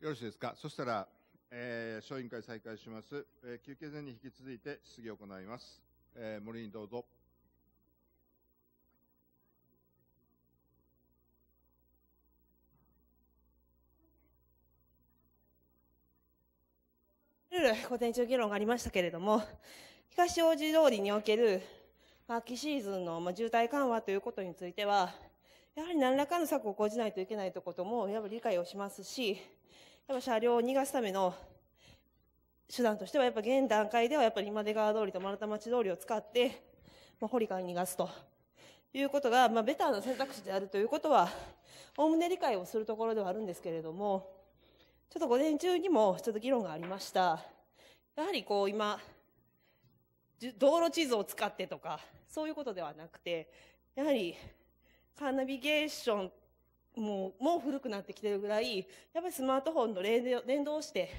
よろしいですか。そしたら、えー、小委員会再開します。えー、休憩前に引き続いて質疑を行います。えー、森にどうぞ。午前中議論がありましたけれども、東大路通りにおける、秋シーズンの、まあ、渋滞緩和ということについては、やはり何らかの策を講じないといけないということも、やはり理解をしますし、やっぱ車両を逃がすための手段としては、やっぱ現段階ではやっぱり今出川通りと丸太町通りを使って、まあ、堀川に逃がすということが、まあ、ベターな選択肢であるということは、おおむね理解をするところではあるんですけれども、ちょっと午前中にもちょっと議論がありました。やはりこう今、道路地図を使ってとか、そういうことではなくて、やはりカーナビゲーションもう、もう古くなってきてるぐらい、やっぱりスマートフォンと連動して、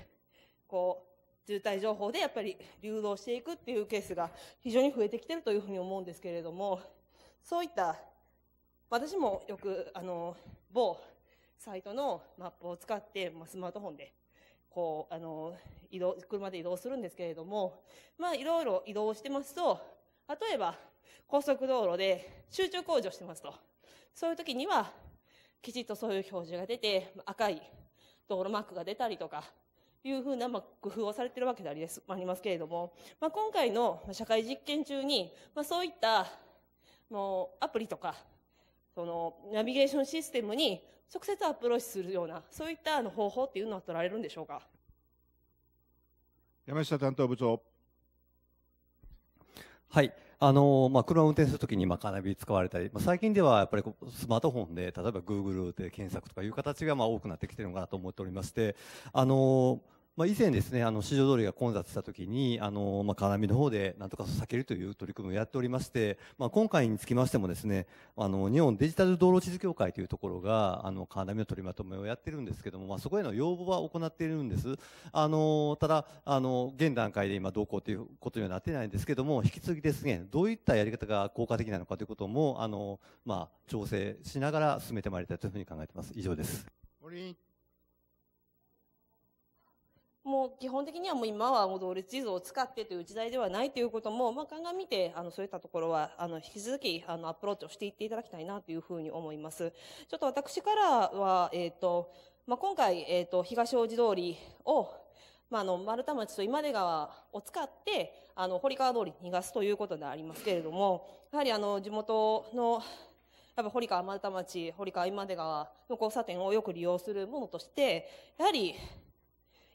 こう、渋滞情報でやっぱり流動していくっていうケースが非常に増えてきてるというふうに思うんですけれども、そういった、私もよく、あの、某サイトのマップを使って、まあ、スマートフォンで、こう、あの、移動、車で移動するんですけれども、まあ、いろいろ移動してますと、例えば、高速道路で集中工事をしてますと。そういう時には、きちっとそういう表示が出て、赤い道路マークが出たりとか、いうふうな、まあ、工夫をされてるわけでありありますけれども、まあ、今回の社会実験中に、まあ、そういった、もう、アプリとか、その、ナビゲーションシステムに直接アプローチするような、そういったあの方法っていうのは取られるんでしょうか。山下担当部長。はい。あの、まあ、車を運転するときに、まあ、カーナビ使われたり、まあ、最近ではやっぱりスマートフォンで、例えば Google で検索とかいう形が、まあ、多くなってきてるのかなと思っておりまして、あの、まあ、以前ですね、あの、市場通りが混雑した時に、あの、まあ、金網の方でなんとか避けるという取り組みをやっておりまして、まあ、今回につきましてもですね、あの、日本デジタル道路地図協会というところが、あの、金網の取りまとめをやってるんですけども、まあ、そこへの要望は行っているんです。あの、ただ、あの、現段階で今どうこうということにはなってないんですけども、引き続きですね、どういったやり方が効果的なのかということも、あの、まあ、調整しながら進めてまいりたいというふうに考えてます。以上です。もう基本的にはもう今はもう同列地図を使ってという時代ではないということも、まあ、鑑みて、あの、そういったところは、あの、引き続き、あの、アプローチをしていっていただきたいなというふうに思います。ちょっと私からは、えっ、ー、と、まあ、今回、えっ、ー、と、東大路通りを、まあ、あの、丸太町と今出川を使って、あの、堀川通りに逃がすということでありますけれども、やはりあの、地元の、やっぱ堀川丸太町、堀川今出川の交差点をよく利用するものとして、やはり、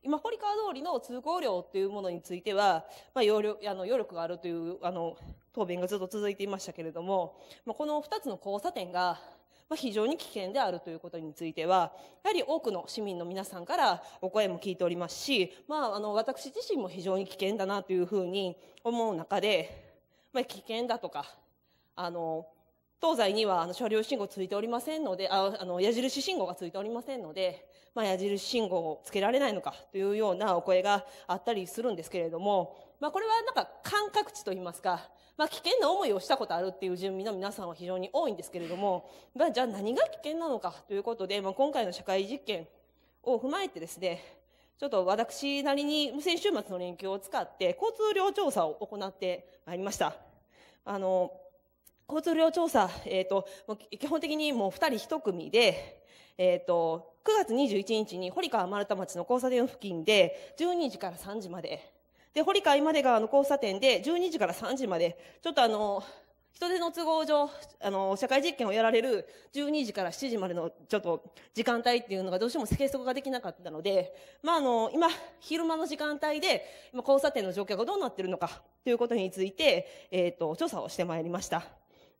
今、堀川通りの通行料っていうものについては、まあ、要力、あの、余力があるという、あの、答弁がずっと続いていましたけれども、まあ、この2つの交差点が、まあ、非常に危険であるということについては、やはり多くの市民の皆さんからお声も聞いておりますし、まあ、あの、私自身も非常に危険だなというふうに思う中で、まあ、危険だとか、あの、東西にはあの車両信号ついておりませんので、ああの矢印信号がついておりませんので、まあ、矢印信号をつけられないのかというようなお声があったりするんですけれども、まあ、これはなんか感覚値といいますか、まあ、危険な思いをしたことあるっていう住民の皆さんは非常に多いんですけれども、まあ、じゃあ何が危険なのかということで、まあ、今回の社会実験を踏まえてですね、ちょっと私なりに無線週末の連休を使って交通量調査を行ってまいりました。あの、交通量調査、えっ、ー、と、基本的にもう二人一組で、えっ、ー、と、9月21日に堀川丸太町の交差点付近で、12時から3時まで。で、堀川今出川の交差点で、12時から3時まで。ちょっとあの、人手の都合上、あの、社会実験をやられる12時から7時までのちょっと時間帯っていうのがどうしても計測ができなかったので、まあ、あの、今、昼間の時間帯で、今、交差点の状況がどうなってるのかということについて、えっ、ー、と、調査をしてまいりました。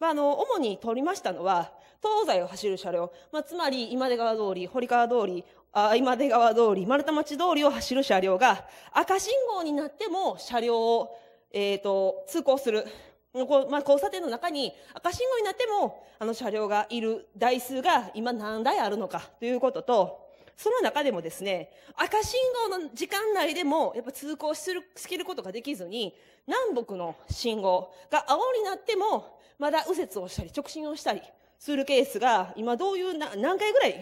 まあ、あの、主に取りましたのは、東西を走る車両、まあ、つまり今出川通り、堀川通り、あ今出川通り、丸太町通りを走る車両が、赤信号になっても車両を、えっ、ー、と、通行する。こまあ、交差点の中に赤信号になっても、あの車両がいる台数が今何台あるのかということと、その中でもですね、赤信号の時間内でも、やっぱ通行する、つけることができずに、南北の信号が青になっても、まだ右折をしたり、直進をしたりするケースが、今どういうな、何回ぐらい起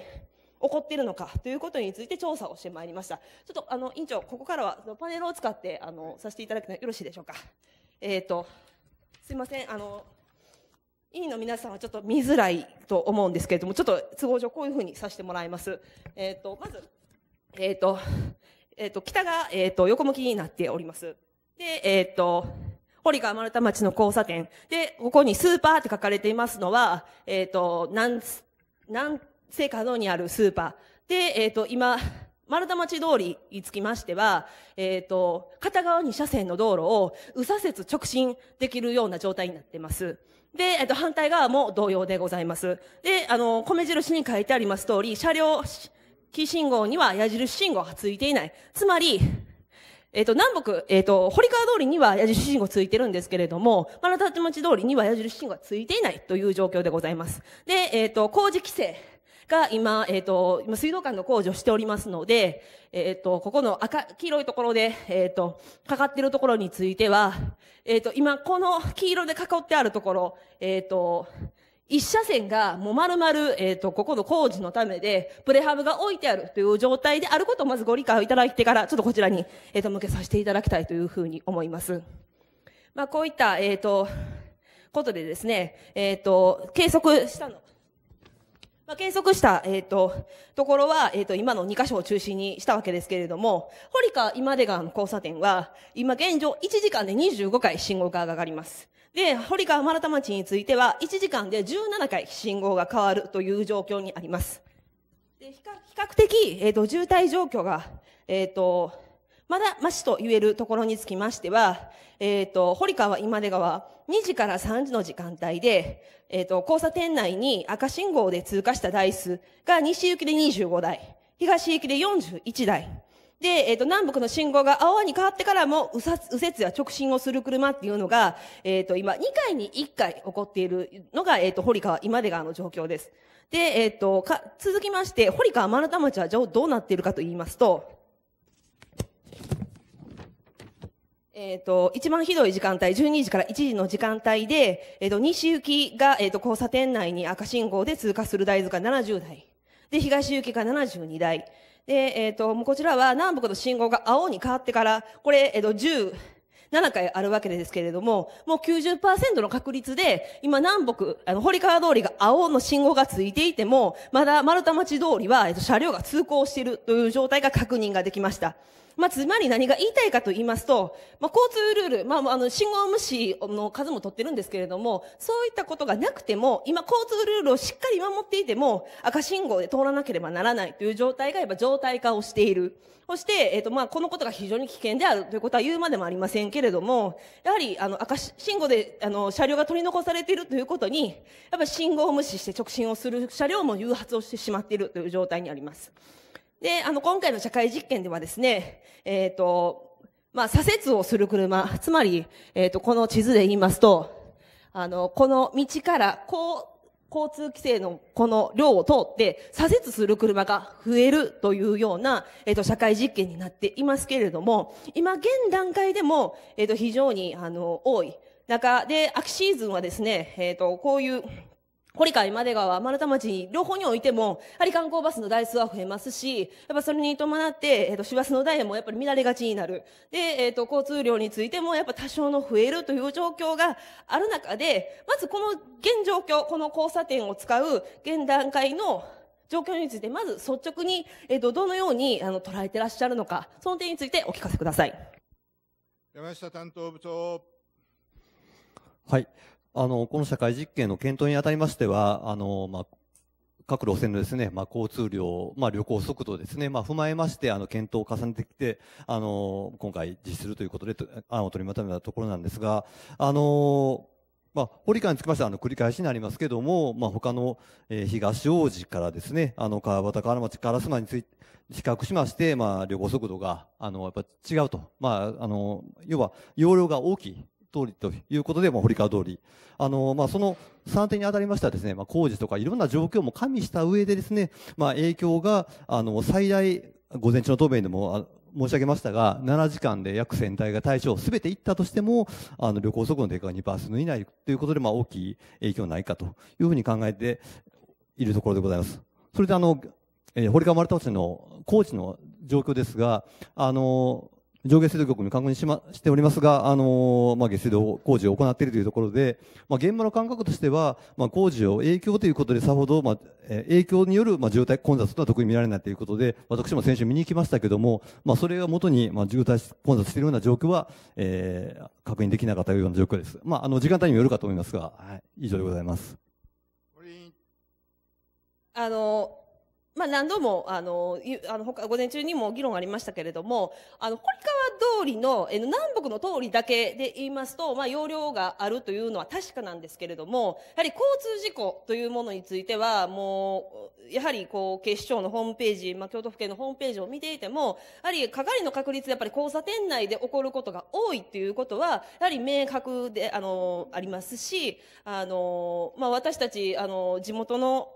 こっているのかということについて調査をしてまいりました。ちょっと、あの、委員長、ここからはパネルを使って、あの、させていただくのよろしいでしょうか。えっ、ー、と、すいません、あの、委員の皆さんはちょっと見づらいと思うんですけれども、ちょっと都合上こういうふうにさせてもらいます。えっ、ー、と、まず、えっ、ー、と、えっ、ー、と、北が、えっ、と、横向きになっております。で、えっ、と、堀川丸太町の交差点。で、ここにスーパーって書かれていますのは、えっ、と、南、南西かのにあるスーパー。で、えっ、と、今、丸太町通りにつきましては、えっ、ー、と、片側2車線の道路を右左折直進できるような状態になっています。で、えっと、反対側も同様でございます。で、あの、米印に書いてあります通り、車両、キー信号には矢印信号がついていない。つまり、えっ、と、南北、えっ、と、堀川通りには矢印信号ついてるんですけれども、丸立町通りには矢印信号がついていないという状況でございます。で、えっ、と、工事規制が今、えー、と、今水道管の工事をしておりますので、えっ、ー、と、ここの赤、黄色いところで、えっ、ー、と、かかってるところについては、えっ、と、今、この黄色で囲ってあるところ、えっ、と、一車線がもう丸々、えっ、と、ここの工事のためで、プレハブが置いてあるという状態であることをまずご理解をいただいてから、ちょっとこちらに、えと、向けさせていただきたいというふうに思います。まあ、こういった、えっ、と、ことでですね、えっ、と、計測したのまあ、計測した、えっ、ー、と、ところは、えっ、ー、と、今の2箇所を中心にしたわけですけれども、堀川今出川の交差点は、今現状1時間で25回信号が上がります。で、堀川丸田町については、1時間で17回信号が変わるという状況にあります。で、比較的、えっ、ー、と、渋滞状況が、えっ、と、まだましと言えるところにつきましては、えっ、ー、と、堀川今出川、2時から3時の時間帯で、えっ、ー、と、交差点内に赤信号で通過した台数が西行きで25台、東行きで41台。で、えっ、ー、と、南北の信号が青に変わってからも右折や直進をする車っていうのが、えっ、ー、と、今、2回に1回起こっているのが、えっ、と、堀川、今出川の状況です。で、えっ、と、か、続きまして、堀川丸田町はどうなっているかと言いますと、えっ、ー、と、一番ひどい時間帯、12時から1時の時間帯で、えっ、ー、と、西行きが、えっ、ー、と、交差点内に赤信号で通過する台図が70台。で、東行きが72台。で、えっ、と、もうこちらは南北の信号が青に変わってから、これ、えっ、と、1 7回あるわけですけれども、もう90%の確率で、今南北、あの、堀川通りが青の信号がついていても、まだ丸太町通りは、えっと、車両が通行しているという状態が確認ができました。まあ、つまり何が言いたいかと言いますと、まあ、交通ルール、まあ、あの、信号無視の数も取ってるんですけれども、そういったことがなくても、今、交通ルールをしっかり守っていても、赤信号で通らなければならないという状態が、やっぱ状態化をしている。そして、えっ、ー、と、まあ、このことが非常に危険であるということは言うまでもありませんけれども、やはり、あの、赤信号で、あの、車両が取り残されているということに、やっぱ信号を無視して直進をする車両も誘発をしてしまっているという状態にあります。で、あの、今回の社会実験ではですね、えっ、ー、と、まあ、左折をする車、つまり、えっ、ー、と、この地図で言いますと、あの、この道から、こう、交通規制のこの量を通って左折する車が増えるというような、えっ、ー、と、社会実験になっていますけれども、今現段階でも、えっ、ー、と、非常に、あの、多い中で、秋シーズンはですね、えっ、ー、と、こういう、堀川、今出川、丸太町、両方においても、やはり観光バスの台数は増えますし、やっぱそれに伴って、えっ、と、市バスの台もやっぱり乱れがちになる。で、えっ、と、交通量についても、やっぱ多少の増えるという状況がある中で、まずこの現状況、この交差点を使う現段階の状況について、まず率直に、えっ、と、どのように、あの、捉えてらっしゃるのか、その点についてお聞かせください。山下担当部長。はい。あの、この社会実験の検討にあたりましては、あの、まあ、各路線のですね、まあ、交通量、まあ、旅行速度ですね、まあ、踏まえまして、あの、検討を重ねてきて、あの、今回実施するということで、案を取りまとめたところなんですが、あの、まあ、堀川につきましては、あの、繰り返しになりますけども、まあ、他の、えー、東王子からですね、あの、川端河原町、烏丸について、比較しまして、まあ、旅行速度が、あの、やっぱ違うと。まあ、あの、要は、容量が大きい。通りということで、まあ、堀川通り。あの、まあ、その算定に当たりましてはですね、まあ、工事とかいろんな状況も加味した上でですね、まあ、影響が、あの、最大、午前中の答弁でも、申し上げましたが、7時間で約1000台が対象、すべて行ったとしても、あの、旅行速度の低下が2%以内ということで、まあ、大きい影響ないかというふうに考えているところでございます。それで、あの、えー、堀川丸太町の工事の状況ですが、あの、上下水道局に確認し,、ま、しておりますが、あのまあ、下水道工事を行っているというところで、まあ、現場の感覚としては、まあ、工事を影響ということで、さほど、まあ、影響による、まあ、渋滞、混雑というのは特に見られないということで、私も先週見に行きましたけども、まあ、それが元に、まあ、渋滞、混雑しているような状況は、えー、確認できなかったような状況です。まあ、あの時間帯にもよるかと思いますが、はい、以上でございます。あのまあ、何度も、あの、あの、午前中にも議論ありましたけれども、あの、堀川通りの、え南北の通りだけで言いますと、まあ、容量があるというのは確かなんですけれども、やはり交通事故というものについては、もう、やはり、こう、警視庁のホームページ、まあ、京都府警のホームページを見ていても、やはり、係の確率、でやっぱり交差点内で起こることが多いっていうことは、やはり明確で、あの、ありますし、あの、まあ、私たち、あの、地元の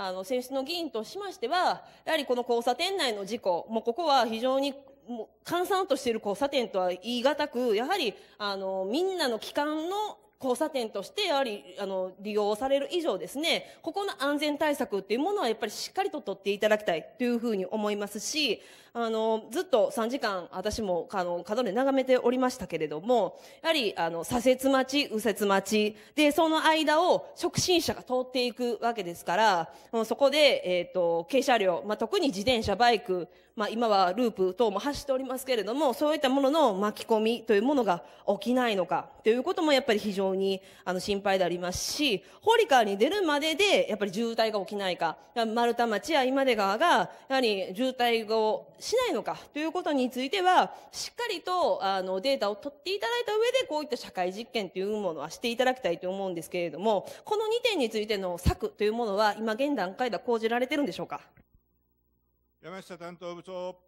あの、選出の議員としましては、やはりこの交差点内の事故、もうここは非常にもう、閑散としている交差点とは言い難く、やはり、あの、みんなの帰還の交差点としてやはりあの利用される以上ですね、ここの安全対策っていうものはやっぱりしっかりと取っていただきたいというふうに思いますし、あのずっと3時間私もあの角で眺めておりましたけれども、やはりあの左折待ち、右折待ち、で、その間を直進車が通っていくわけですから、そこで、えっ、ー、と、軽車両、まあ、特に自転車、バイク、まあ、今はループ等も走っておりますけれども、そういったものの巻き込みというものが起きないのかということもやっぱり非常にあの心配でありますし、ホリカーに出るまででやっぱり渋滞が起きないか、丸太町や今出川がやはり渋滞をしないのかということについては、しっかりとあのデータを取っていただいた上でこういった社会実験というものはしていただきたいと思うんですけれども、この2点についての策というものは今現段階では講じられてるんでしょうか山下担当部長。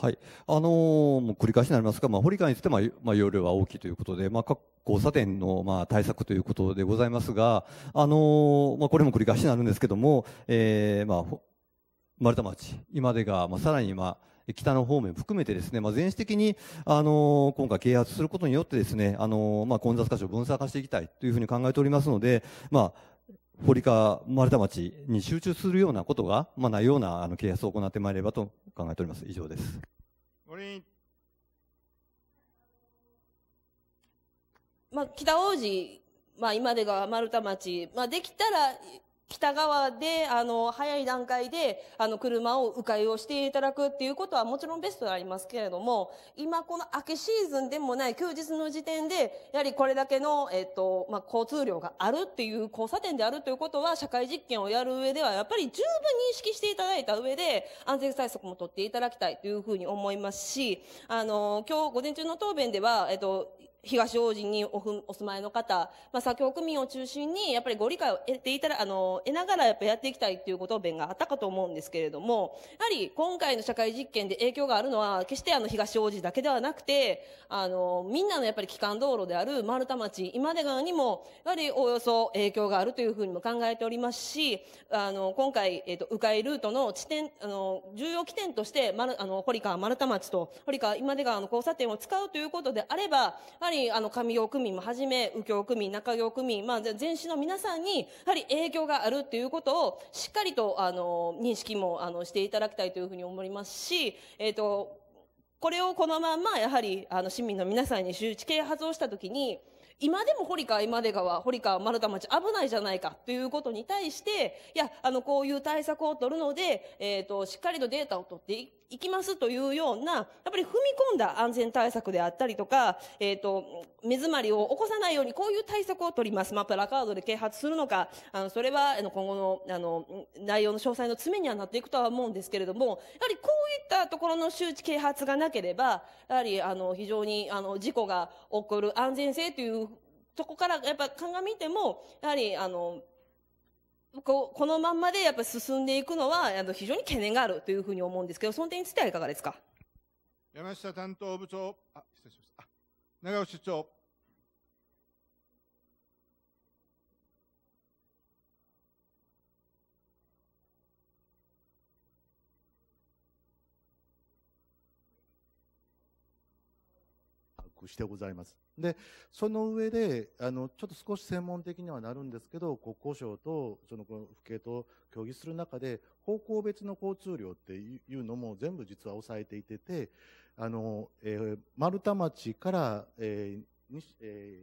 はい、あのー、もう繰り返しになりますが、まあ、堀川について、まあ、まあ、容量は大きいということで、まあ、各交差点の、まあ、対策ということでございますが、あのー、まあ、これも繰り返しになるんですけども、えー、まあ、丸太町、今でが、まあ、さらに、まあ、北の方面含めてですね、まあ、全市的に、あのー、今回啓発することによってですね、あのー、まあ、混雑箇所を分散化していきたいというふうに考えておりますので、まあ、堀川丸太町に集中するようなことが、まあ、ないようなあの啓発を行ってまいればと考えております。以上です。まあ、北王子、まあ、今でが丸太町、まあ、できたら北側で、あの、早い段階で、あの、車を迂回をしていただくっていうことはもちろんベストでありますけれども、今この明けシーズンでもない休日の時点で、やはりこれだけの、えっと、まあ、交通量があるっていう交差点であるということは、社会実験をやる上では、やっぱり十分認識していただいた上で、安全対策も取っていただきたいというふうに思いますし、あの、今日午前中の答弁では、えっと、東大路におふお住まいの方、まあ、左京区民を中心に、やっぱりご理解を得ていたら、あの、得ながらやっぱやっていきたいっていうこと弁があったかと思うんですけれども、やはり今回の社会実験で影響があるのは、決してあの、東大路だけではなくて、あの、みんなのやっぱり基幹道路である丸太町、今出川にも、やはりおおよそ影響があるというふうにも考えておりますし、あの、今回、えっ、ー、と、迂回ルートの地点、あの、重要起点として、丸、あの、堀川丸太町と、堀川今出川の交差点を使うということであれば、やはりりあの上行区民もはじめ、右京区民、中京区民、まあ、全市の皆さんに、やはり影響があるということを、しっかりと、あの、認識も、あの、していただきたいというふうに思いますし、えっ、ー、と、これをこのまま、やはり、あの、市民の皆さんに周知啓発をしたときに、今でも堀川今出川、堀川丸太町危ないじゃないかということに対して、いや、あの、こういう対策を取るので、えっ、ー、と、しっかりとデータを取ってい行きますというような、やっぱり踏み込んだ安全対策であったりとか、えっ、ー、と、目詰まりを起こさないようにこういう対策を取ります。まあ、プラカードで啓発するのか、あの、それは、あの、今後の、あの、内容の詳細の詰めにはなっていくとは思うんですけれども、やはりこういったところの周知啓発がなければ、やはり、あの、非常に、あの、事故が起こる安全性というとこから、やっぱ鑑みても、やはり、あの、ここのまんまでやっぱ進んでいくのはあの非常に懸念があるというふうに思うんですけど、その点についてはいかがですか。山下担当部長、あ、失礼しました。長尾室長。してございます。でその上であのちょっと少し専門的にはなるんですけど国交省とその府警と協議する中で方向別の交通量っていうのも全部実は抑えていててあの、えー、丸太町から、えー西え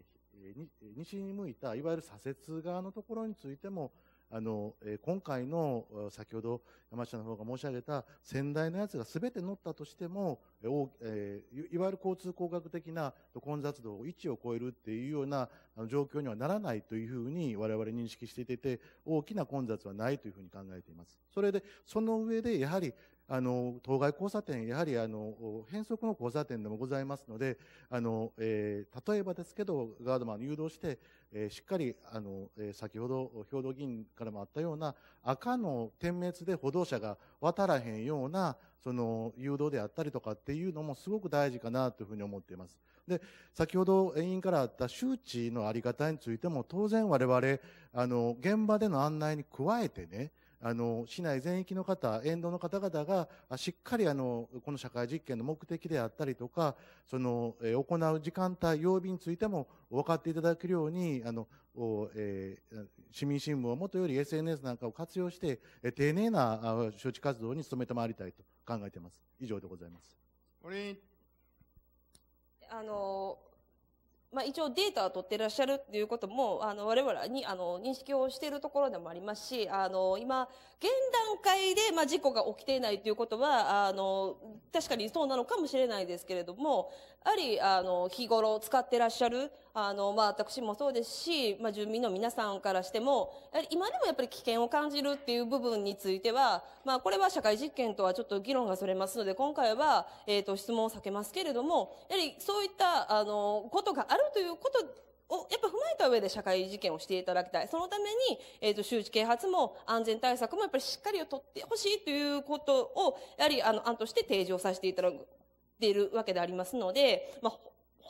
ー、西に向いたいわゆる左折側のところについてもあの、え今回の先ほど山下の方が申し上げた先代のやつが全て乗ったとしても、えいわゆる交通工学的な混雑度を1を超えるっていうような状況にはならないというふうに我々認識していて大きな混雑はないというふうに考えています。それで、その上でやはりあの当該交差点やはりあの変則の交差点でもございますのであの、えー、例えばですけどガードマンに誘導して、えー、しっかりあの、えー、先ほど兵頭議員からもあったような赤の点滅で歩道車が渡らへんようなその誘導であったりとかっていうのもすごく大事かなというふうに思っています。で先ほど委員からあった周知のあり方についても当然我々あの現場での案内に加えてねあの市内全域の方、沿道の方々がしっかりあのこの社会実験の目的であったりとか、その行う時間帯、曜日についても分かっていただけるように、あのえー、市民新聞をもとより SNS なんかを活用して、丁寧な処置活動に努めてまいりたいと考えています。以上でございます。あのまあ、一応データを取ってらっしゃるっていうことも、あの、我々に、あの、認識をしているところでもありますし、あの、今、現段階で、まあ、事故が起きていないということは、あの、確かにそうなのかもしれないですけれども、やはり、あの、日頃使ってらっしゃる、あの、まあ、私もそうですし、まあ、住民の皆さんからしても、やはり今でもやっぱり危険を感じるっていう部分については、まあ、これは社会実験とはちょっと議論がそれますので、今回は、えっ、ー、と、質問を避けますけれども、やはりそういった、あの、ことがあるということをやっぱ踏まえた上で社会実験をしていただきたい。そのために、えっ、ー、と、周知啓発も安全対策もやっぱりしっかりをとってほしいということを、やはり、あの、案として提示をさせていただく。ているわけでありますので、まあ、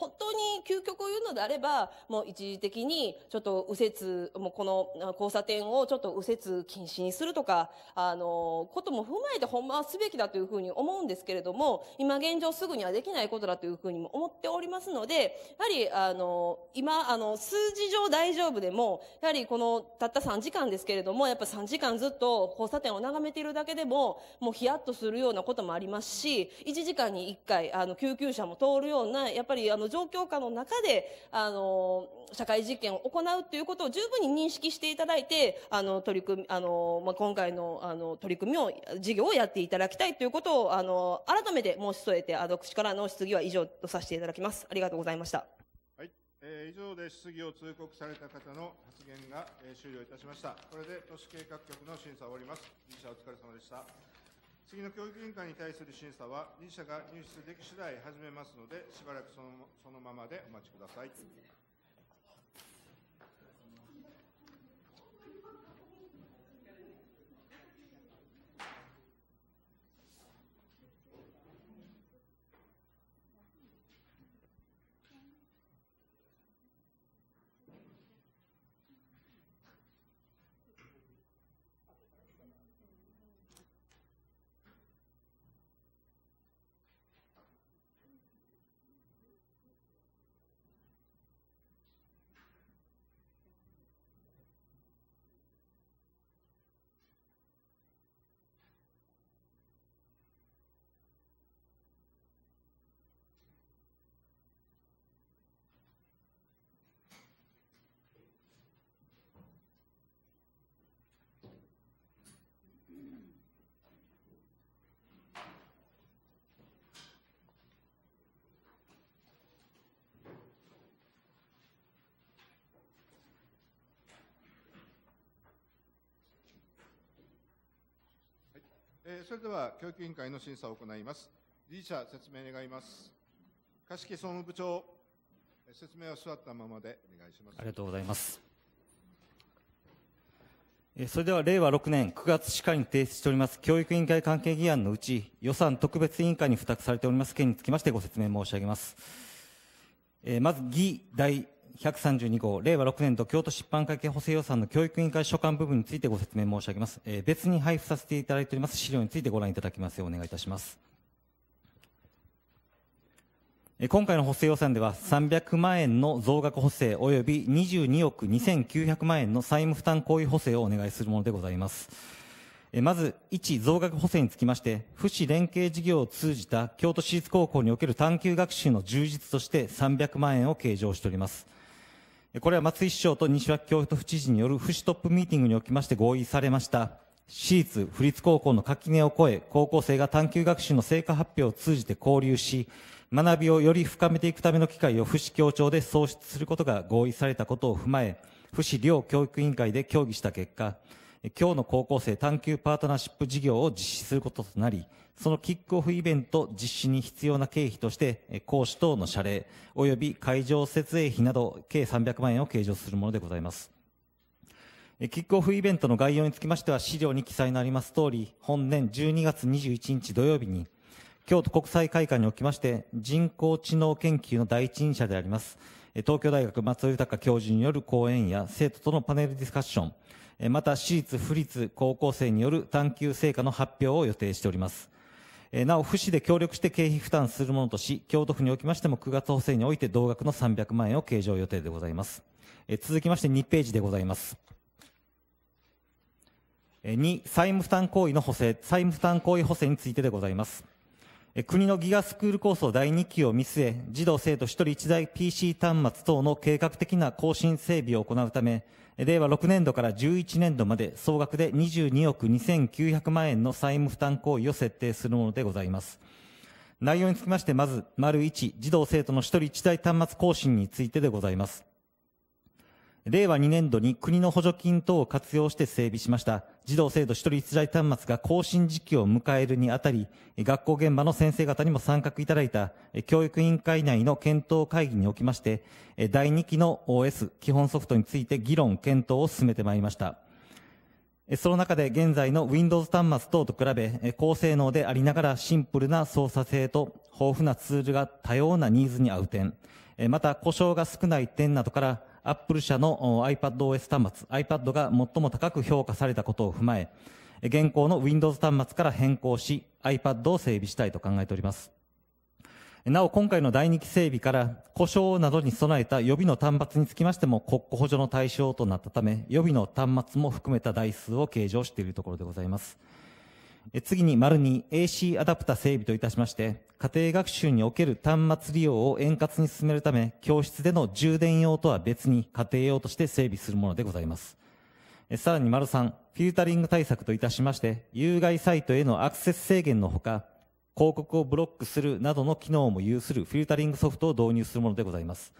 本当に究極を言うのであれば、もう一時的にちょっと右折、もうこの交差点をちょっと右折禁止にするとか、あの、ことも踏まえてほんまはすべきだというふうに思うんですけれども、今現状すぐにはできないことだというふうにも思っておりますので、やはり、あの、今、あの、数字上大丈夫でも、やはりこのたった3時間ですけれども、やっぱ3時間ずっと交差点を眺めているだけでも、もうヒヤッとするようなこともありますし、1時間に1回、あの、救急車も通るような、やっぱりあの、状況下の中で、あの、社会実験を行うということを十分に認識していただいて、あの、取り組み、あの、まあ、今回の、あの、取り組みを、事業をやっていただきたいということを、あの、改めて申し添えて、あの、口からの質疑は以上とさせていただきます。ありがとうございました。はい。えー、以上で質疑を通告された方の発言が、えー、終了いたしました。これで都市計画局の審査を終わります。理事お疲れ様でした。次の教育委員会に対する審査は、理事者が入室でき次第始めますので、しばらくそのそのままでお待ちください。えー、それでは教育委員会の審査を行います。理事者、説明願います。貸木総務部長、説明は座ったままでお願いします。ありがとうございます。それでは令和6年9月歯科に提出しております教育委員会関係議案のうち予算特別委員会に付託されております件につきましてご説明申し上げます。えー、まず議題132号、令和6年度京都出版会計補正予算の教育委員会所管部分についてご説明申し上げます。えー、別に配布させていただいております資料についてご覧いただきますようお願いいたします。今回の補正予算では300万円の増額補正及び22億2900万円の債務負担行為補正をお願いするものでございます。まず、1増額補正につきまして、府市連携事業を通じた京都市立高校における探究学習の充実として300万円を計上しております。これは松井市長と西脇京都府知事による府市トップミーティングにおきまして合意されました。私立、府立高校の垣根を越え、高校生が探究学習の成果発表を通じて交流し、学びをより深めていくための機会を府市協調で創出することが合意されたことを踏まえ、府市両教育委員会で協議した結果、今日の高校生探求パートナーシップ事業を実施することとなり、そのキックオフイベント実施に必要な経費として、講師等の謝礼、及び会場設営費など、計300万円を計上するものでございます。キックオフイベントの概要につきましては、資料に記載のあります通り、本年12月21日土曜日に、京都国際会館におきまして、人工知能研究の第一人者であります、東京大学松尾豊教授による講演や生徒とのパネルディスカッション、また私立、府立、高校生による探究成果の発表を予定しております。なお、府市で協力して経費負担するものとし、京都府におきましても9月補正において同額の300万円を計上予定でございます。続きまして2ページでございます。2、債務負担行為の補正、債務負担行為補正についてでございます。国のギガスクール構想第2期を見据え、児童生徒1人1台 PC 端末等の計画的な更新整備を行うため、令和6年度から11年度まで総額で22億2900万円の債務負担行為を設定するものでございます。内容につきまして、まず、丸1、児童生徒の1人1台端末更新についてでございます。令和2年度に国の補助金等を活用して整備しました児童制度一人一台端末が更新時期を迎えるにあたり、学校現場の先生方にも参画いただいた教育委員会内の検討会議におきまして、第2期の OS 基本ソフトについて議論検討を進めてまいりました。その中で現在の Windows 端末等と比べ、高性能でありながらシンプルな操作性と豊富なツールが多様なニーズに合う点、また故障が少ない点などから、アップル社の iPadOS 端末、iPad が最も高く評価されたことを踏まえ、現行の Windows 端末から変更し、iPad を整備したいと考えております。なお、今回の第2期整備から故障などに備えた予備の端末につきましても国庫補助の対象となったため、予備の端末も含めた台数を計上しているところでございます。次に、丸に AC アダプタ整備といたしまして、家庭学習における端末利用を円滑に進めるため、教室での充電用とは別に家庭用として整備するものでございます。さらに、丸3、フィルタリング対策といたしまして、有害サイトへのアクセス制限のほか、広告をブロックするなどの機能も有するフィルタリングソフトを導入するものでございます。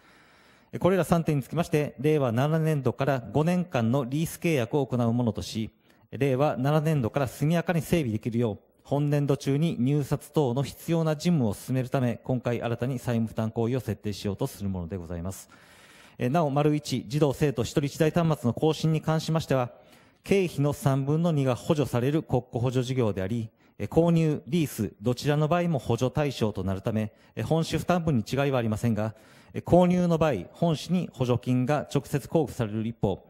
これら3点につきまして、令和7年度から5年間のリース契約を行うものとし、令和7年度から速やかに整備できるよう、本年度中に入札等の必要な事務を進めるため、今回新たに債務負担行為を設定しようとするものでございます。なお、丸1、児童生徒一人一台端末の更新に関しましては、経費の3分の2が補助される国庫補助事業であり、購入、リース、どちらの場合も補助対象となるため、本種負担分に違いはありませんが、購入の場合、本種に補助金が直接交付される一方、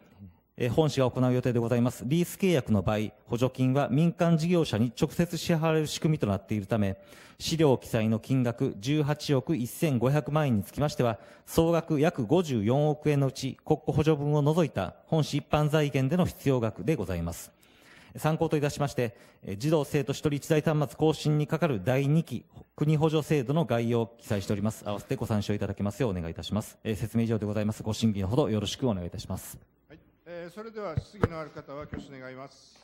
え本市が行う予定でございます。リース契約の場合、補助金は民間事業者に直接支払われる仕組みとなっているため、資料記載の金額18億1500万円につきましては、総額約54億円のうち国庫補助分を除いた本市一般財源での必要額でございます。参考といたしまして、児童生徒一人一台端末更新にかかる第2期国補助制度の概要を記載しております。合わせてご参照いただけますようお願いいたします。説明以上でございます。ご審議のほどよろしくお願いいたします。えー、それでは質疑のある方は挙手願います。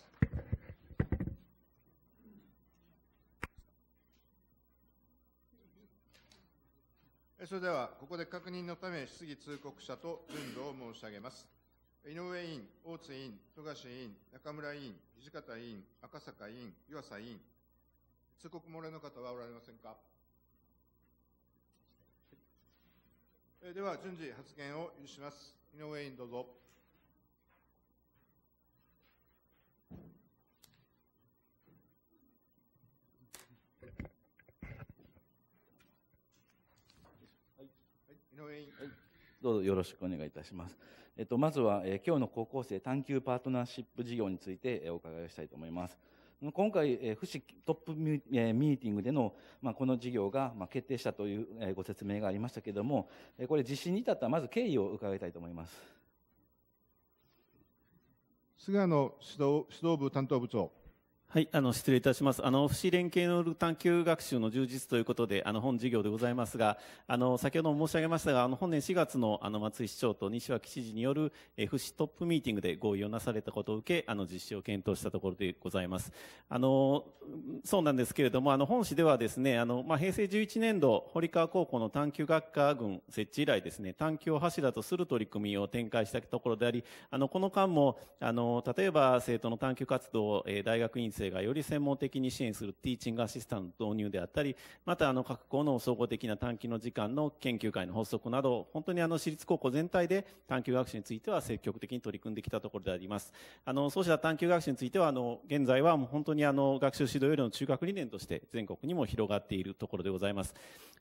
それでは、ここで確認のため、質疑通告者と順序を申し上げます。井上委員、大津委員、富樫委員、中村委員、土方委員、赤坂委員、岩佐委員、通告漏れの方はおられませんか。では順次発言を許します。井上委員どうぞ。どうぞよろしくお願いいたします。えっと、まずは、えー、今日の高校生探求パートナーシップ事業について、えー、お伺いをしたいと思います。今回、えー、不トップミえー、ミーティングでの、まあ、この事業が、まあ、決定したという、えー、ご説明がありましたけれども、えー、これ実施に至ったまず経緯を伺いたいと思います。菅野指導指導部担当部長。はい、あの、失礼いたします。あの、不思連携の探究学習の充実ということで、あの、本事業でございますが、あの、先ほども申し上げましたが、あの、本年4月の、あの、松井市長と西脇知事による、え、不死トップミーティングで合意をなされたことを受け、あの、実施を検討したところでございます。あの、そうなんですけれども、あの、本市ではですね、あの、まあ、平成11年度、堀川高校の探究学科群設置以来ですね、探究を柱とする取り組みを展開したところであり、あの、この間も、あの、例えば生徒の探究活動を、え、大学院生生がより専門的に支援するティーチングアシスタントの導入であったり、またあの各校の総合的な短期の時間の研究会の発足など、本当にあの私立高校全体で探究学習については積極的に取り組んできたところであります。あの、そうした探究学習については、あの、現在はもう本当にあの、学習指導要領の中核理念として全国にも広がっているところでございます。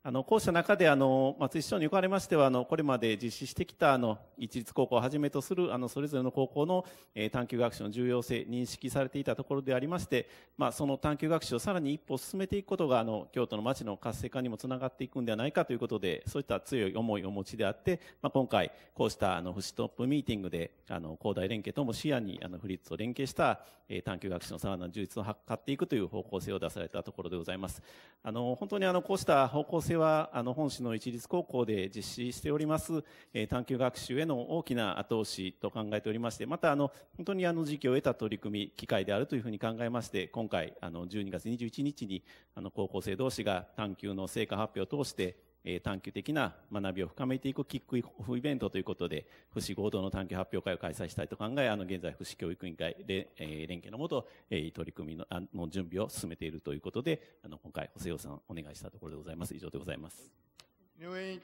あの、こうした中であの、松井市長におかれましては、あの、これまで実施してきたあの、一律高校をはじめとするあの、それぞれの高校の、えー、探究学習の重要性認識されていたところでありましして、まあ、その探究学習をさらに一歩進めていくことが、あの、京都の町の活性化にもつながっていくんではないかということで、そういった強い思いをお持ちであって、まあ、今回、こうした、あの、フシトップミーティングで、あの、広大連携とも視野に、あの、フリッツを連携した、えー、探究学習のさらなる充実を図っていくという方向性を出されたところでございます。あの、本当にあの、こうした方向性は、あの、本市の一律高校で実施しております、えー、探究学習への大きな後押しと考えておりまして、また、あの、本当にあの、時期を得た取り組み、機会であるというふうに考えます。まして、今回、あの、12月21日に、あの、高校生同士が探究の成果発表を通して、えー、探究的な学びを深めていくキックオフイベントということで、福祉合同の探究発表会を開催したいと考え、あの、現在、福祉教育委員会で、えー、連携のもと、えー、取り組みの、あの、準備を進めているということで、あの、今回、補正予算お願いしたところでございます。以上でございます。入院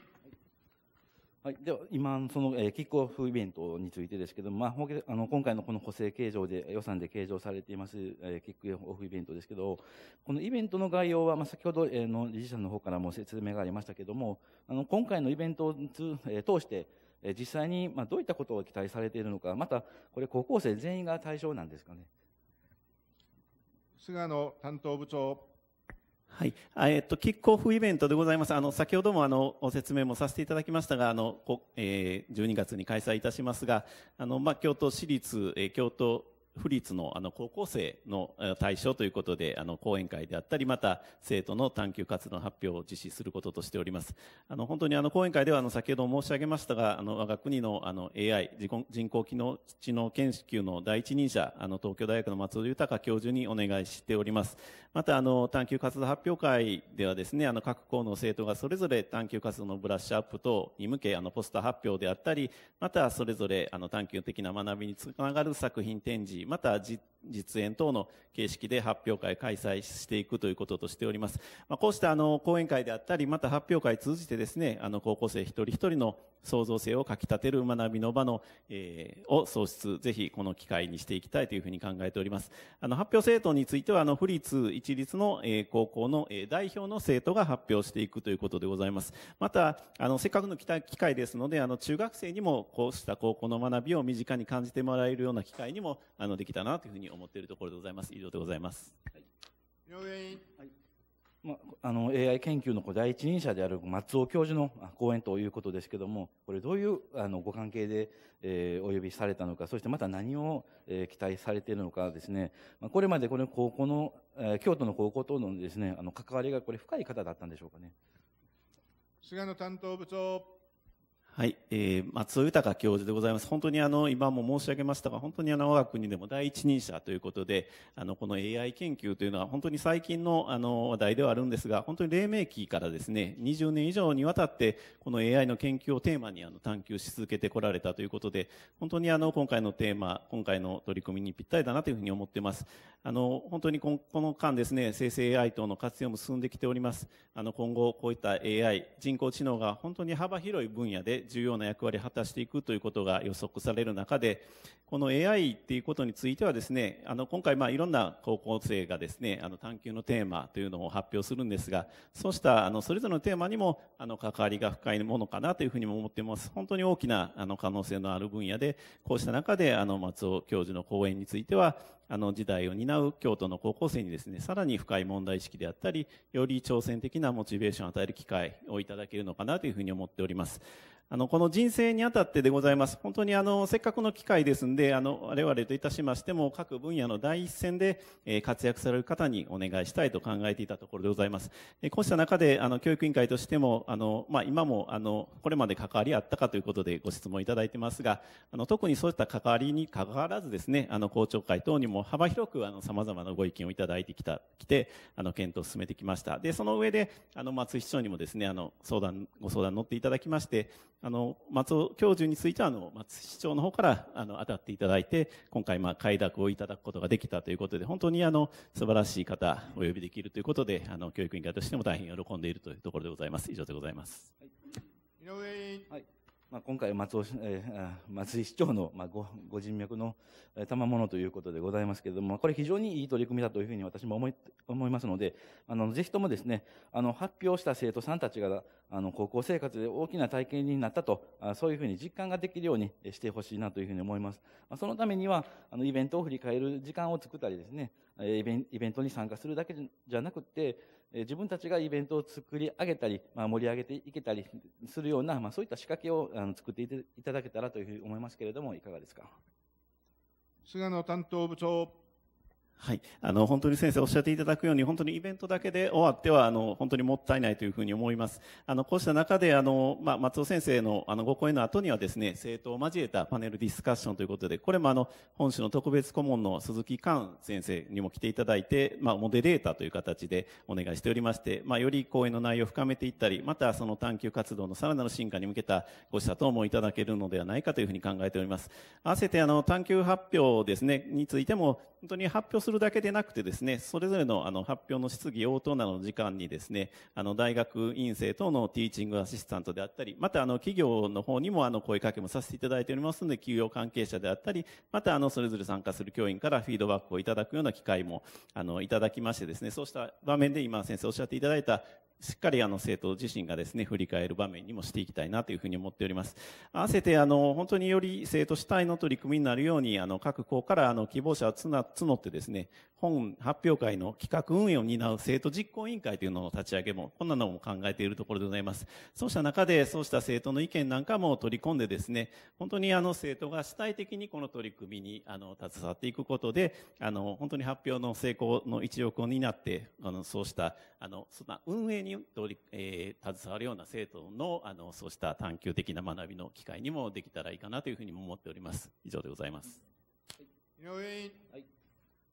はい、では今その、えー、キックオフイベントについてですけど、まあ、あの今回のこの補正計上で予算で計上されています、えー、キックオフイベントですけどこのイベントの概要は、まあ、先ほど、えー、の理事者の方からも説明がありましたけどもあの今回のイベントを通,、えー、通して実際に、まあ、どういったことを期待されているのかまたこれ高校生全員が対象なんですかね菅野担当部長はい、えっとキックオフイベントでございます。あの先ほどもあの説明もさせていただきましたが、あのえー、12月に開催いたしますが、あのまあ京都市立、えー、京都府立のあの高校生の対象ということで、あの講演会であったり、また生徒の探究活動の発表を実施することとしております。あの本当にあの講演会では、あの先ほど申し上げましたが、あの我が国のあの AI 人工機能知能研究の第一人者、あの東京大学の松尾豊教授にお願いしております。またあの探究活動発表会ではですね、あの各校の生徒がそれぞれ探究活動のブラッシュアップ等に向け、あのポスター発表であったり、またそれぞれあの探究的な学びにつながる作品展示また実演等の形式で発表会開催していくということとしております。まあ、こうしたあの講演会であったり、また発表会通じてですね、あの高校生一人一人の創造性をかき立てる学びの場の、えー、を創出、ぜひこの機会にしていきたいというふうに考えております。あの発表生徒については、あの府立一律の、えー、高校の、えー、代表の生徒が発表していくということでございます。また、あのせっかくの来た機会ですので、あの中学生にもこうした高校の学びを身近に感じてもらえるような機会にもあののできたなというふうに思っているところでございます。以上でございます。はい、はい、まあ、あの AI 研究の第一人者である松尾教授の講演ということですけどもこれどういうあのご関係で、えー、お呼びされたのかそしてまた何を、えー、期待されているのかですね、まあ、これまでこの高校の、えー、京都の高校とのですねあの関わりがこれ深い方だったんでしょうかね菅野担当部長はい、えー、松尾豊教授でございます。本当にあの、今も申し上げましたが、本当にあの、我が国でも第一人者ということで、あの、この AI 研究というのは本当に最近のあの、話題ではあるんですが、本当に黎明期からですね、20年以上にわたって、この AI の研究をテーマにあの、探求し続けてこられたということで、本当にあの、今回のテーマ、今回の取り組みにぴったりだなというふうに思ってます。あの、本当にこの間ですね、生成 AI 等の活用も進んできております。あの、今後、こういった AI、人工知能が本当に幅広い分野で重要な役割を果たしていくということが予測される中で、この AI っていうことについてはですね、あの、今回まあいろんな高校生がですね、あの、探求のテーマというのを発表するんですが、そうしたあの、それぞれのテーマにも、あの、関わりが深いものかなというふうにも思っています。本当に大きな、あの、可能性のある分野で、こうした中で、あの、松尾教授の講演については、あの時代を担う京都の高校生にですね、さらに深い問題意識であったり、より挑戦的なモチベーションを与える機会をいただけるのかなというふうに思っております。あの、この人生にあたってでございます。本当にあの、せっかくの機会ですんで、あの、我々といたしましても、各分野の第一線で、えー、活躍される方にお願いしたいと考えていたところでございます。えー、こうした中で、あの、教育委員会としても、あの、まあ、今も、あの、これまで関わりあったかということでご質問いただいてますが、あの、特にそういった関わりに関わらずですね、あの、校長会等にも幅広く、あの、様々なご意見をいただいてきた、て、あの、検討を進めてきました。で、その上で、あの、松井市長にもですね、あの、相談、ご相談乗っていただきまして、あの、松尾教授については、あの、松市長の方から、あの、当たっていただいて、今回、まあ、快諾をいただくことができたということで、本当に、あの、素晴らしい方、お呼びできるということで、あの、教育委員会としても大変喜んでいるというところでございます。以上でございます。はい、井上委員。はいまあ、今回松尾、えー、松井市長の、まあ、ごご人脈の賜物ということでございますけれども、これ非常にいい取り組みだというふうに私も思い思いますので、あのぜひともですね、あの発表した生徒さんたちがあの高校生活で大きな体験になったと、あそういうふうに実感ができるようにしてほしいなというふうに思います。まそのためには、あのイベントを振り返る時間を作ったりですね、えイベントに参加するだけじゃなくて、自分たちがイベントを作り上げたり、まあ、盛り上げていけたりするような、まあ、そういった仕掛けをあの作っていただけたらというふうに思いますけれども、いかがですか。菅野担当部長。はい。あの、本当に先生おっしゃっていただくように、本当にイベントだけで終わっては、あの、本当にもったいないというふうに思います。あの、こうした中で、あの、まあ、松尾先生の、あの、ご講演の後にはですね、政党を交えたパネルディスカッションということで、これもあの、本市の特別顧問の鈴木寛先生にも来ていただいて、まあ、モデレーターという形でお願いしておりまして、まあ、より講演の内容を深めていったり、またその探求活動のさらなる進化に向けたご視察もいただけるのではないかというふうに考えております。合わせて、あの、探求発表ですね、についても、本当に発表するするだけでなくてですね、それぞれのあの発表の質疑応答などの時間にですね、あの大学院生等のティーチングアシスタントであったり、またあの企業の方にもあの声かけもさせていただいておりますので、休養関係者であったり、またあのそれぞれ参加する教員からフィードバックをいただくような機会もあのいただきましてですね、そうした場面で今先生おっしゃっていただいたしっかりあの生徒自身がですね、振り返る場面にもしていきたいなというふうに思っております。合わせてあの、本当により生徒主体の取り組みになるように、あの、各校からあの、希望者を募ってですね、ね、本発表会の企画運営を担う生徒実行委員会というのの立ち上げも、こんなのも考えているところでございます。そうした中で、そうした生徒の意見なんかも取り込んでですね、本当にあの生徒が主体的にこの取り組みにあの携わっていくことで、あの本当に発表の成功の一翼を担って、あのそうしたあのそんな運営に取り、えー、携わるような生徒のあのそうした探究的な学びの機会にもできたらいいかなというふうにも思っております。以上でございます。井上委員。はい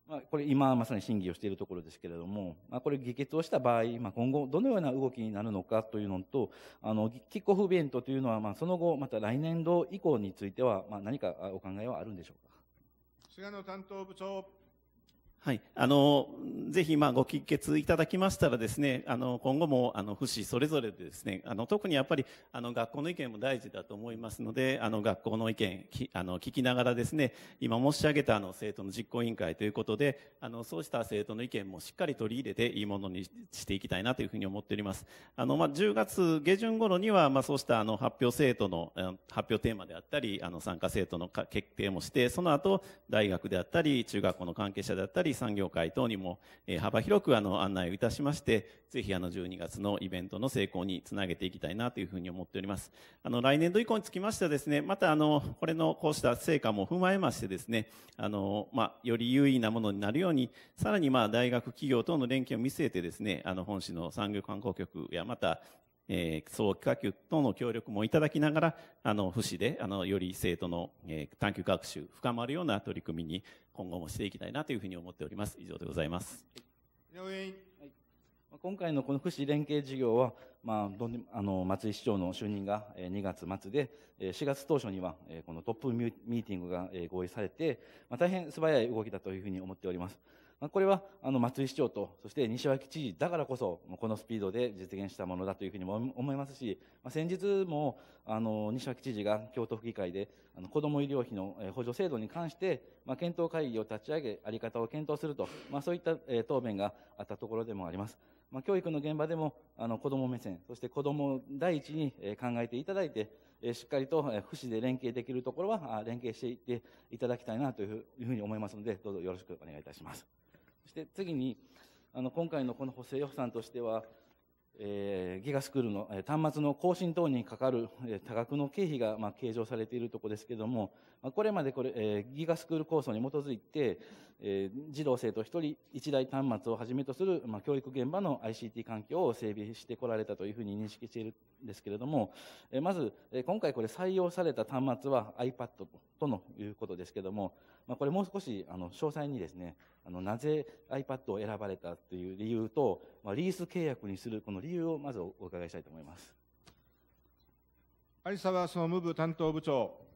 まあ、これ今まさに審議をしているところですけれども、まあ、これ議決をした場合、まあ、今後どのような動きになるのかというのと、あの、キックオフイベントというのは、まあ、その後、また来年度以降については、まあ、何かお考えはあるんでしょうか。菅野担当部長。はい。あの、ぜひ、まあ、ご帰結いただきましたらですね、あの、今後も、あの、府市それぞれでですね、あの、特にやっぱり、あの、学校の意見も大事だと思いますので、あの、学校の意見、きあの、聞きながらですね、今申し上げた、あの、生徒の実行委員会ということで、あの、そうした生徒の意見もしっかり取り入れて、いいものにしていきたいなというふうに思っております。あの、まあ、10月下旬頃には、まあ、そうした、あの、発表生徒の、発表テーマであったり、あの、参加生徒の決定もして、その後、大学であったり、中学校の関係者であったり、り産業界等にも、幅広くあの案内をいたしまして、ぜひあの12月のイベントの成功につなげていきたいなというふうに思っております。あの来年度以降につきましてはですね、またあのこれのこうした成果も踏まえましてですね、あのまあ、より優位なものになるように、さらにまあ大学企業との連携を見据えてですね、あの本市の産業観光局やまたえー、総企画との協力もいただきながら、あの、不で、あの、より生徒の、えー、探究学習、深まるような取り組みに、今後もしていきたいなというふうに思っております。以上でございます。井上委員。今回のこの福祉連携事業は、まあ、どんあの松井市長の就任が2月末で、4月当初にはこのトップミーティングが合意されて、まあ、大変素早い動きだというふうに思っております。まあ、これはあの松井市長とそして西脇知事だからこそこのスピードで実現したものだというふうにも思いますし、まあ、先日もあの西脇知事が京都府議会であの子ども医療費の補助制度に関して、まあ、検討会議を立ち上げ在り方を検討すると、まあ、そういった、え答弁があったところでもあります。まあ、教育の現場でもあの子ども目線そして子ども第一に考えていただいてしっかりと福祉で連携できるところは連携していっていただきたいなというふうに思いますのでどうぞよろしくお願いいたします。そして次に、あの、今回のこの補正予算としては、えー、ギガスクールの、え端末の更新等にかかる、え多額の経費が、まあ、計上されているところですけれども、まあ、これまでこれ、えー、ギガスクール構想に基づいて、えー、児童生徒一人一台端末をはじめとする、まあ、教育現場の ICT 環境を整備してこられたというふうに認識しているんですけれども、えー、まず、えー、今回これ採用された端末は iPad とのいうことですけれども、まあ、これもう少しあの詳細にですね、あのなぜ iPad を選ばれたという理由と、まあ、リース契約にするこの理由をまずお伺いしたいと思います。有沢総務部担当部長。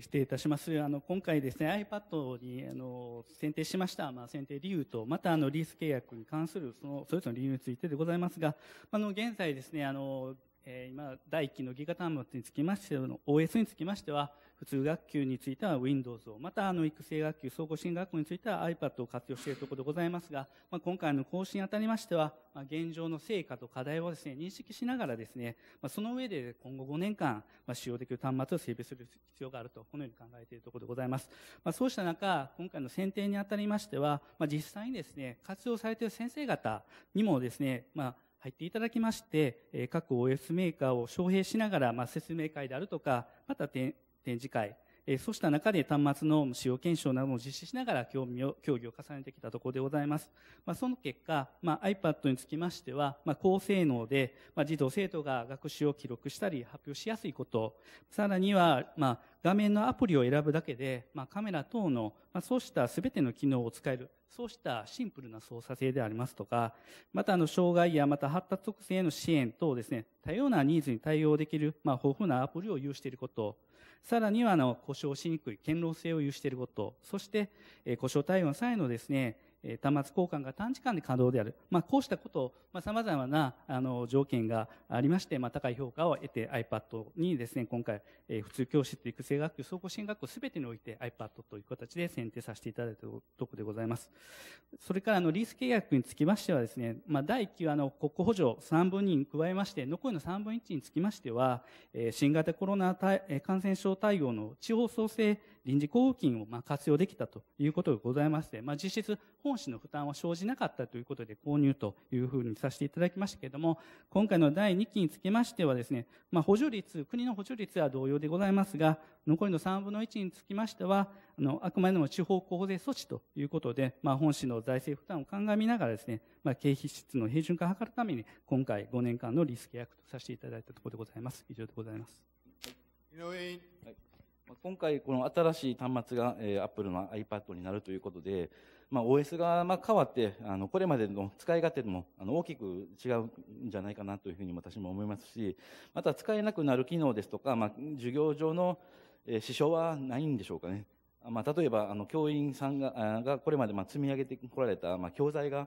失礼いたします。あの、今回ですね、iPad に、あの、選定しました、まあ、選定理由と、また、あの、リース契約に関する、その、それぞれの理由についてでございますが、あの、現在ですね、あの、えー、今、第1期のギガ端末につきましての、OS につきましては、普通学級については Windows を、またあの育成学級、総合支援学校については iPad を活用しているところでございますが、まあ、今回の更新にあたりましては、まあ、現状の成果と課題をですね、認識しながらですね、まあ、その上で今後5年間、まあ、使用できる端末を整備する必要があると、このように考えているところでございます。まあ、そうした中、今回の選定にあたりましては、まあ、実際にですね、活用されている先生方にもですね、まあ、入っていただきまして、各 OS メーカーを招聘しながら、まあ、説明会であるとか、また展展示会、そうした中で端末の使用検証なども実施しながら興味を、協議を重ねてきたところでございます。まあ、その結果、まあ、iPad につきましては、まあ、高性能で、まあ、児童生徒が学習を記録したり発表しやすいこと、さらには、まあ、画面のアプリを選ぶだけで、まあ、カメラ等の、まあ、そうした全ての機能を使える、そうしたシンプルな操作性でありますとか、またあの障害やまた発達特性への支援等ですね、多様なニーズに対応できる、まあ、豊富なアプリを有していること、さらにはあの故障しにくい堅牢性を有していることそして故障対応の際のですねえ端末交換が短時間で可能である。まあ、こうしたことを、まあ、様々な、あの、条件がありまして、まあ、高い評価を得て iPad にですね、今回、え普通教師と育成学級、総合支援学校すべてにおいて iPad という形で選定させていただいたとこでございます。それから、あの、リース契約につきましてはですね、まあ、第1級、あの、国庫補助3分2に加えまして、残りの3分1につきましては、え新型コロナ対、感染症対応の地方創生臨時交付金をま活用できたということがございまして、まあ、実質本市の負担は生じなかったということで購入というふうにさせていただきましたけれども、今回の第2期につきましてはですね、まあ、補助率、国の補助率は同様でございますが、残りの3分の1につきましては、あの、あくまでも地方交付税措置ということで、まあ、本市の財政負担を鑑みながらですね、まあ、経費支出の平準化を図るために、今回5年間のリスク役約とさせていただいたところでございます。以上でございます。井上委員。はい今回、この新しい端末が、えー、Apple の iPad になるということで、まあ、OS が、まあ、変わって、あの、これまでの使い勝手も、あの、大きく違うんじゃないかなというふうに私も思いますし、また使えなくなる機能ですとか、まあ、授業上の、えー、支障はないんでしょうかね。まあ、例えば、あの、教員さんが、がこれまで、まあ、積み上げてこられた、まあ、教材が、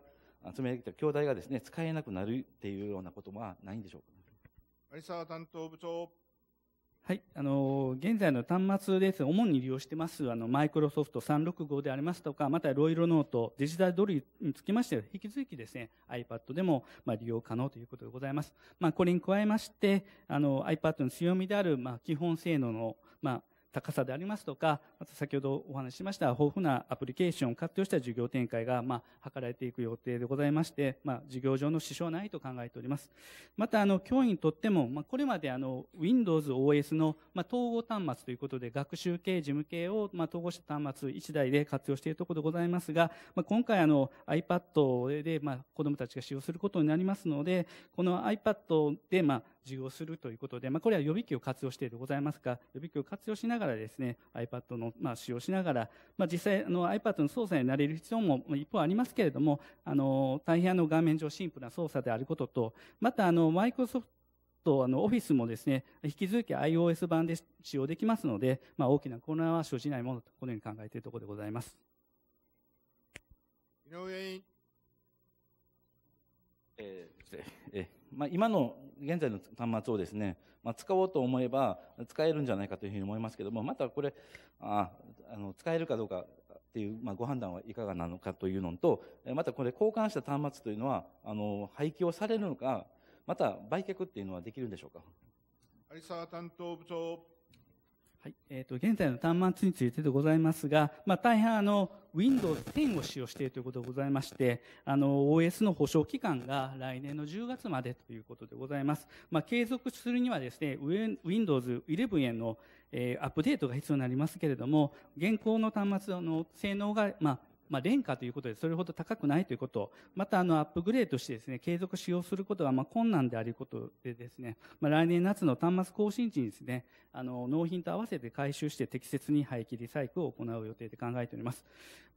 積み上げた教材がですね、使えなくなるっていうようなことはないんでしょうか、有沢担当部長。はい、あの現在の端末です主に利用してますあのマイクロソフト365でありますとかまたロイロノートデジタルドルにつきましては引き続きですね iPad でもまあ利用可能ということでございます、まあ、これに加えましてあの iPad の強みであるまあ基本性能のまあ高さでありますとか、また先ほどお話ししました豊富なアプリケーションを活用した事業展開が、まあ、図られていく予定でございまして、まあ、事業上の支障はないと考えております。また、あの、教員にとっても、まあ、これまで、あの、Windows OS の、まあ、統合端末ということで、学習系、事務系を、まあ、統合した端末1台で活用しているところでございますが、まあ、今回、あの、iPad で、まあ、子供たちが使用することになりますので、この iPad で、まあ、授業するということで、まあ、これは予備機を活用してでございますが、予備機を活用しながらですね、iPad の、まあ、使用しながら、まあ、実際の iPad の操作になれる必要も一方ありますけれども、あの、大変あの画面上シンプルな操作であることと、またあの、マイクロソフトと、あの、オフィスもですね、引き続き iOS 版で使用できますので、まあ、大きな混乱は生じないものと、このように考えているところでございます。井上委員。えー、えまあ、今の現在の端末をですね、まあ、使おうと思えば使えるんじゃないかというふうに思いますけども、またこれ、ああの使えるかどうかっていう、まあ、ご判断はいかがなのかというのと、またこれ交換した端末というのは、あの、廃棄をされるのか、また売却っていうのはできるんでしょうか。有沢担当部長。はいえーと、現在の端末についてでございますが、まあ、大半あの Windows 10を使用しているということでございましてあの OS の保証期間が来年の10月までということでございます、まあ、継続するにはですね Windows 11への、えー、アップデートが必要になりますけれども現行の端末の性能が、まあ、まあ、廉価ということで、それほど高くないということ、また、あの、アップグレードしてですね、継続使用することはまあ、困難であることでですね、まあ、来年夏の端末更新時にですね、あの、納品と合わせて回収して適切に廃棄リサイクルを行う予定で考えております。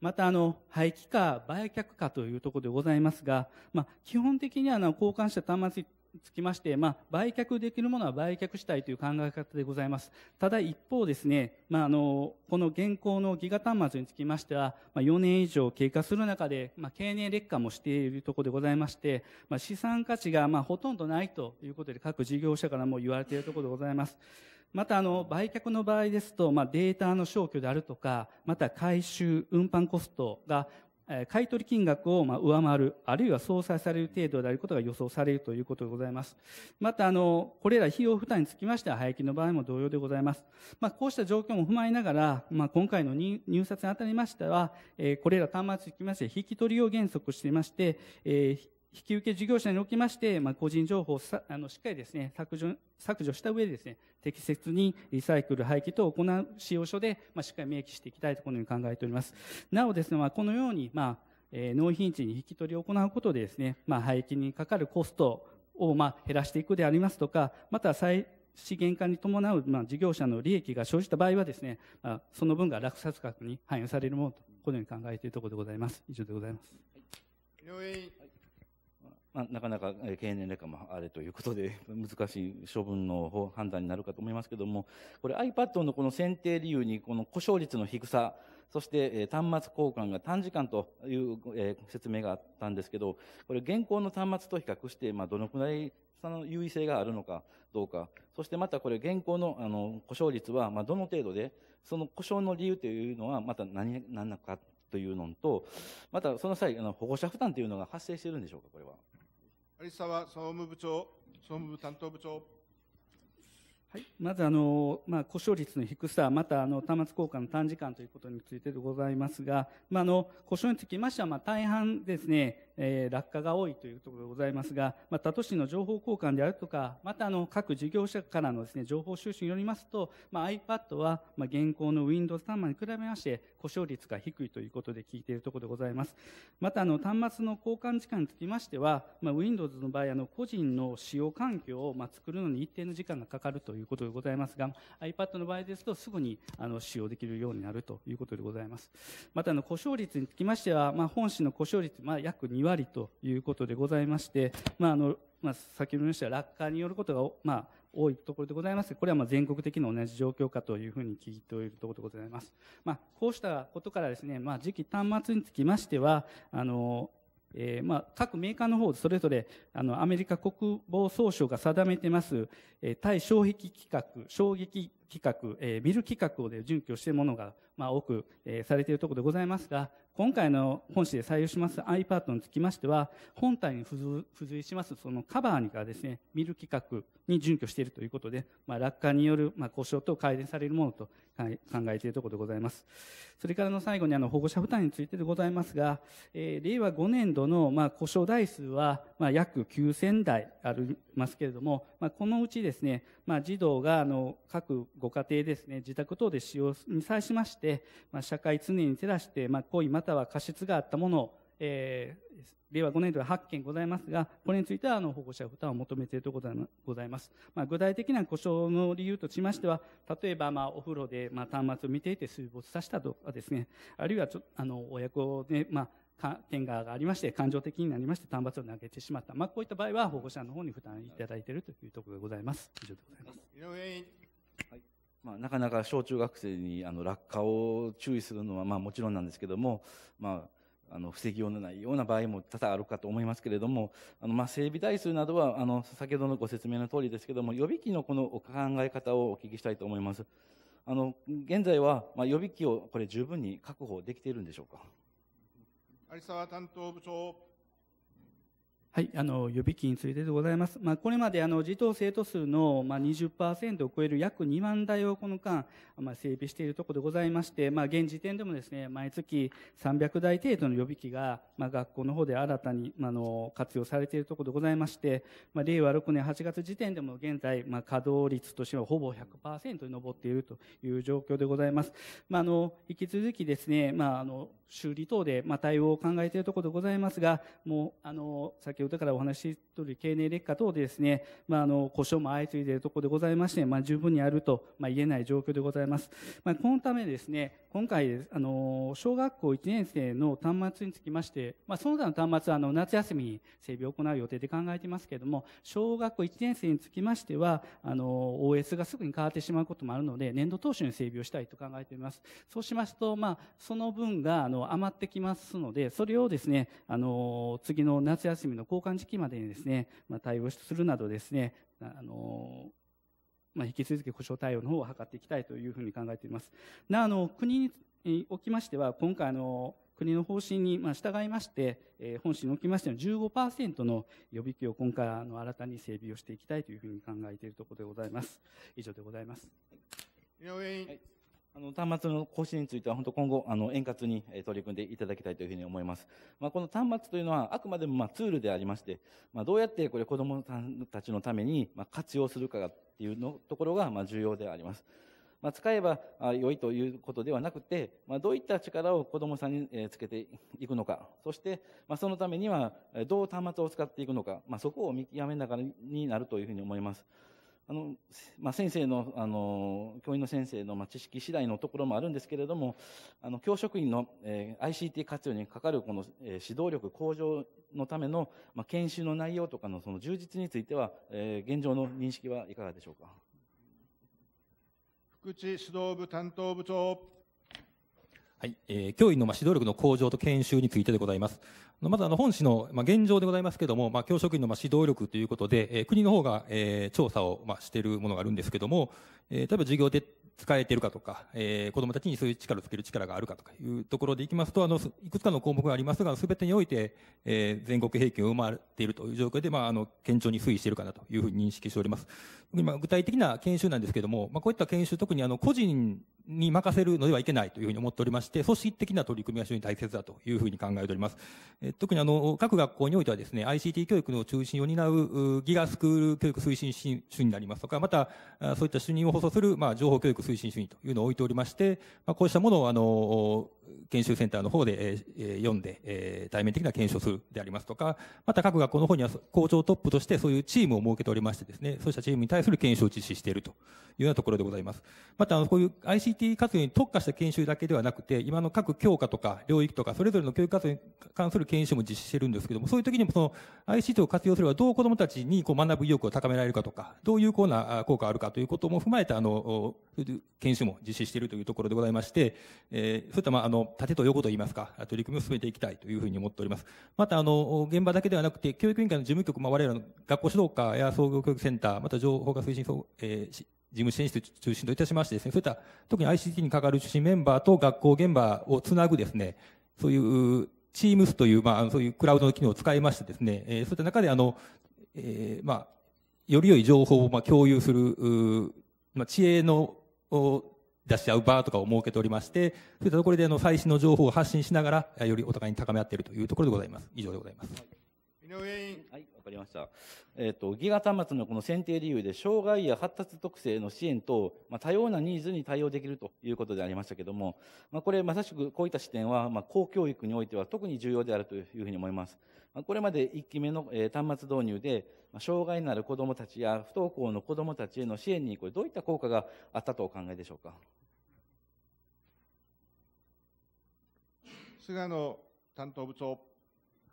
また、あの、廃棄か売却かというところでございますが、まあ、基本的には、あの、交換した端末つきまして、まあ、売却できるものは売却したいという考え方でございます。ただ一方ですね、まあ、あの、この現行のギガ端末につきましては、まあ、4年以上経過する中で、まあ、経年劣化もしているところでございまして、まあ、資産価値が、まあ、ほとんどないということで、各事業者からも言われているところでございます。またあの売却の場合ですと、まあ、データの消去であるとかまた回収運搬コストが買取金額をま上回る、あるいは相殺される程度であることが予想されるということでございます。また、あの、これら費用負担につきましては、廃棄の場合も同様でございます。まあ、こうした状況も踏まえながら、まあ、今回の入札にあたりましては、えこれら端末につきまして、引き取りを原則していまして、え引受事業者におきまして、まあ、個人情報をあのしっかりですね削除削除した上でですね適切にリサイクル廃棄等を行う使用書で、まあ、しっかり明記していきたいとこうに考えておりますなおですね、まあ、このように、まあえー、納品地に引き取りを行うことでですね、まあ、廃棄にかかるコストを、まあ、減らしていくでありますとかまた再資源化に伴う、まあ、事業者の利益が生じた場合はですね、まあ、その分が落札額に反映されるものとこのように考えているところでございます以上でございます、はいまあ、なかなか経年劣化もあれということで、難しい処分の判断になるかと思いますけども、これ iPad のこの選定理由に、この故障率の低さ、そして端末交換が短時間という説明があったんですけど、これ現行の端末と比較して、まあ、どのくらいその優位性があるのかどうか、そしてまたこれ現行のあの故障率は、まあ、どの程度で、その故障の理由というのはまた何、何なのかというのと、またその際、あの保護者負担というのが発生しているんでしょうか、これは。有沢総務部長、総務部担当部長。はい、まずあの、まあ、故障率の低さ、またあの端末交換の短時間ということについてでございますが、まあ、あの故障につきましては、まあ、大半ですね、えー、落下が多いというところでございますが、まあ、他都市の情報交換であるとか、またあの各事業者からのです、ね、情報収集によりますと、まあ、iPad は、まあ、現行の Windows 端末に比べまして故障率が低いということで聞いているところでございます。またあの端末の交換時間につきましては、まあ、Windows の場合あの個人の使用環境を、まあ、作るのに一定の時間がかかるということでございますが iPad の場合ですとすぐにあの使用できるようになるということでございます。またあの故障率につきましては、まあ、本市の故障率、まあ、約2ということでございまして、まああのまあ、先ほど言いました落下によることが、まあ、多いところでございますがこれはまあ全国的に同じ状況かというふうに聞いておるところでございます、まあ、こうしたことからですね、まあ、次期端末につきましてはあのえーまあ、各メーカーの方それぞれあのアメリカ国防総省が定めてます、えー、対障壁規格衝撃企画、えー、ビル企画をで準拠しているものが、まあ、多く、えー、されているところでございますが、今回の本誌で採用します iPad につきましては、本体に付随しますそのカバーにかですね、ビル企画に準拠しているということで、まあ、落下による、まあ、故障と改善されるものと考えているところでございます。それからの最後にあの保護者負担についてでございますが、えー、令和5年度の、まあ、故障台数は、まあ、約9000台ありますけれども、まあ、このうちですね、まあ、児童があの各ご家庭ですね、自宅等で使用に際しまして、まあ、社会常に照らして、まあ、故意または過失があったものを、えー、令和5年度は8件ございますが、これについてはあの保護者負担を求めているところでございます。まあ、具体的な故障の理由としましては、例えばまあお風呂でまあ端末を見ていて水没させたとかですね、あるいはちょあの親子でまあ点がありまして、感情的になりまして、端末を投げてしまった。まあ、こういった場合は、保護者の方に負担いただいているというところでございます。以上でございます。井上はい。まあ、なかなか小中学生に、あの、落下を注意するのは、まあ、もちろんなんですけども、まあ、あの、防ぎようのないような場合も多々あるかと思いますけれども、あの、まあ、整備台数などは、あの、先ほどのご説明の通りですけども、予備機のこの考え方をお聞きしたいと思います。あの、現在は、まあ、予備機をこれ十分に確保できているんでしょうか有沢担当部長はい、あの、予備金についてでございます。まあ、これまで、あの、児童生徒数の、まあ、20%を超える約2万台をこの間、まあ、整備しているところでございまして、まあ、現時点でもですね、毎月300台程度の予備機が、まあ、学校の方で新たに、まあ、の、活用されているところでございまして、まあ、令和6年8月時点でも現在、まあ、稼働率としてはほぼ100%に上っているという状況でございます。まあ、あの、引き続きですね、まあ、あの、修理等で、まあ、対応を考えているところでございますが、もう、あの、先ほど先からお話し取る経年劣化等でですね、まあ、あの故障も相次いでいるところでございまして、まあ、十分にあると、まあ、言えない状況でございます、まあ、このためですね今回あの小学校1年生の端末につきまして、まあ、その他の端末はあの夏休みに整備を行う予定で考えていますけれども小学校1年生につきましてはあの OS がすぐに変わってしまうこともあるので年度当初に整備をしたいと考えていますそうしますと、まあ、その分があの余ってきますのでそれをですねあの次の夏休みの交換時期までにですねですね、まあ、対応するなどですね、あのまあ、引き続き保償対応の方を図っていきたいというふうに考えています。なあの国におきましては、今回あの、国の方針に従いまして、本市におきましての15%の予備費を今回あの新たに整備をしていきたいというふうに考えているところでございます。以上でございます。井上委員。はいあの、端末の更新については、本当今後、あの、円滑に取り組んでいただきたいというふうに思います。まあ、この端末というのは、あくまでも、まあ、ツールでありまして、まあ、どうやってこれ子供もたちのために、まあ、活用するかがっていうの、ところが、まあ、重要であります。まあ、使えば良いということではなくて、まあ、どういった力を子供さんにつけていくのか、そして、まあ、そのためには、どう端末を使っていくのか、まあ、そこを見極めながらになるというふうに思います。あの、まあ、先生の、あの、教員の先生の、まあ、知識次第のところもあるんですけれども、あの、教職員の、えー、ICT 活用にかかるこの、えー、指導力向上のための、まあ、研修の内容とかのその充実については、えー、現状の認識はいかがでしょうか。福地指導部担当部長。はい、えー、教員のま指導力の向上と研修についてでございます。まずあの本市のま現状でございますけども、まあ、教職員のま指導力ということで、え国の方が、え調査をましているものがあるんですけども、え例えば授業で使えてるかとか、え子どもたちにそういう力をつける力があるかとかいうところでいきますと、あのいくつかの項目がありますが、すべてにおいて、え全国平均を生まれているという状況で、まあ、あの堅調に推移しているかなというふうに認識しております。今、具体的な研修なんですけども、まあ、こういった研修、特にあの、個人に任せるのではいけないというふうに思っておりまして、組織的な取り組みが非常に大切だというふうに考えております。え特にあの、各学校においてはですね、ICT 教育の中心を担うギガスクール教育推進主任になりますとか、また、そういった主任を補佐する、まあ、情報教育推進主任というのを置いておりまして、まあ、こうしたものをあの、研修センターの方で、えー、読んで、えー、対面的な検証するでありますとか、また各学校の方には校長トップとしてそういうチームを設けておりましてですね、そうしたチームに対する検証を実施しているというようなところでございます。また、こういう ICT 活用に特化した研修だけではなくて、今の各教科とか領域とか、それぞれの教育活用に関する研修も実施してるんですけども、そういう時にもその ICT を活用すればどう子供たちにこう学ぶ意欲を高められるかとか、どういうな効果があるかということも踏まえて、あの、研修も実施しているというところでございまして、えー、そういった、まあ、の、縦と横といいますか、取り組みを進めていきたいというふうに思っております。また、あの、現場だけではなくて、教育委員会の事務局、まあ、我らの学校指導課や総合教育センター、また情報化推進総、えー、事務支援室中心といたしましてですね、そういった特に ICT に係る出身メンバーと学校現場をつなぐですね、そういうチームスという、まあ、そういうクラウドの機能を使いましてですね、えー、そういった中で、あの、えー、まあ、より良い情報をまあ共有する、まあ、知恵の出し合うーとかを設けておりまして、そういったところであの最新の情報を発信しながら、よりお互いに高め合っているというところでございます。以上でございます。はい、井上委員。はいりました。えっ、ー、と、ギガ端末のこの選定理由で、障害や発達特性の支援等、まあ、多様なニーズに対応できるということでありましたけども、まあ、これまさしくこういった視点は、まあ、公教育においては特に重要であるというふうに思います。まあ、これまで1期目の、えー、端末導入で、まあ、障害のある子どもたちや不登校の子どもたちへの支援に、これどういった効果があったとお考えでしょうか。菅野担当部長。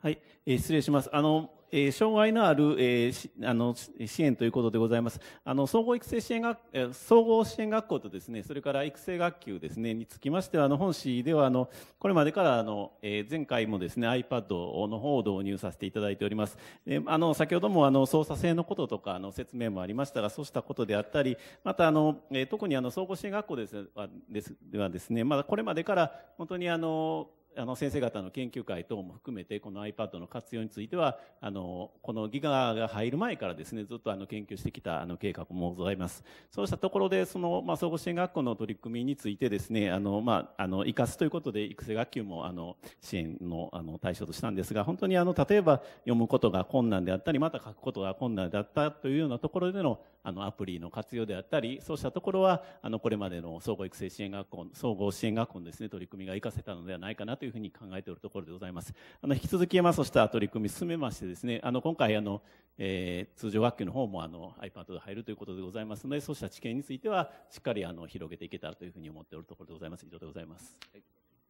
はい、えー、失礼します。あのえー、障害のある、えー、あの支援ということでございます。あの総合育成支援学、えー、総合支援学校とですね、それから育成学級ですねにつきましては、あの本市ではあのこれまでからあの、えー、前回もですね iPad の方を導入させていただいております。えあの先ほどもあの操作性のこととかあの説明もありましたが、そうしたことであったり、またあの、え特にあの総合支援学校ですはですではですね、まだこれまでから本当にあのあの先生方の研究会等も含めてこの iPad の活用についてはあのこのギガが入る前からですねずっとあの研究してきたあの計画もございますそうしたところでその、まあ、総合支援学校の取り組みについてですねあの、まあ、あの生かすということで育成学級もあの支援のあの対象としたんですが本当にあの例えば読むことが困難であったりまた書くことが困難だったというようなところでのあのアプリの活用であったりそうしたところはあのこれまでの総合育成支援学校総合支援学校のですね取り組みが生かせたのではないかなとというふうに考えておるところでございます。あの、引き続きまあ、そうした取り組み進めましてですね、あの、今回あの、えー、通常学級の方もあの、iPad で入るということでございますので、そうした知見については、しっかりあの、広げていけたらというふうに思っておるところでございます。以上でございます。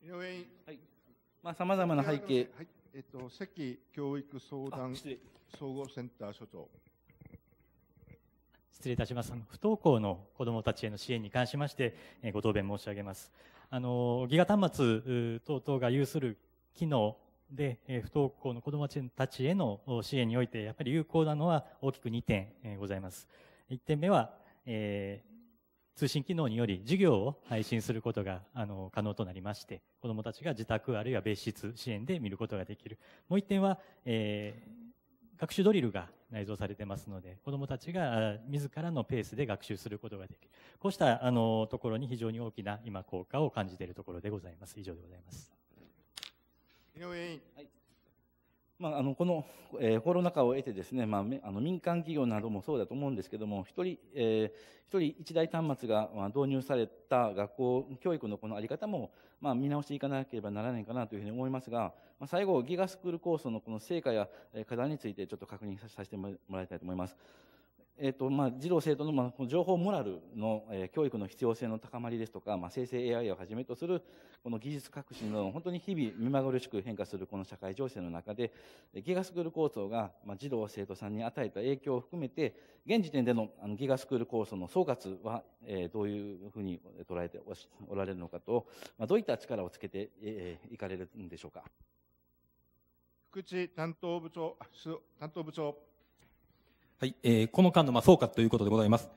井上委員。はい。まあ、様々な背景。はい。えっと、関教育相談総合センター所長。失礼いたします。不登校の子どもたちへの支援に関しまして、えご答弁申し上げます。あの、ギガ端末等々が有する機能で、え不登校の子どもたちへの支援において、やっぱり有効なのは大きく2点、えございます。1点目は、えー、通信機能により授業を配信することがあの可能となりまして、子どもたちが自宅あるいは別室支援で見ることができる。もう1点は、えー、学習ドリルが内蔵されてますので、子どもたちが自らのペースで学習することができる。こうしたあのところに非常に大きな今効果を感じているところでございます。以上でございます。井上委員。はいまあ、あのこの、えー、コロナ禍を得てですね、まあ、あの民間企業などもそうだと思うんですけども、一人、えー、一人一台端末が導入された学校教育のこのあり方も、まあ、見直していかなければならないかなというふうに思いますが、まあ、最後、ギガスクール構想のこの成果や課題についてちょっと確認させてもらいたいと思います。えっと、まあ、児童生徒の、まあ、情報モラルの、えー、教育の必要性の高まりですとか、まあ、生成 AI をはじめとする、この技術革新の本当に日々目まぐるしく変化するこの社会情勢の中で、ギガスクール構想が、まあ、児童生徒さんに与えた影響を含めて、現時点でのあのギガスクール構想の総括は、えー、どういうふうに捉えておられるのかと、まあ、どういった力をつけて、えー、いかれるんでしょうか。福地担当部長、担当部長。はい、えー、この間のまあ総括ということでございます。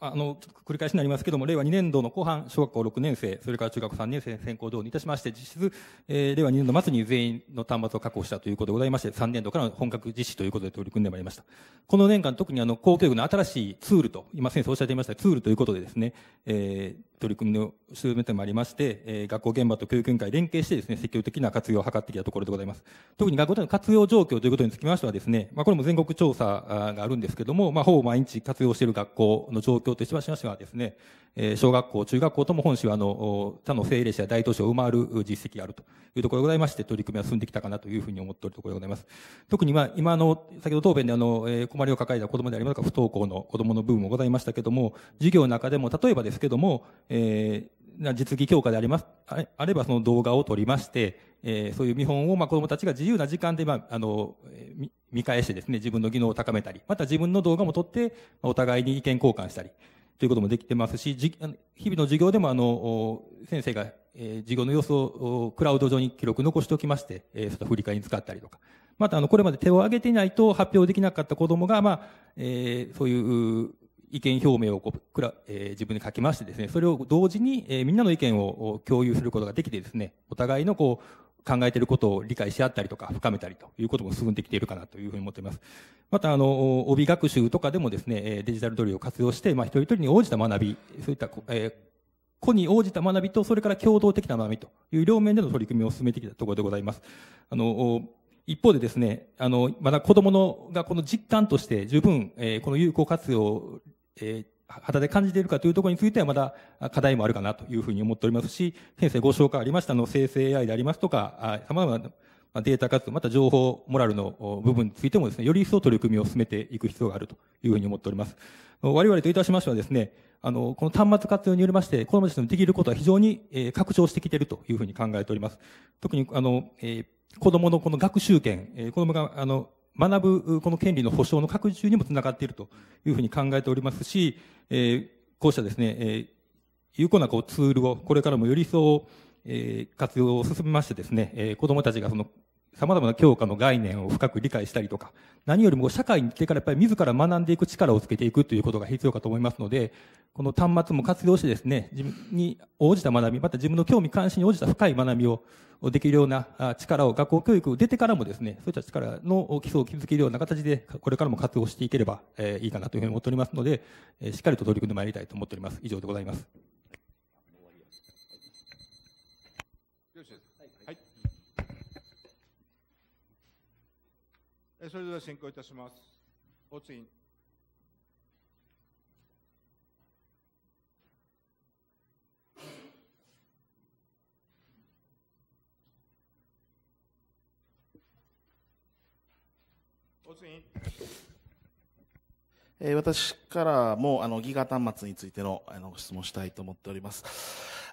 あの、繰り返しになりますけども、令和2年度の後半、小学校6年生、それから中学3年生先行導入いたしまして、実質、えー、令和2年度末に全員の端末を確保したということでございまして、3年度からの本格実施ということで取り組んでまいりました。この年間、特にあの、公教育の新しいツールと、今先生おっしゃっていましたツールということでですね、えー、取り組みの進めてまいりまして、えー、学校現場と教育委員会連携してですね、積極的な活用を図ってきたところでございます。特に学校での活用状況ということにつきましてはですね、まあ、これも全国調査があるんですけども、まあ、ほぼ毎日活用している学校の状況としましてはですね、えー、小学校、中学校とも本市はあの、他の政令市や大都市を上回る実績があるというところでございまして、取り組みは進んできたかなというふうに思っておるところでございます。特にまあ、今の、先ほど答弁であの、えー、困りを抱えた子供でありますか、不登校の子供の部分もございましたけども、授業の中でも、例えばですけども、えー、実技強化であります、あればその動画を撮りまして、えー、そういう見本をまあ子供たちが自由な時間で、まあ、あの、見返してですね、自分の技能を高めたり、また自分の動画も撮って、お互いに意見交換したり、ということもできてますし、じ日々の授業でもあの、先生が、えー、授業の様子をクラウド上に記録残しておきまして、えー、その振り返りに使ったりとか。また、あの、これまで手を挙げていないと発表できなかった子供が、まあ、えー、そういう意見表明をこうくら、えー、自分で書きましてですね、それを同時に、えー、みんなの意見を共有することができてですね、お互いのこう、考えていることを理解し合ったりとか、深めたりということも進んできているかなというふうに思っています。また、あの、帯学習とかでもですね、デジタルドリルを活用して、まあ、一人一人に応じた学び、そういった、えー個に応じた学びと、それから共同的な学びという両面での取り組みを進めてきたところでございます。あの、一方でですね、あの、まだ子供のがこの実感として十分、えー、この有効活用えー、肌で感じているかというところについてはまだ課題もあるかなというふうに思っておりますし、先生ご紹介ありましたの生成 AI でありますとか、様々なデータ活動、また情報モラルの部分についてもですね、より一層取り組みを進めていく必要があるというふうに思っております。我々といたしましてはですね、あの、この端末活用によりまして、子どもたちのできることは非常に、えー、拡張してきているというふうに考えております。特に、あの、えー、子どものこの学習権、えー、子どもが、あの、学ぶこの権利の保障の拡充にもつながっているというふうに考えておりますし、えこうしたですね、え有効なこうツールをこれからもより一層、え活用を進めましてですね、え子どもたちがそのさまざまな教科の概念を深く理解したりとか、何よりも社会に来てからやっぱり自ら学んでいく力をつけていくということが必要かと思いますので、この端末も活用してですね、自分に応じた学び、また自分の興味関心に応じた深い学びをできるような力を学校教育を出てからもですね、そういった力の基礎を築けるような形で、これからも活用していければいいかなというふうに思っておりますので、しっかりと取り組んでまいりたいと思っております。以上でございます。それでは進行いたします。おついおつい私からもあのギガ端末についてのあの質問したいと思っております。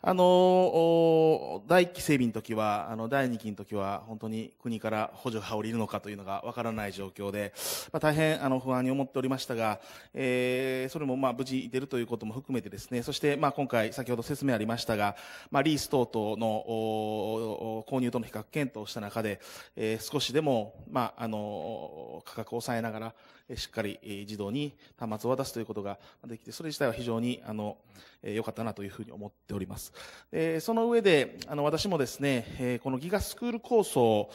あの、第1期整備の時は、あの、第2期の時は、本当に国から補助が下りるのかというのがわからない状況で、まあ、大変あの不安に思っておりましたが、えー、それもまあ無事出るということも含めてですね、そしてまあ今回、先ほど説明ありましたが、まあ、リース等々の購入との比較検討した中で、えー、少しでも、まあ、あの、価格を抑えながら、しっかり児童に端末を渡すすということができて、それ自体は非常に、あの、え良かったなというふうに思っております。えその上で、あの、私もですね、えこのギガスクール構想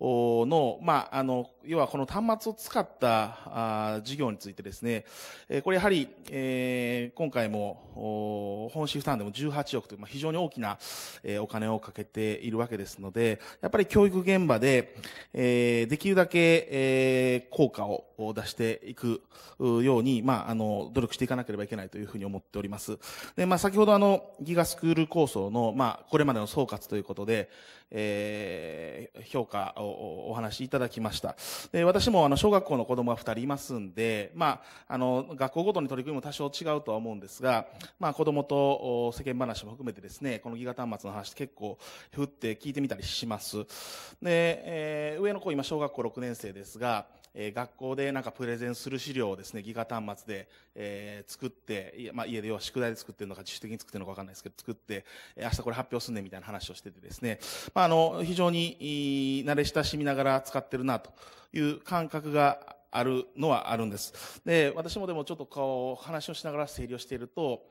の、まあ、あの、要はこの端末を使ったあ事業についてですね、えこれやはり、え今回も、本市負担でも18億という、まあ、非常に大きな、えお金をかけているわけですので、やっぱり教育現場で、えできるだけ、え効果を出していくように、まあ、あの、努力していかなければいけないというふうに思っております。で、まあ、先ほどあの、ギガスクール構想の、まあ、これまでの総括ということで、えー、評価をお話しいただきました。で、私もあの、小学校の子供が二人いますんで、まあ、あの、学校ごとに取り組みも多少違うとは思うんですが、まあ、子供と世間話も含めてですね、このギガ端末の話結構、振って聞いてみたりします。で、えー、上の子今小学校6年生ですが、えー、学校でなんかプレゼンする資料をですね、ギガ端末で、えー、作って、まあ、家で要は宿題で作ってるのか、自主的に作ってるのかわかんないですけど、作って、明日これ発表すんねみたいな話をしててですね、まあ、あの、非常に慣れ親しみながら使ってるなという感覚があるのはあるんです。で、私もでもちょっとこう、話をしながら整理をしていると、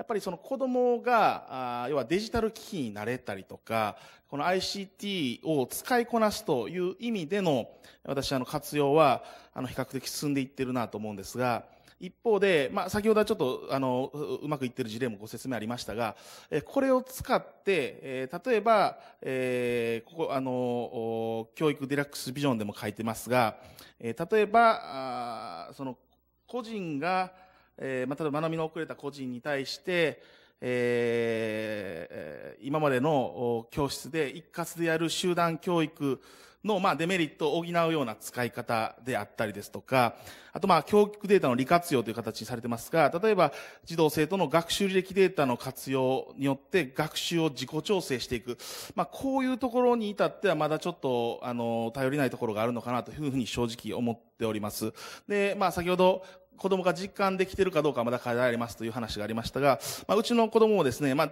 やっぱりその子供が、あ要はデジタル機器になれたりとか、この ICT を使いこなすという意味での、私あの活用は、あの比較的進んでいってるなと思うんですが、一方で、まあ、先ほどはちょっと、あの、うまくいってる事例もご説明ありましたが、えこれを使って、え例えば、えここ、あの、教育デラックスビジョンでも書いてますが、え例えば、あその、個人が、えー、また学びの遅れた個人に対して、えー、今までの教室で一括でやる集団教育の、まあ、デメリットを補うような使い方であったりですとか、あと、まあ、教育データの利活用という形にされてますが、例えば、児童生徒の学習履歴データの活用によって、学習を自己調整していく。まあ、こういうところに至っては、まだちょっと、あの、頼りないところがあるのかなというふうに正直思っております。で、まあ、先ほど、子供が実感できてるかどうかまだ課題ありますという話がありましたが、まあ、うちの子供もですね、まあ、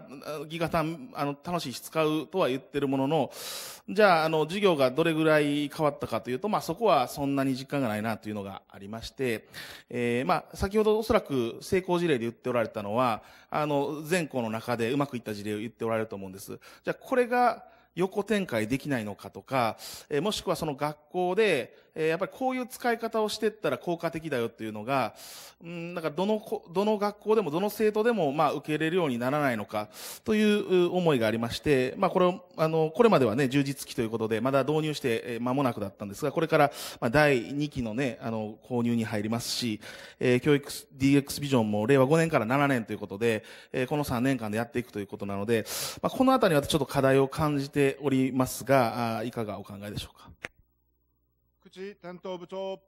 ギガタン、あの、楽しいし使うとは言ってるものの、じゃあ、あの、授業がどれぐらい変わったかというと、まあ、そこはそんなに実感がないなというのがありまして、えー、まあ、先ほどおそらく成功事例で言っておられたのは、あの、全校の中でうまくいった事例を言っておられると思うんです。じゃあ、これが横展開できないのかとか、えー、もしくはその学校で、えやっぱりこういう使い方をしていったら効果的だよっていうのが、うん、なんかどの、どの学校でもどの生徒でも、まあ、受け入れるようにならないのかという思いがありまして、まあ、これを、あの、これまではね、充実期ということで、まだ導入してえ間もなくだったんですが、これから、ま第2期のね、あの、購入に入りますし、え教育 DX ビジョンも令和5年から7年ということで、えこの3年間でやっていくということなので、まあ、このあたりはちょっと課題を感じておりますが、いかがお考えでしょうか。担当部長。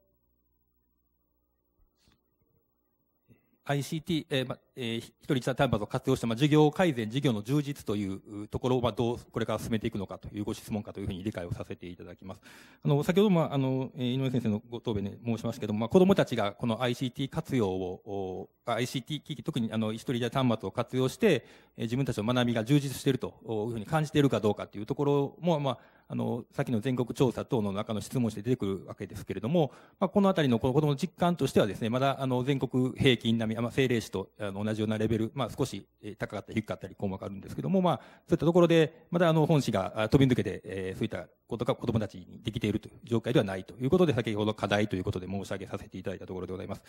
ICT、えーまえー、一人一端末を活用して、まあ、事業改善、事業の充実というところを、まあ、どうこれから進めていくのかというご質問かというふうに理解をさせていただきます。あの、先ほども、あの、井上先生のご答弁で申しますけども、まあ、子供たちがこの ICT 活用を、ICT 機器、特にあの、一人一台端末を活用して、えー、自分たちの学びが充実しているというふうに感じているかどうかというところも、まあ、あの、先の全国調査等の中の質問して出てくるわけですけれども、まあ、このあたりのこの子供の実感としてはですね、まだ、あの、全国平均並み、まあ、政令市と、あの、同じようなレベル、まあ、少し高かったり低かったり項目あるんですけども、まあ、そういったところで、またあの本誌が飛び抜けて、えー、そういったことが子供たちにできているという状態ではないということで、先ほど課題ということで申し上げさせていただいたところでございます。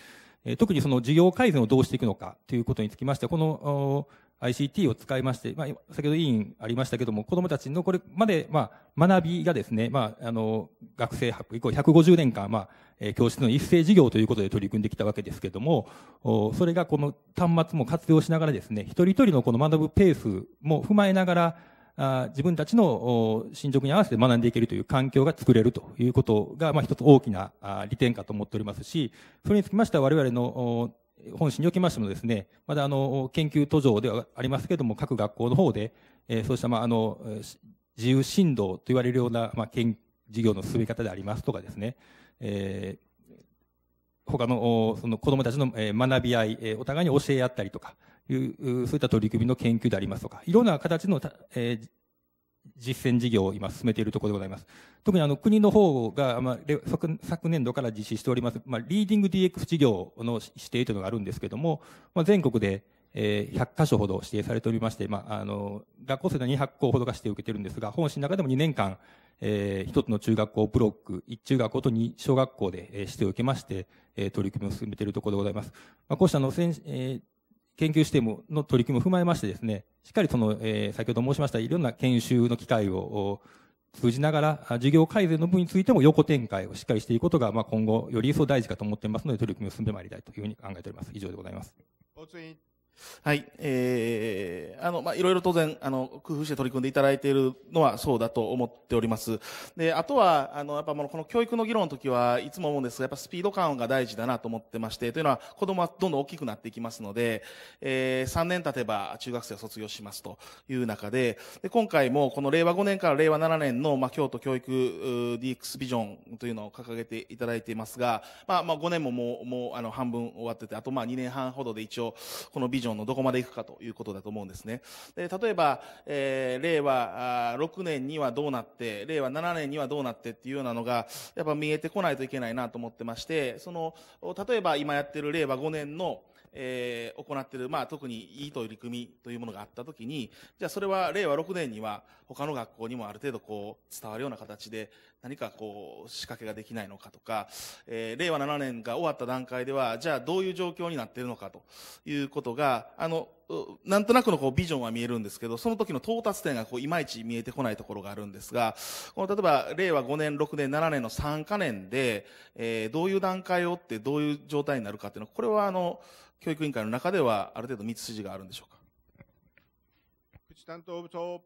えー、特にその事業改善をどうしていくのかということにつきまして、この、ICT を使いまして、まあ、先ほど委員ありましたけども、子供たちのこれまで、まあ、学びがですね、まあ、あの、学生博以降150年間、まあ、え教室の一斉授業ということで取り組んできたわけですけども、おそれがこの端末も活用しながらですね、一人一人のこの学ぶペースも踏まえながら、あ自分たちの進捗に合わせて学んでいけるという環境が作れるということが、まあ、一つ大きな利点かと思っておりますし、それにつきましては我々の本心におきましてもですね、まだあの研究途上ではありますけれども、各学校の方で、えそうしたまああの自由振動と言われるようなまあ研事業の進め方でありますとかですね、えー、他のその子どもたちの学び合い、お互いに教え合ったりとかいう、そういった取り組みの研究でありますとか、いろんな形の、えー実践事業を今進めているところでございます。特にあの国の方が、まあ、昨年度から実施しております、まあ、リーディング DX 事業の指定というのがあるんですけども、まあ、全国で、えー、100箇所ほど指定されておりまして、まあ、あの、学校生では200校ほどが指定を受けているんですが、本市の中でも2年間、えー、1つの中学校ブロック、1中学校と2小学校で、えー、指定を受けまして、えー、取り組みを進めているところでございます。まあ、こうしたの先、えー、研究システムの取り組みを踏まえましてですね、しっかりその、えー、先ほど申しましたいろんな研修の機会を通じながら、事業改善の分についても横展開をしっかりしていくことが、まあ、今後より一層大事かと思っていますので、取り組みを進めてまいりたいというふうに考えております。以上でございます。はい、えー、あの、まあ、いろいろ当然、あの、工夫して取り組んでいただいているのはそうだと思っております。で、あとは、あの、やっぱもうこの教育の議論の時はいつも思うんですが、やっぱスピード感が大事だなと思ってまして、というのは子供はどんどん大きくなっていきますので、えー、3年経てば中学生を卒業しますという中で、で、今回もこの令和5年から令和7年の、まあ、京都教育 DX ビジョンというのを掲げていただいていますが、まあ、まあ、5年ももう、もう、あの、半分終わってて、あとまあ2年半ほどで一応、このビジョンョンのどこまでいくかということだと思うんですね。で例えば、えー、令和6年にはどうなって、令和7年にはどうなってっていうようなのが、やっぱ見えてこないといけないなと思ってまして、その、例えば今やってる令和5年の、えー、行っている、まあ、特にいい取り組みというものがあったときに、じゃあそれは令和6年には他の学校にもある程度こう伝わるような形で何かこう仕掛けができないのかとか、えー、令和7年が終わった段階では、じゃあどういう状況になっているのかということが、あの、なんとなくのこうビジョンは見えるんですけど、その時の到達点がこういまいち見えてこないところがあるんですが、この例えば令和5年、6年、7年の3カ年で、えー、どういう段階を追ってどういう状態になるかっていうのは、これはあの、教育委員会の中ではある程度道筋があるんでしょうか。担当部長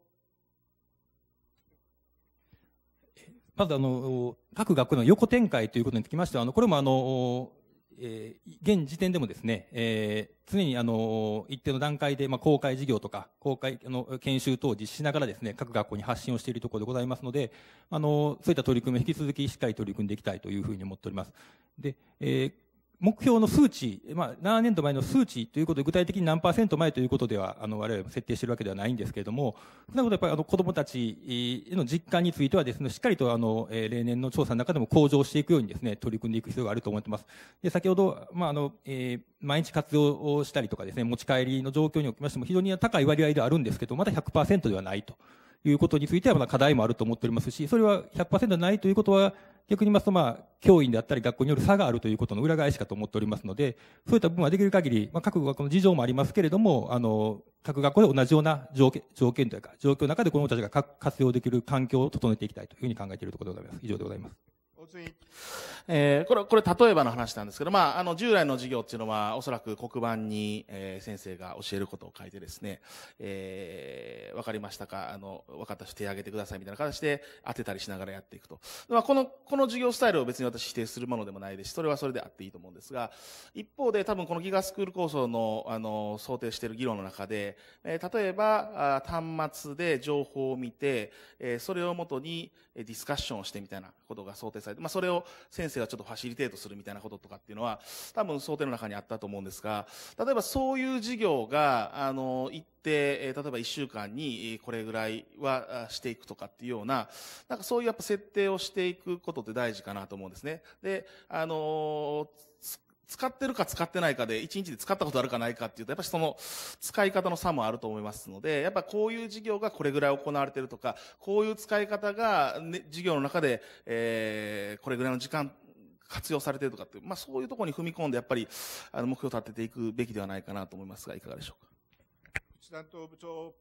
まずあの各学校の横展開ということにつきましては、あのこれもあの、えー、現時点でもですね、えー、常にあの一定の段階で、まあ、公開事業とか公開の研修等を実施しながらですね各学校に発信をしているところでございますのであのそういった取り組みを引き続きしっかり取り組んでいきたいというふうに思っております。でえー目標の数値、まあ、7年度前の数値ということで、具体的に何パーセント前ということでは、あの、我々設定しているわけではないんですけれども、なので、やっぱり、あの、子供たちの実感についてはですね、しっかりと、あの、えー、例年の調査の中でも向上していくようにですね、取り組んでいく必要があると思ってます。で、先ほど、まあ、あの、えー、毎日活用をしたりとかですね、持ち帰りの状況におきましても、非常に高い割合ではあるんですけど、まだ100%ではないと。いうことについてはまだ課題もあると思っておりますし、それは100%ないということは、逆に言いますと、まあ、教員であったり学校による差があるということの裏返しかと思っておりますので、そういった部分はできる限り、まあ、各学校の事情もありますけれども、あの、各学校で同じような条件条件というか、状況の中で子どもたちが活用できる環境を整えていきたいというふうに考えているところでございます。以上でございます。えー、これ、これ例えばの話なんですけど、まあ、あの、従来の授業っていうのは、おそらく黒板に、えー、先生が教えることを書いてですね、えー、わかりましたかあの、わかった人手を挙げてくださいみたいな形で当てたりしながらやっていくと。まあ、この、この授業スタイルを別に私否定するものでもないですし、それはそれであっていいと思うんですが、一方で多分このギガスクール構想の、あの、想定している議論の中で、えー、例えば、あ端末で情報を見て、えー、それをもとに、ディスカッションをしてみたいなことが想定されて、まあ、それを先生がちょっとファシリテートするみたいなこととかっていうのは、多分想定の中にあったと思うんですが、例えばそういう事業が、あの、行って、例えば1週間にこれぐらいはしていくとかっていうような、なんかそういうやっぱ設定をしていくことって大事かなと思うんですね。で、あのー使ってるか使ってないかで、1日で使ったことあるかないかっていうと、やっぱりその使い方の差もあると思いますので、やっぱこういう事業がこれぐらい行われてるとか、こういう使い方が、ね、事業の中で、えー、これぐらいの時間、活用されてるとかって、まあそういうところに踏み込んで、やっぱり、あの、目標を立てていくべきではないかなと思いますが、いかがでしょうか。内担当部長。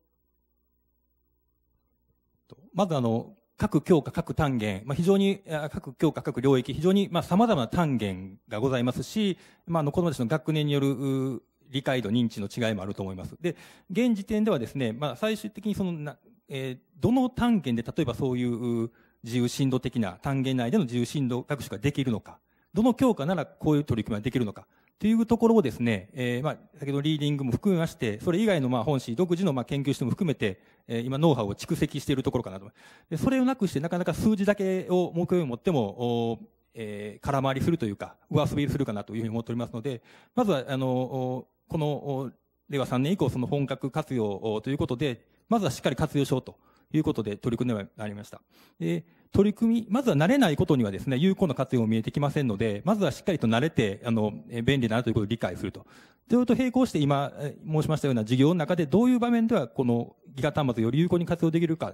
まずあの、各教科、各単元、まあ、非常に、各教科、各領域、非常に、まあ、様々な単元がございますし、まあ、の、子供たちの学年による、理解度、認知の違いもあると思います。で、現時点ではですね、まあ、最終的にそのな、えー、どの単元で、例えばそういう、自由振動的な単元内での自由振動学習ができるのか、どの教科ならこういう取り組みができるのか、というところをですね、えー、まあ、先ほどリーディングも含めまして、それ以外のまあ本市独自のまあ研究室も含めて、えー、今ノウハウを蓄積しているところかなと。でそれをなくしてなかなか数字だけを目標に持っても、おえー、空回りするというか、上滑りするかなというふうに思っておりますので、まずは、あの、この、令和3年以降、その本格活用ということで、まずはしっかり活用しようということで取り組んでまいりました。で、取り組み、まずは慣れないことにはですね、有効な活用も見えてきませんので、まずはしっかりと慣れて、あの、便利だなということを理解すると。それと並行して今申しましたような事業の中でどういう場面ではこのギガ端末をより有効に活用できるか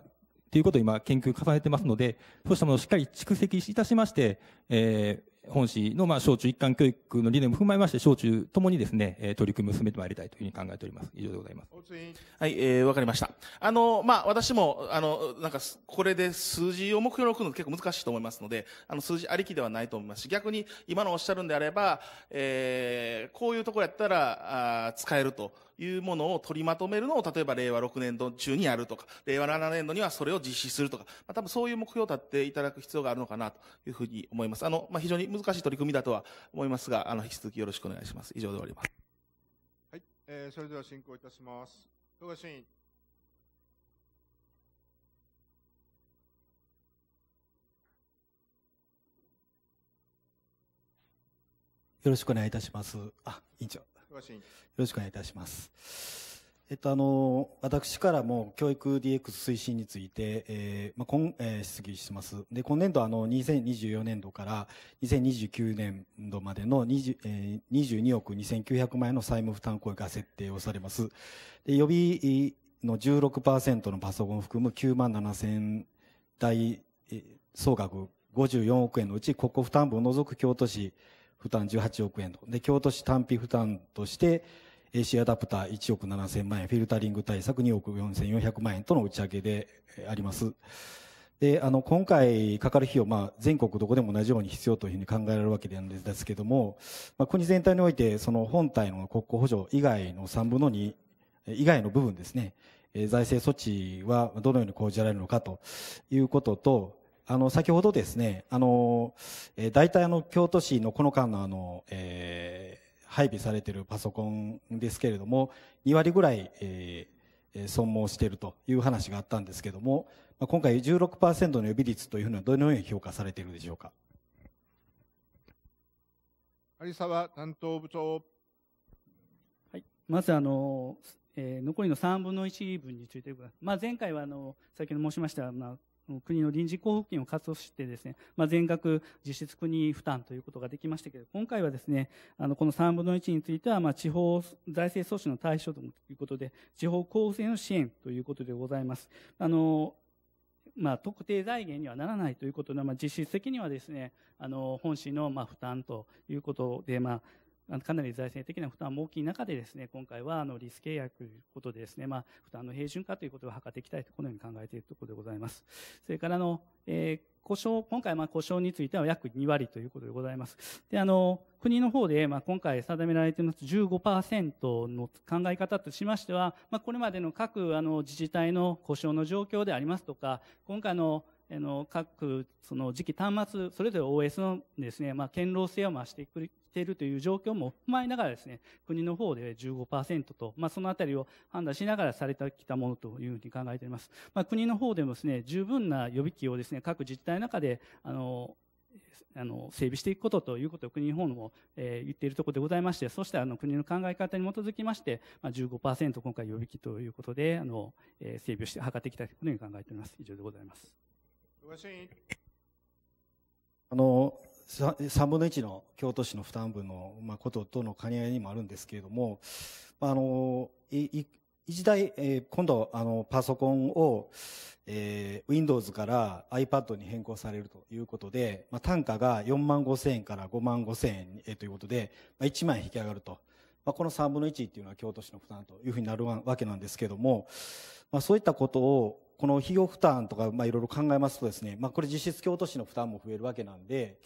ということを今研究重ねてますので、そうしたものをしっかり蓄積いたしまして、え本市の、まあ、小中一貫教育の理念も踏まえまして、小中ともにですね、えー、取り組みを進めてまいりたいというふうに考えております。以上でございます。はい、えー、わかりました。あの、まあ、私も、あの、なんか、これで数字を目標に置くの結構難しいと思いますので、あの、数字ありきではないと思いますし、逆に、今のおっしゃるんであれば、えー、こういうところやったら、あ使えると。いうものを取りまとめるのを、例えば令和6年度中にやるとか、令和7年度にはそれを実施するとか、まあ、多分そういう目標を立っていただく必要があるのかなというふうに思います。あの、まあ、非常に難しい取り組みだとは思いますが、あの、引き続きよろしくお願いします。以上で終わります。はい、えー、それでは進行いたします。戸川委よろしくお願いいたします。あ、委員長。よろしくお願いいたします。えっと、あの、私からも教育 DX 推進について、えー、まあ、今、えー、質疑します。で、今年度、あの、2024年度から2029年度までの20、えー、22億2900万円の債務負担行為が設定をされます。で、予備の16%のパソコンを含む9万7000台、総額54億円のうち、国庫負担分を除く京都市、負担18億円と。で、京都市単品負担として、AC アダプター1億7000万円、フィルタリング対策2億4400万円との打ち上げであります。で、あの、今回かかる費用、まあ、全国どこでも同じように必要というふうに考えられるわけなんですけども、まあ、国全体において、その本体の国庫補助以外の3分の2、以外の部分ですね、財政措置はどのように講じられるのかということと、あの、先ほどですね、あの、えー、大体あの、京都市のこの間のあの、えー、配備されているパソコンですけれども、2割ぐらい、えー、損耗しているという話があったんですけれども、まあ、今回16%の予備率というのはどのように評価されているでしょうか。有沢担当部長。はい、まずあの、えー、残りの3分の1分についてまあ、前回はあの先ほど申しました、まあ、国の臨時交付金を活用してですね、まあ、全額実質国負担ということができましたけど、今回はですね、あのこの3分の1については、ま地方財政措置の対象ということで、地方構成の支援ということでございます。あのまあ、特定財源にはならないということで、まあ、実質的にはですね、あの、本市の、まあ、負担ということで、まあ、かなり財政的な負担も大きい中でですね、今回はあのリス契約ということでですね、まあ、負担の平準化ということを図っていきたいと、このように考えているところでございます。それからの、えー故障、今回、まあ、故障については約2割ということでございます。で、あの、国の方で、まあ、今回定められています15%の考え方としましては、まあ、これまでの各、あの、自治体の故障の状況でありますとか、今回の、あの、各、その、時期端末、それぞれ OS のですね、まあ、堅牢性を増してくしているという状況も踏まえながらですね、国の方で15%と、まあ、そのあたりを判断しながらされてきたものというふうに考えております。まあ、国の方でもですね、十分な予備機をですね、各自治体の中で、あの、あの整備していくことということを国の方も、えー、言っているところでございまして、そしてあの国の考え方に基づきまして、まあ15、15%今回予備機ということで、あのえー、整備をして図ってきたというふうに考えております。以上でございます。あの3分の1の京都市の負担分の、こととの兼ね合いにもあるんですけれども、あの、一台、今度、パソコンを、Windows から iPad に変更されるということで、単価が4万5千円から5万5千円、ということで、1万円引き上がると。この3分の1というのは京都市の負担というふうになるわけなんですけれども、そういったことを、この費用負担とか、いろいろ考えますとですね、これ実質京都市の負担も増えるわけなんで、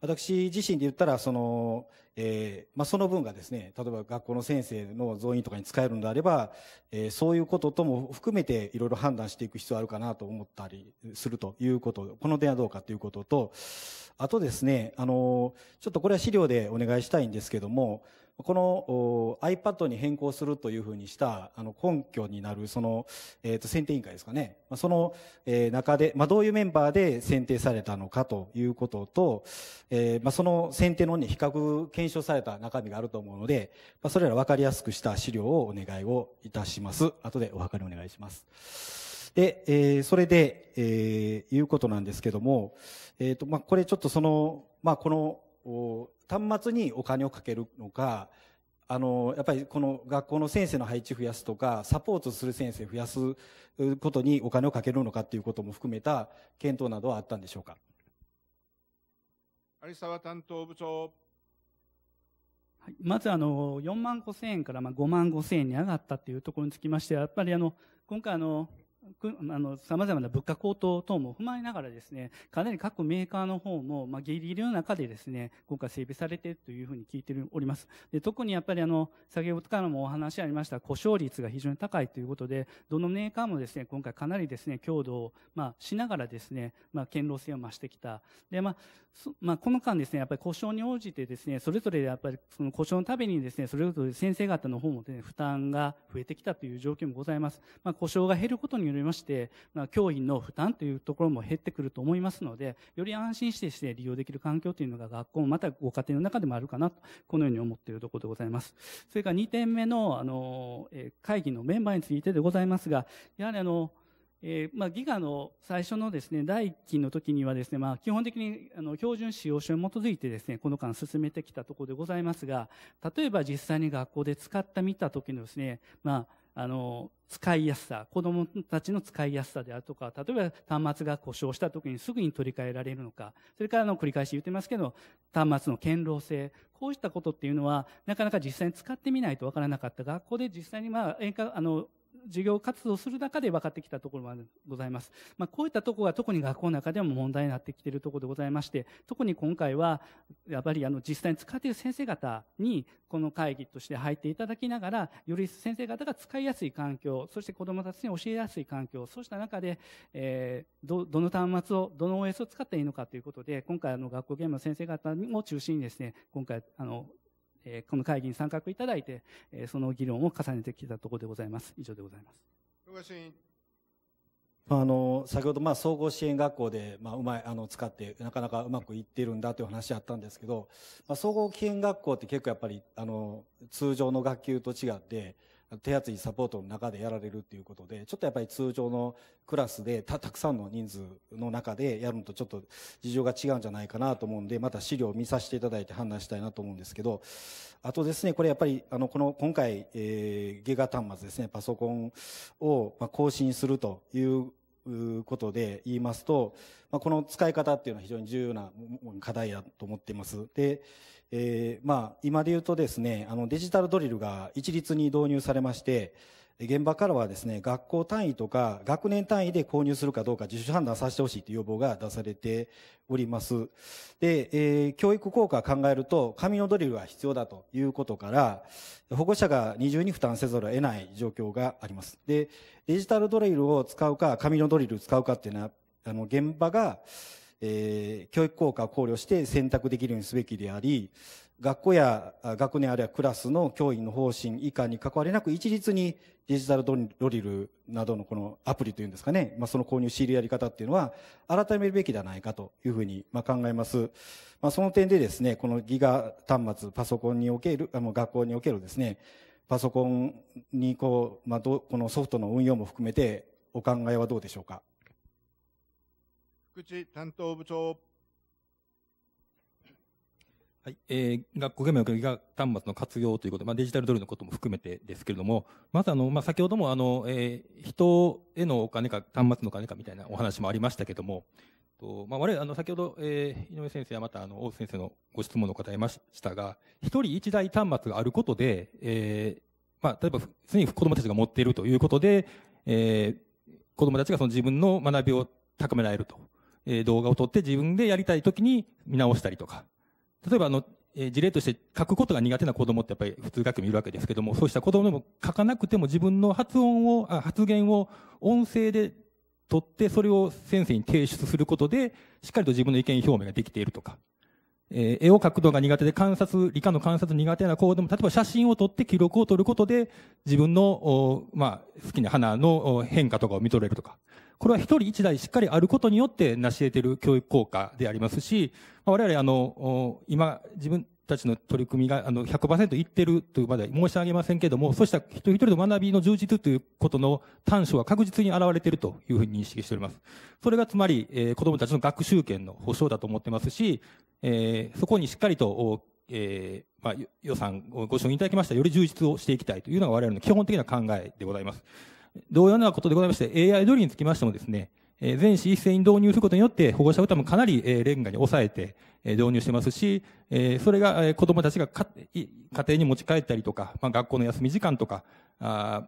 私自身で言ったら、その、えー、まあ、その分がですね、例えば学校の先生の増員とかに使えるのであれば、えー、そういうこととも含めていろいろ判断していく必要あるかなと思ったりするということ、この点はどうかということと、あとですね、あの、ちょっとこれは資料でお願いしたいんですけども、この iPad に変更するというふうにしたあの根拠になるその、えー、と選定委員会ですかね、まあ、その、えー、中で、まあ、どういうメンバーで選定されたのかということと、えーまあ、その選定の、ね、比較検証された中身があると思うので、まあ、それら分かりやすくした資料をお願いをいたします。後でお測りお願いします。で、えー、それで、えー、いうことなんですけども、えっ、ー、と、まあ、これちょっとその、まあ、この、端末にお金をかけるのか、あの、やっぱりこの学校の先生の配置増やすとか、サポートする先生増やすことにお金をかけるのかということも含めた検討などはあったんでしょうか。有沢担当部長。まずあの、4万5千円からまあ5万5千円に上がったというところにつきましては、やっぱりあの、今回あの、あの、様々な物価高騰等も踏まえながらですね、かなり各メーカーの方も、まあ、ギリギリの中でですね、今回整備されてというふうに聞いております。で、特にやっぱりあの、先ほどからもお話ありました、故障率が非常に高いということで、どのメーカーもですね、今回かなりですね、強度を、まあ、しながらですね、まあ、堅牢性を増してきた。で、まあ、まあ、この間ですね、やっぱり故障に応じてですね、それぞれやっぱりその故障のためにですね、それぞれ先生方の方も、ね、負担が増えてきたという状況もございます。まあ、故障が減ることによりまして、まあ、教員の負担というところも減ってくると思いますので、より安心してして利用できる環境というのが学校、またご家庭の中でもあるかなと、このように思っているところでございます。それから2点目の、あの、え会議のメンバーについてでございますが、やはりあの、えー、まあ、ギガの最初のですね、第1期の時にはですね、まあ、基本的に、あの、標準使用書に基づいてですね、この間進めてきたところでございますが、例えば実際に学校で使ってみた時のですね、まあ、あの、使いやすさ、子供たちの使いやすさであるとか、例えば端末が故障した時にすぐに取り替えられるのか、それからの繰り返し言ってますけど、端末の堅牢性、こうしたことっていうのは、なかなか実際に使ってみないとわからなかった。学校で実際にまあ、あの、授業活動する中で分かってきたところもございます。まあ、こういったところが特に学校の中でも問題になってきているところでございまして、特に今回は、やっぱりあの実際に使っている先生方に、この会議として入っていただきながら、より先生方が使いやすい環境、そして子供たちに教えやすい環境、そうした中で、えー、ど、どの端末を、どの OS を使っていいのかということで、今回あの学校現場の先生方を中心にですね、今回あの、えこの会議に参画いただいて、えその議論を重ねてきたところでございます。以上でございます。あの先ほど、まあ、総合支援学校で、まあ、うまいあの使ってなかなかうまくいってるんだという話あったんですけど、まあ、総合支援学校って結構やっぱりあの通常の学級と違って手厚いサポートの中でやられるっていうことでちょっとやっぱり通常のクラスでたくさんの人数の中でやるのとちょっと事情が違うんじゃないかなと思うんでまた資料を見させていただいて判断したいなと思うんですけどあとですねこれやっぱりあのこの今回、えー、ゲガ端末ですねパソコンを、まあ、更新するということで言いますと、まあ、この使い方っていうのは非常に重要な課題だと思っています。で、えー、まあ、今で言うとですね、あの、デジタルドリルが一律に導入されまして、現場からはですね、学校単位とか学年単位で購入するかどうか自主判断させてほしいという要望が出されております。で、えー、教育効果を考えると、紙のドリルは必要だということから、保護者が二重に負担せざるを得ない状況があります。で、デジタルドリルを使うか、紙のドリルを使うかっていうのは、あの、現場が、えー、教育効果を考慮して選択できるようにすべきであり、学校や学年あるいはクラスの教員の方針以下に関わりなく一律にデジタルドリルなどのこのアプリというんですかね、まあ、その購入仕入れやり方っていうのは改めるべきではないかというふうにまあ考えます。まあ、その点でですね、このギガ端末、パソコンにおける、あの学校におけるですね、パソコンにこう、まあ、どこのソフトの運用も含めてお考えはどうでしょうか。菊池担当部長。はい、えー、学校現場の教育端末の活用ということ、まあ、デジタルドルのことも含めてですけれども、まずあの、まあ、先ほどもあの、えー、人へのお金か端末のお金かみたいなお話もありましたけれども、とまあ、我々あの先ほど、えー、井上先生やまたあの大津先生のご質問の答えましたが、一人一台端末があることで、えーまあ、例えば常に子どもたちが持っているということで、えー、子どもたちがその自分の学びを高められると。えー、動画を撮って自分でやりたい時に見直したりとか。例えばあの、えー、事例として書くことが苦手な子供ってやっぱり普通学級いるわけですけども、そうした子供でも書かなくても自分の発音を、あ発言を音声で撮って、それを先生に提出することで、しっかりと自分の意見表明ができているとか。えー、絵を描くのが苦手で観察、理科の観察苦手な子でも、例えば写真を撮って記録を取ることで、自分の、まあ、好きな花の変化とかを見とれるとか。これは一人一台しっかりあることによって成し得ている教育効果でありますし、我々あの、今、自分たちの取り組みがあの100%いってるというまで申し上げませんけれども、そうした一人一人の学びの充実ということの短所は確実に現れているというふうに認識しております。それがつまり、えー、子供たちの学習権の保障だと思ってますし、えー、そこにしっかりと、えー、まあ、予算をご承認いただきましたより充実をしていきたいというのが我々の基本的な考えでございます。同様なことでございまして、AI ドリにつきましてもですね、え全市一斉に導入することによって、保護者負担もかなり、えー、ンガに抑えて、え導入してますし、えそれが、え子供たちがか家庭に持ち帰ったりとか、まあ、学校の休み時間とか、あ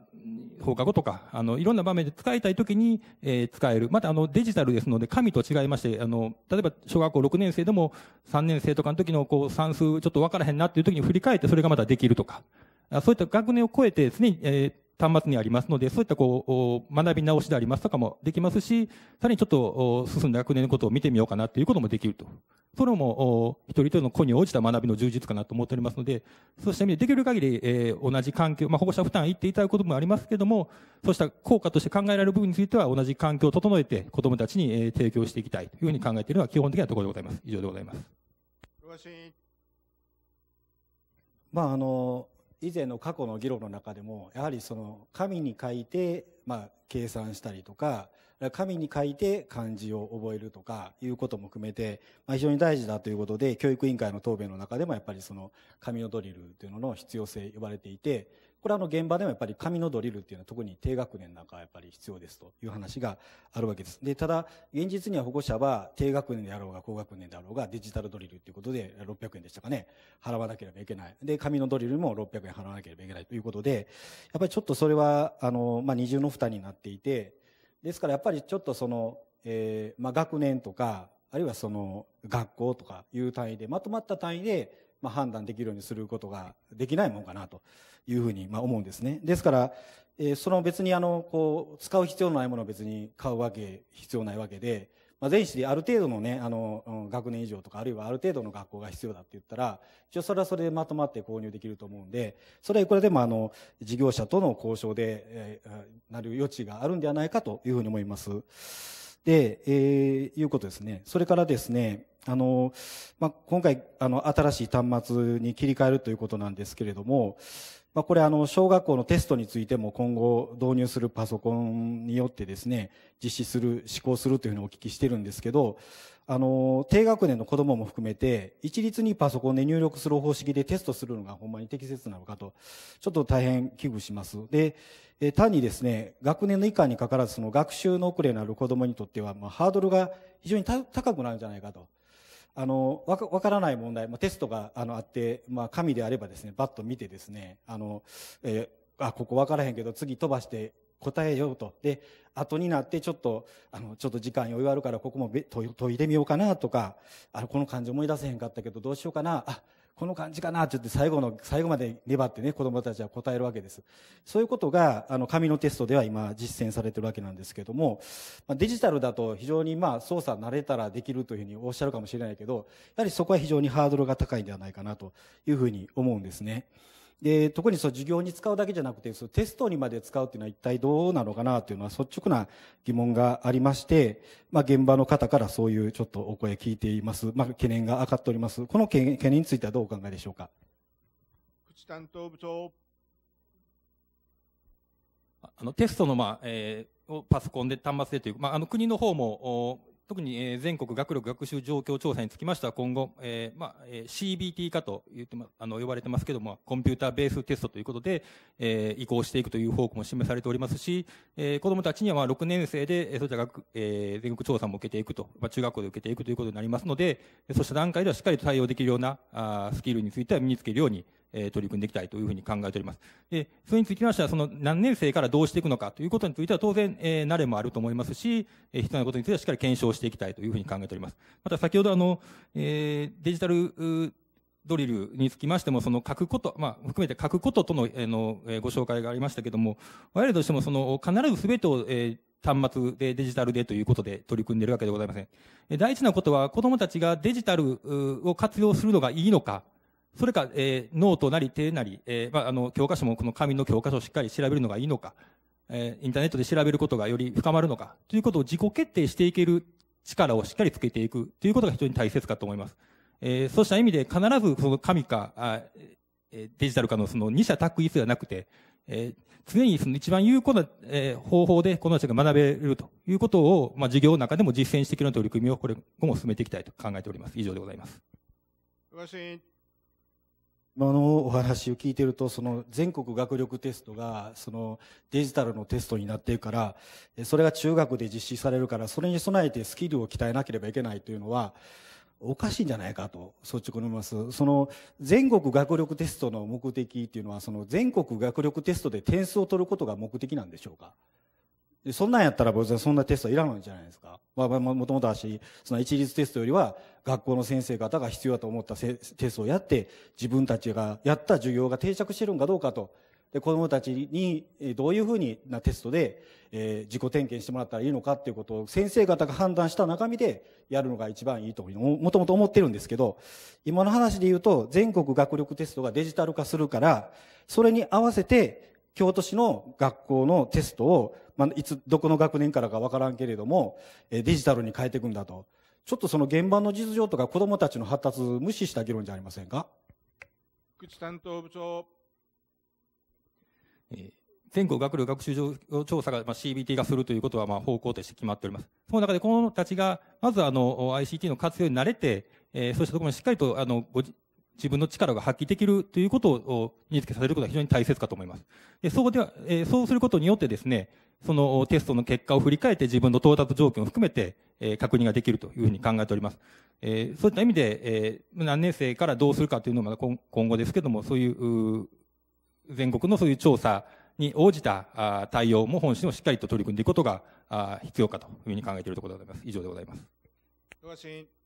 放課後とか、あの、いろんな場面で使いたいときに、えー、使える。また、あの、デジタルですので、紙と違いまして、あの、例えば、小学校6年生でも、3年生とかの時の、こう、算数、ちょっとわからへんなっていう時に振り返って、それがまたできるとか、そういった学年を超えて、常に、えー端末にありますので、そういったこう、学び直しでありますとかもできますし、さらにちょっと進んだ学年のことを見てみようかなということもできると。それも、一人一人の子に応じた学びの充実かなと思っておりますので、そうした意味でできる限り、えー、同じ環境、まあ、保護者負担言っていただくこともありますけれども、そうした効果として考えられる部分については、同じ環境を整えて子供たちに、え提供していきたいというふうに考えているのは基本的なところでございます。以上でございます。まあ、あの、以前の過去の議論の中でもやはりその神に書いてまあ計算したりとか神に書いて漢字を覚えるとかいうことも含めて、まあ、非常に大事だということで教育委員会の答弁の中でもやっぱりその紙のドリルというのの必要性呼ばれていてこれは現場でもやっぱり紙のドリルっていうのは特に低学年なんかはやっぱり必要ですという話があるわけです。で、ただ、現実には保護者は低学年であろうが高学年であろうがデジタルドリルっていうことで600円でしたかね、払わなければいけない。で、紙のドリルも600円払わなければいけないということで、やっぱりちょっとそれは、あの、まあ、二重の負担になっていて、ですからやっぱりちょっとその、えー、まあ、学年とか、あるいはその学校とかいう単位で、まとまった単位で、まあ、判断できるようにすることができないもんかなというふうにまあ思うんですね。ですから、えー、その別にあのこう使う必要のないものを別に買うわけ必要ないわけで、まあ、前史である程度のねあの学年以上とかあるいはある程度の学校が必要だって言ったら一応それはそれでまとまって購入できると思うんでそれはいくらでもあの事業者との交渉で、えー、なる余地があるんではないかというふうに思います。で、えー、いうことですね。それからですね、あの、まあ、今回、あの、新しい端末に切り替えるということなんですけれども、まあ、これあの小学校のテストについても今後導入するパソコンによってですね実施する施行するというふうにお聞きしてるんですけどあの低学年の子どもも含めて一律にパソコンで入力する方式でテストするのがほんまに適切なのかとちょっと大変危惧しますで単にですね学年の以下にかかわらずその学習の遅れのある子どもにとってはまあハードルが非常に高くなるんじゃないかと。あのわからない問題、まあ、テストがあのあって、まあ、神であればですねバッと見てですねあの、えー、あここ分からへんけど次飛ばして答えようとで後になってちょっとあのちょっと時間余裕あるからここも解いてみようかなとかあのこの漢字思い出せへんかったけどどうしようかなあこの感じかなって言って最後の、最後まで粘ってね、子供たちは答えるわけです。そういうことが、あの、紙のテストでは今実践されてるわけなんですけども、まデジタルだと非常にまあ操作慣れたらできるというふうにおっしゃるかもしれないけど、やはりそこは非常にハードルが高いんではないかなというふうに思うんですね。で、特にその授業に使うだけじゃなくて、そのテストにまで使うっていうのは一体どうなのかなというのは率直な疑問がありまして、まあ現場の方からそういうちょっとお声聞いています。まあ懸念が上がっております。この懸念についてはどうお考えでしょうか。口担当部長。あのテストの、まあ、えー、パソコンで端末でという、まあ、あの国の方も特に、えー、全国学力学習状況調査につきましては今後、えーまあ、CBT 化と言って、ま、あの呼ばれてますけども、コンピューターベーステストということで、えー、移行していくという方向も示されておりますし、えー、子どもたちにはま6年生で、そういた学、えー、全国調査も受けていくと、まあ、中学校で受けていくということになりますので、そうした段階ではしっかりと対応できるようなあスキルについては身につけるように、え取り組んでいきたいというふうに考えております。で、それにつきましては、その何年生からどうしていくのかということについては、当然、え慣れもあると思いますし、え必要なことについてはしっかり検証していきたいというふうに考えております。また先ほど、あの、えデジタル、ドリルにつきましても、その書くこと、まあ、含めて書くこととの、えの、えご紹介がありましたけども、我々としても、その、必ず全てを、え端末でデジタルでということで取り組んでいるわけでございません。大事なことは、子供たちがデジタルを活用するのがいいのか、それか、えー、ノートなり手なり、えーまあ、あの教科書もこの紙の教科書をしっかり調べるのがいいのか、えー、インターネットで調べることがより深まるのかということを自己決定していける力をしっかりつけていくということが非常に大切かと思います。えー、そうした意味で必ずその紙かあ、えー、デジタルかのその二者択一ではなくて、えー、常にその一番有効な、えー、方法でこの人が学べるということを、まあ、授業の中でも実践していくような取り組みをこれ後も進めていきたいと考えております。以上でございます。今のお話を聞いてると、その全国学力テストが、そのデジタルのテストになっているから、それが中学で実施されるから、それに備えてスキルを鍛えなければいけないというのは、おかしいんじゃないかと、率直に思います。その、全国学力テストの目的っていうのは、その全国学力テストで点数を取ることが目的なんでしょうかそんなんやったら別にそんなテストいらないじゃないですか。まあ、もともとはし、その一律テストよりは学校の先生方が必要だと思ったテストをやって、自分たちがやった授業が定着してるんかどうかと。で、子供たちにどういうふうになテストで、えー、自己点検してもらったらいいのかっていうことを先生方が判断した中身でやるのが一番いいともともと思ってるんですけど、今の話で言うと、全国学力テストがデジタル化するから、それに合わせて、京都市の学校のテストをまあ、いつ、どこの学年からかわからんけれども、えデジタルに変えていくんだと。ちょっとその現場の実情とか子供たちの発達無視した議論じゃありませんか福地担当部長。え全国学力学習調査が、まあ、CBT がするということは、まあ、方向として決まっております。その中で、子もたちが、まず、あの、ICT の活用に慣れて、えー、そうしたところにしっかりと、あの、ご自分の力が発揮できるということを認識させることが非常に大切かと思います。でそうでは、えー、そうすることによってですね、そのテストの結果を振り返って自分の到達条件を含めて、えー、確認ができるというふうに考えております。えー、そういった意味で、えー、何年生からどうするかというのは今後ですけども、そういう全国のそういう調査に応じたあ対応も本心をしっかりと取り組んでいくことがあ必要かというふうに考えているところでございます。以上でございます。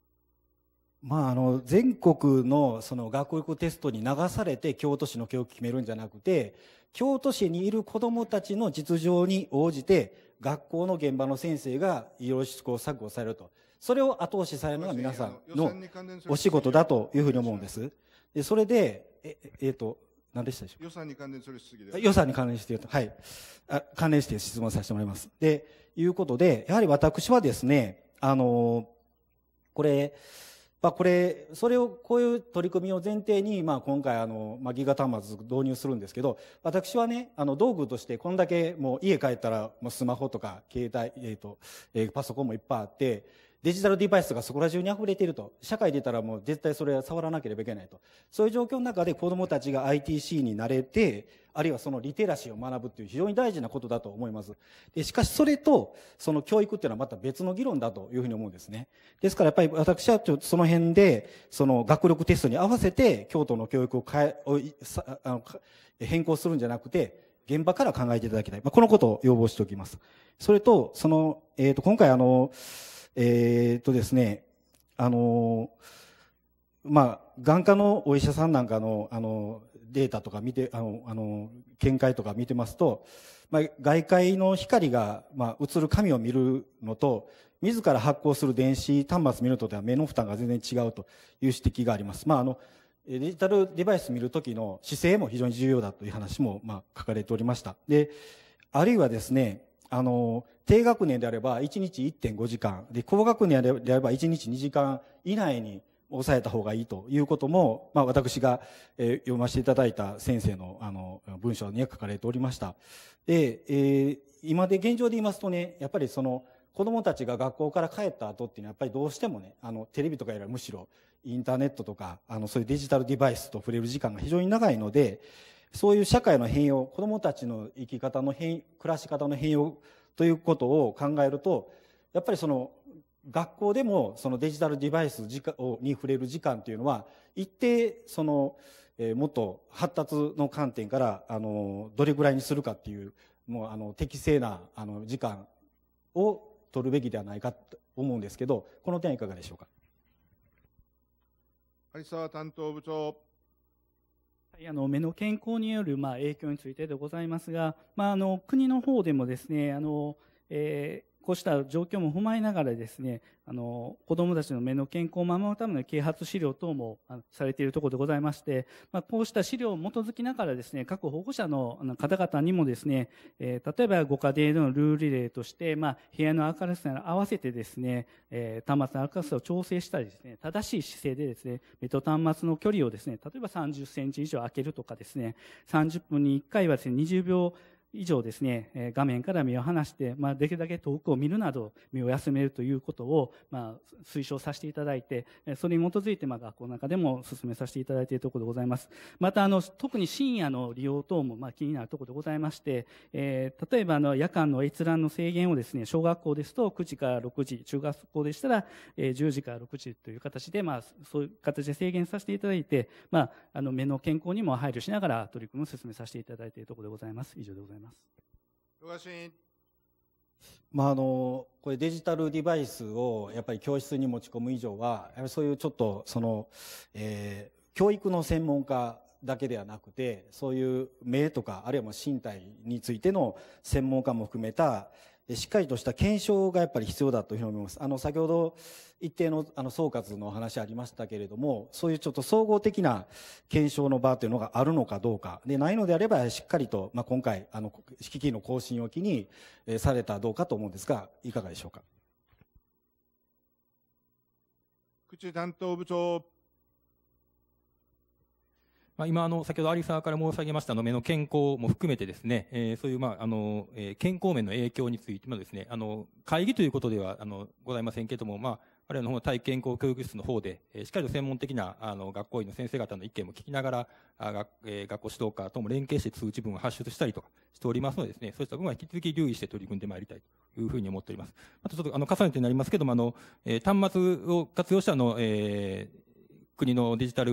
まあ、あの全国のその学力テストに流されて京都市の教育を決めるんじゃなくて京都市にいる子どもたちの実情に応じて学校の現場の先生がいろいろ試行錯誤されるとそれを後押しされるのが皆さんのお仕事だというふうに思うんですでそれでええっと何でしたでしょう予算に関連する質疑で予算に関連してはいあ関連して質問させてもらいますでいうことでやはり私はですねあのこれまあ、これ、それを、こういう取り組みを前提に、まあ、今回、あの、まあ、ギガ端末導入するんですけど、私はね、あの、道具として、こんだけ、もう家帰ったら、もうスマホとか、携帯、えっ、と、えパソコンもいっぱいあって、デジタルデバイスがそこら中に溢れていると。社会出たらもう絶対それは触らなければいけないと。そういう状況の中で子供たちが ITC に慣れて、あるいはそのリテラシーを学ぶっていう非常に大事なことだと思います。で、しかしそれと、その教育っていうのはまた別の議論だというふうに思うんですね。ですからやっぱり私はちょっとその辺で、その学力テストに合わせて、京都の教育を変え、変更するんじゃなくて、現場から考えていただきたい。まあ、このことを要望しておきます。それと、その、えっ、ー、と、今回あの、えー、っとですね、あのまあ、眼科のお医者さんなんかの、あのデータとか見て、あの、あの、見解とか見てますと、まあ、外界の光が、まあ、映る紙を見るのと、自ら発光する電子端末見るとでは目の負担が全然違うという指摘があります。まあ、あの、デジタルデバイス見るときの姿勢も非常に重要だという話も、まあ、書かれておりました。で、あるいはですね、あの、低学年であれば1日1.5時間で高学年であれば1日2時間以内に抑えた方がいいということも、まあ、私が、読ませていただいた先生のあの文章には書かれておりました。で、えー、今で現状で言いますとねやっぱりその子もたちが学校から帰った後っていうのはやっぱりどうしてもねあのテレビとかよりはむしろインターネットとかあのそういうデジタルデバイスと触れる時間が非常に長いのでそういう社会の変容子どもたちの生き方の変暮らし方の変容ということを考えると、やっぱりその学校でもそのデジタルデバイスに触れる時間というのは一定その、えー、もっと発達の観点からあのどれぐらいにするかっていうもうあの適正なあの時間を取るべきではないかと思うんですけどこの点はいかがでしょうか有沢担当部長あの目の健康によるまあ影響についてでございますが、まあ、あの国の方でもですねあの、えこうした状況も踏まえながらですね、あの、子供たちの目の健康を守るための啓発資料等もされているところでございまして、まあ、こうした資料を基づきながらですね、各保護者の方々にもですね、えー、例えばご家庭でのルールリレーとして、まあ、部屋の明るさに合わせてですね、えー、端末の明るさを調整したりですね、正しい姿勢でですね、目と端末の距離をですね、例えば30センチ以上開けるとかですね、30分に1回はですね、20秒以上ですね、画面から目を離して、まあ、できるだけ遠くを見るなど、目を休めるということを、まあ、推奨させていただいて、それに基づいて、まあ、学校の中でも進めさせていただいているところでございます。また、あの、特に深夜の利用等も、まあ、気になるところでございまして、えー、例えば、あの、夜間の閲覧の制限をですね、小学校ですと9時から6時、中学校でしたら、えー、10時から6時という形で、まあ、そういう形で制限させていただいて、まあ、あの、目の健康にも配慮しながら取り組みを進めさせていただいているところでございます。以上でございます。ます。まあ、あのこれデジタルデバイスをやっぱり教室に持ち込む以上はやっぱりそういうちょっとその、えー、教育の専門家だけではなくてそういう目とかあるいは身体についての専門家も含めた、しっかりとした検証がやっぱり必要だというふうに思います。あの、先ほど一定のあの総括の話ありましたけれども、そういうちょっと総合的な検証の場というのがあるのかどうか、で、ないのであれば、しっかりと、まあ、今回、あの、機金の更新を機に、えされたどうかと思うんですが、いかがでしょうか。副中担当部長。まあ、今、あの、先ほど有沢から申し上げましたの、目の健康も含めてですね、えー、そういう、まあ、あの、えー、健康面の影響についてもですね、あの、会議ということでは、あの、ございませんけれども、まあ、我々の方体健康教育室の方で、えー、しっかりと専門的な、あの、学校医の先生方の意見も聞きながら、あ学,、えー、学校指導課とも連携して通知文を発出したりとかしておりますのでですね、そうした部分は引き続き留意して取り組んでまいりたいというふうに思っております。あとちょっと、あの、重ねてになりますけども、あの、えー、端末を活用したの、えー、国のデジタル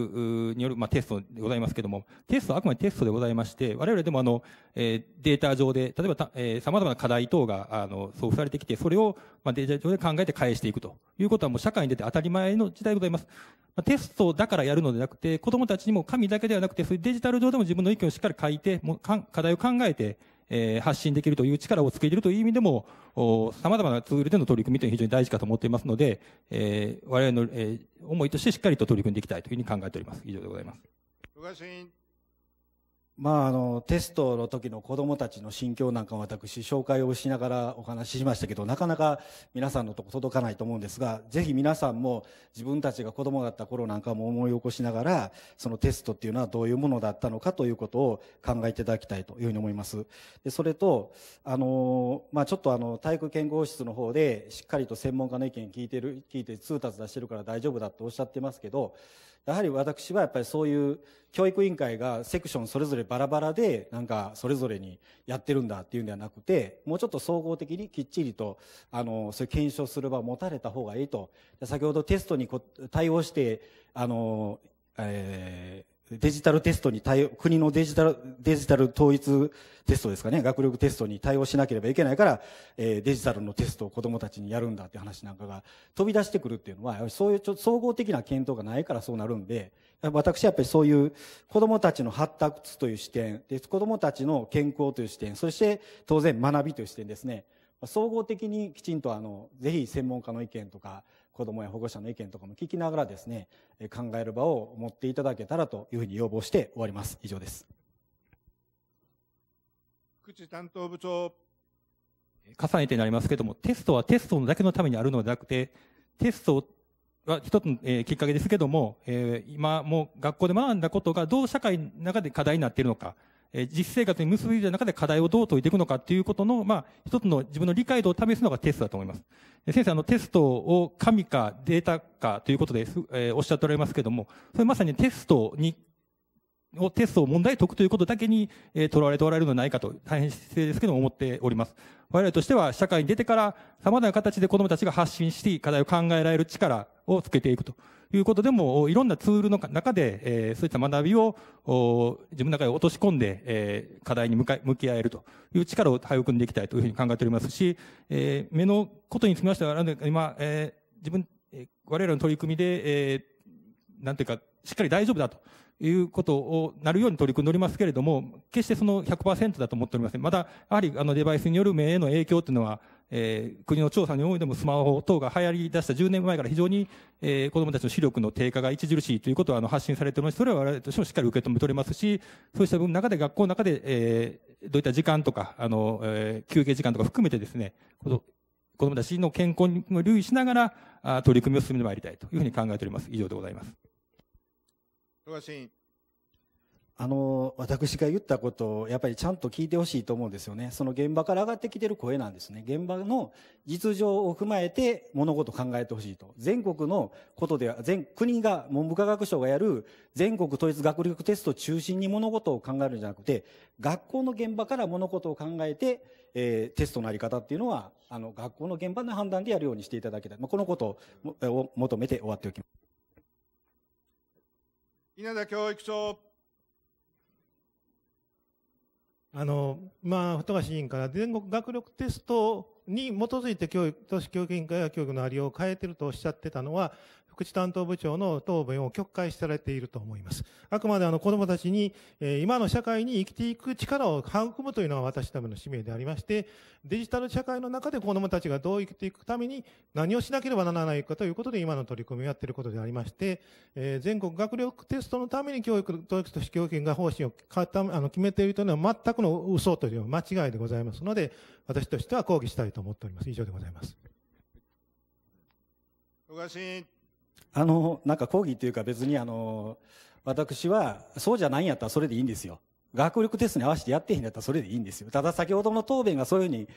による、まあ、テストでございますけれども、テストはあくまでテストでございまして、我々でもあの、えー、データ上で、例えばた、えざ様々な課題等が、あの、送付されてきて、それを、まあ、データ上で考えて返していくということはもう社会に出て当たり前の時代でございます。まあ、テストだからやるのではなくて、子供たちにも紙だけではなくて、そういうデジタル上でも自分の意見をしっかり書いて、もか課題を考えて、え発信できるという力をつけているという意味でも、さまざまなツールでの取り組みというのは非常に大事かと思っていますので、え我々の、え思いとしてしっかりと取り組んでいきたいというふうに考えております。以上でございます。まあ、あのテストの時の子どもたちの心境なんかを私紹介をしながらお話ししましたけどなかなか皆さんのとこ届かないと思うんですがぜひ皆さんも自分たちが子どもだった頃なんかも思い起こしながらそのテストっていうのはどういうものだったのかということを考えていただきたいというふうに思いますでそれとあの、まあ、ちょっとあの体育健康室の方でしっかりと専門家の意見聞いてる聞いて通達出してるから大丈夫だとおっしゃってますけどやはり私はやっぱりそういう教育委員会がセクションそれぞれバラバラでなんかそれぞれにやってるんだっていうんではなくてもうちょっと総合的にきっちりとあのそういう検証する場を持たれた方がいいと先ほどテストに対応してあの、えーデジタルテストに対応、国のデジタル、デジタル統一テストですかね、学力テストに対応しなければいけないから、えー、デジタルのテストを子供たちにやるんだって話なんかが飛び出してくるっていうのは、そういうちょっと総合的な検討がないからそうなるんで、私はやっぱりそういう子供たちの発達という視点、で子供たちの健康という視点、そして当然学びという視点ですね。総合的にきちんとあの、ぜひ専門家の意見とか、子どもや保護者の意見とかも聞きながらですね考える場を持っていただけたらというふうに要望して終わります以上です福地担当部長重ねてになりますけれどもテストはテストだけのためにあるのではなくてテストは一つの、えー、きっかけですけれども、えー、今も学校で学んだことがどう社会の中で課題になっているのかえ実生活に結びついた中で課題をどう解いていくのかっていうことの、まあ、一つの自分の理解度を試すのがテストだと思います。先生、あの、テストを神かデータかということです、えー、おっしゃっておられますけども、それまさにテストにをテストを問題解くということだけに、えー、とらわれておられるのではないかと、大変失礼ですけども思っております。我々としては、社会に出てから様々な形で子供たちが発信し、て、課題を考えられる力をつけていくということでも、いろんなツールの中で、えー、そういった学びを、自分の中で落とし込んで、えー、課題に向か向き合えるという力を育んでいきたいというふうに考えておりますし、えー、目のことにつきましては、今、えー、自分、えー、我々の取り組みで、えー、なんていうか、しっかり大丈夫だと。いうことをなるように取り組んでおりますけれども、決してその100%だと思っておりません。また、やはりあのデバイスによる目への影響というのは、えー、国の調査においてもスマホ等が流行り出した10年前から非常に、えー、子供たちの視力の低下が著しいということはあの発信されておりますそれは我々としてもしっかり受け止めておりますし、そうした部分の中で学校の中で、えー、どういった時間とか、あの、えー、休憩時間とか含めてですね、子供たちの健康にも留意しながらあ、取り組みを進めてまいりたいというふうに考えております。以上でございます。あの私が言ったことをやっぱりちゃんと聞いてほしいと思うんですよね、その現場から上がってきてる声なんですね、現場の実情を踏まえて物事を考えてほしいと、全国のことでは、全国が、文部科学省がやる全国統一学力テストを中心に物事を考えるんじゃなくて、学校の現場から物事を考えて、えー、テストのあり方っていうのは、あの学校の現場の判断でやるようにしていただきたい、まあ、このことを求めて終わっておきます。稲田教育長。あの、まあ、富樫委員から全国学力テストに基づいて教育、都市教育委員会は教育のありを変えてるとおっしゃってたのは、福担当部長の答弁を曲解されていると思います。あくまであの子供たちに、え今の社会に生きていく力を育むというのは私ための使命でありまして、デジタル社会の中で子供たちがどう生きていくために何をしなければならないかということで今の取り組みをやっていることでありまして、え全国学力テストのために教育、教育都市教育が方針をあの決めているというのは全くの嘘という間違いでございますので、私としては抗議したいと思っております。以上でございます。小川あの、なんか講義っていうか別にあの、私は、そうじゃないんやったらそれでいいんですよ。学力テストに合わせてやってへんやったらそれでいいんですよ。ただ先ほどの答弁がそういうふうに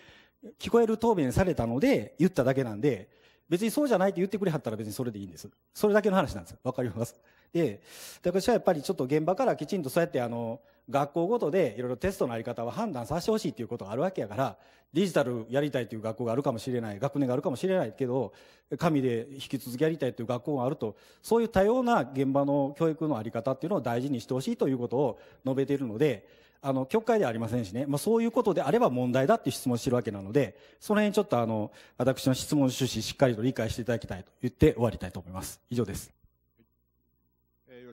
聞こえる答弁されたので言っただけなんで、別にそうじゃないって言ってくれはったら別にそれでいいんです。それだけの話なんです。わかります。で、私はやっぱりちょっと現場からきちんとそうやってあの、学校ごとでいろいろテストのあり方は判断させてほしいっていうことがあるわけやからデジタルやりたいという学校があるかもしれない学年があるかもしれないけど紙で引き続きやりたいという学校があるとそういう多様な現場の教育の在り方っていうのを大事にしてほしいということを述べているのであの局会ではありませんしね、まあ、そういうことであれば問題だっていう質問してるわけなのでその辺ちょっとあの私の質問趣旨しっかりと理解していただきたいと言って終わりたいと思います以上です。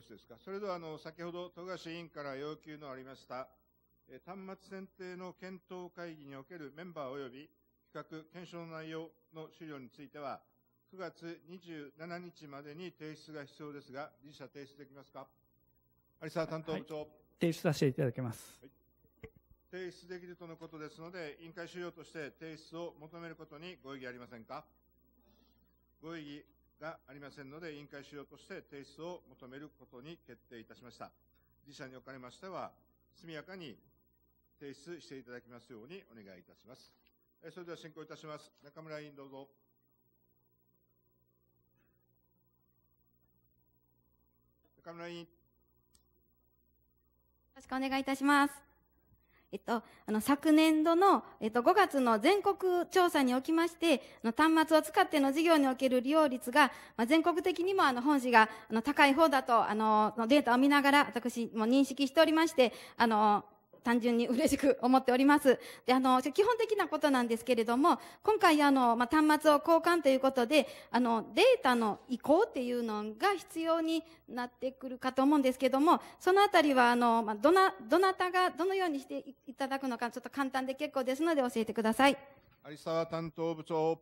ろしいですか。それでは、あの、先ほど、富樫委員から要求のありました、え端末選定の検討会議におけるメンバー及び企画、検証の内容の資料については、9月27日までに提出が必要ですが、理事社提出できますか。有沢担当部長、はい。提出させていただきます、はい。提出できるとのことですので、委員会資料として提出を求めることにご異議ありませんか。ご異議がありませんので、委員会資料として提出を求めることに決定いたしました。自社におかれましては、速やかに提出していただきますようにお願いいたします。それでは進行いたします。中村委員どうぞ。中村委員。よろしくお願いいたします。えっと、あの、昨年度の、えっと、5月の全国調査におきまして、あの、端末を使っての事業における利用率が、まあ、全国的にも、あの、本市が、あの、高い方だと、あの、データを見ながら、私も認識しておりまして、あの、単純に嬉しく思っております。で、あの、基本的なことなんですけれども、今回あの、まあ、端末を交換ということで、あの、データの移行っていうのが必要になってくるかと思うんですけども、そのあたりはあの、まあ、どな、どなたがどのようにしていただくのか、ちょっと簡単で結構ですので教えてください。有沢担当部長。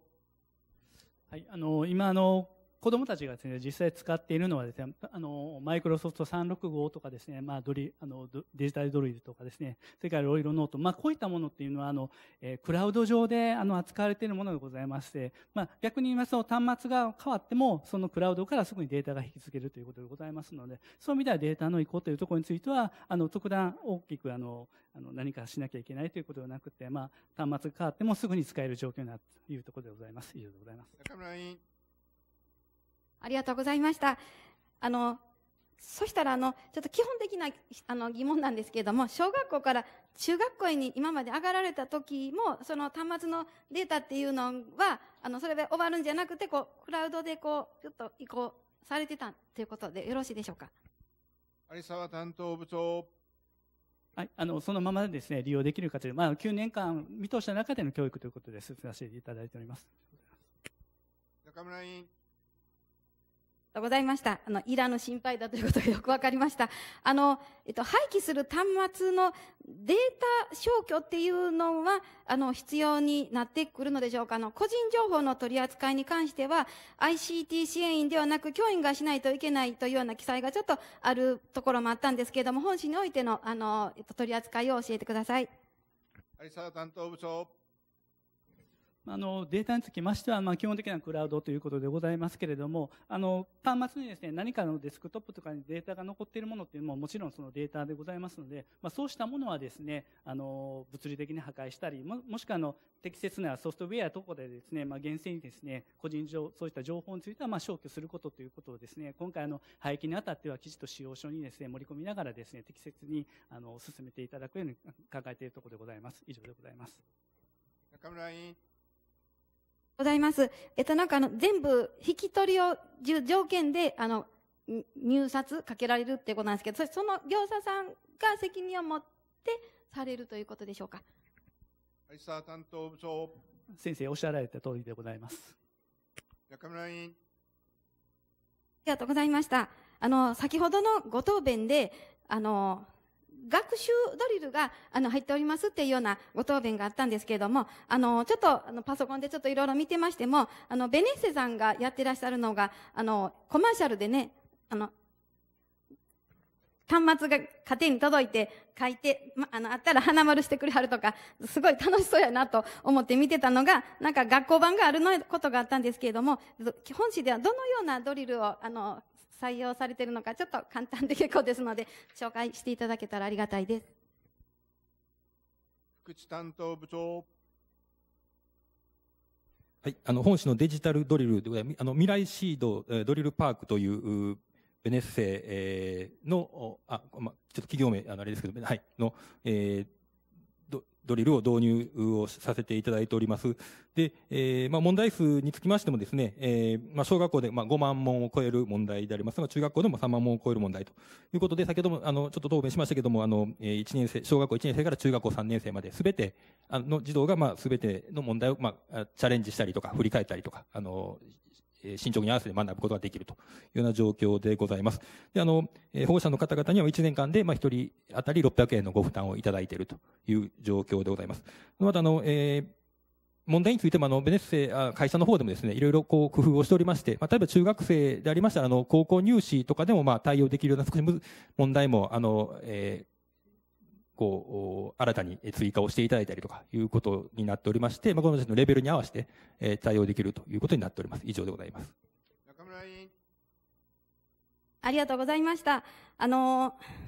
はい、あの、今の子供たちがですね、実際使っているのはですね、あの、マイクロソフト365とかですね、まあ、ドリ、あの、デジタルドリルとかですね、それからロイロノート、まあ、こういったものっていうのは、あの、えー、クラウド上で、あの、扱われているものでございまして、まあ、逆に言いますと、端末が変わっても、そのクラウドからすぐにデータが引き付けるということでございますので、そういう意味ではデータの移行というところについては、あの、特段大きく、あの、あの、何かしなきゃいけないということではなくて、まあ、端末が変わってもすぐに使える状況になるというところでございます。以上でございます。中村委員。ありがとうございました。あの、そしたら、あの、ちょっと基本的なあの疑問なんですけれども、小学校から中学校に今まで上がられた時も、その端末のデータっていうのは、あの、それで終わるんじゃなくて、こう、クラウドでこう、ちょっと移行されてたということでよろしいでしょうか。有沢担当部長。はい、あの、そのままですね、利用できる形で、まあ、9年間見通した中での教育ということで進ませていただいております。中村委員。とございました。あの、いらの心配だということがよくわかりました。あの、えっと、廃棄する端末のデータ消去っていうのは、あの、必要になってくるのでしょうか。あの、個人情報の取り扱いに関しては、ICT 支援員ではなく、教員がしないといけないというような記載がちょっとあるところもあったんですけれども、本市においての、あの、えっと、取り扱いを教えてください。さあ、担当部長。あの、データにつきましては、まあ、基本的なクラウドということでございますけれども、あの、端末にですね、何かのデスクトップとかにデータが残っているものっていうのももちろんそのデータでございますので、まあ、そうしたものはですね、あの、物理的に破壊したり、もしくはあの、適切なソフトウェア等でですね、まあ、厳正にですね、個人情、そういった情報については、まあ、消去することということをですね、今回あの、廃棄にあたっては記事と使用書にですね、盛り込みながらですね、適切に、あの、進めていただくように考えているところでございます。以上でございます。中村委員。ございます。えっと、なんかあの、全部、引き取りを、条件で、あの、入札かけられるってことなんですけど、その業者さんが責任を持ってされるということでしょうか。はいさあ、担当部長。先生、おっしゃられた通りでございます。中村委員。ありがとうございました。あの、先ほどのご答弁で、あの、学習ドリルが、あの、入っておりますっていうようなご答弁があったんですけれども、あの、ちょっと、あの、パソコンでちょっといろいろ見てましても、あの、ベネッセさんがやってらっしゃるのが、あの、コマーシャルでね、あの、端末が家庭に届いて書いて、ま、あの、あったら花丸してくれはるとか、すごい楽しそうやなと思って見てたのが、なんか学校版があるのことがあったんですけれども、本市ではどのようなドリルを、あの、採用されているのか、ちょっと簡単で結構ですので、紹介していただけたらありがたいです。福地担当部長。はい、あの本市のデジタルドリルであの未来シードドリルパークというベネッセのあ、ま、ちょっと企業名ああれですけど、はい、の、えー、ドリルを導入をさせていただいております。で、えー、まあ、問題数につきましてもですね、えー、まあ、小学校で、まあ、5万問を超える問題でありますが、中学校でも3万問を超える問題ということで、先ほども、あの、ちょっと答弁しましたけども、あの、1年生、小学校1年生から中学校3年生まで、すべて、あの、児童が、まあ、すべての問題を、まあ、チャレンジしたりとか、振り返ったりとか、あの、進捗に合わせて学ぶことができるというような状況でございます。で、あの、保護者の方々には1年間で、まあ、1人当たり600円のご負担をいただいているという状況でございます。また、あの、えー問題についても、あの、ベネッセ、会社の方でもですね、いろいろこう工夫をしておりまして、まあ、例えば中学生でありましたら、あの、高校入試とかでも、まあ、対応できるような少し問題も、あの、えー、こう、新たに追加をしていただいたりとかいうことになっておりまして、まあ、この人のレベルに合わせて、え対応できるということになっております。以上でございます。中村委員。ありがとうございました。あのー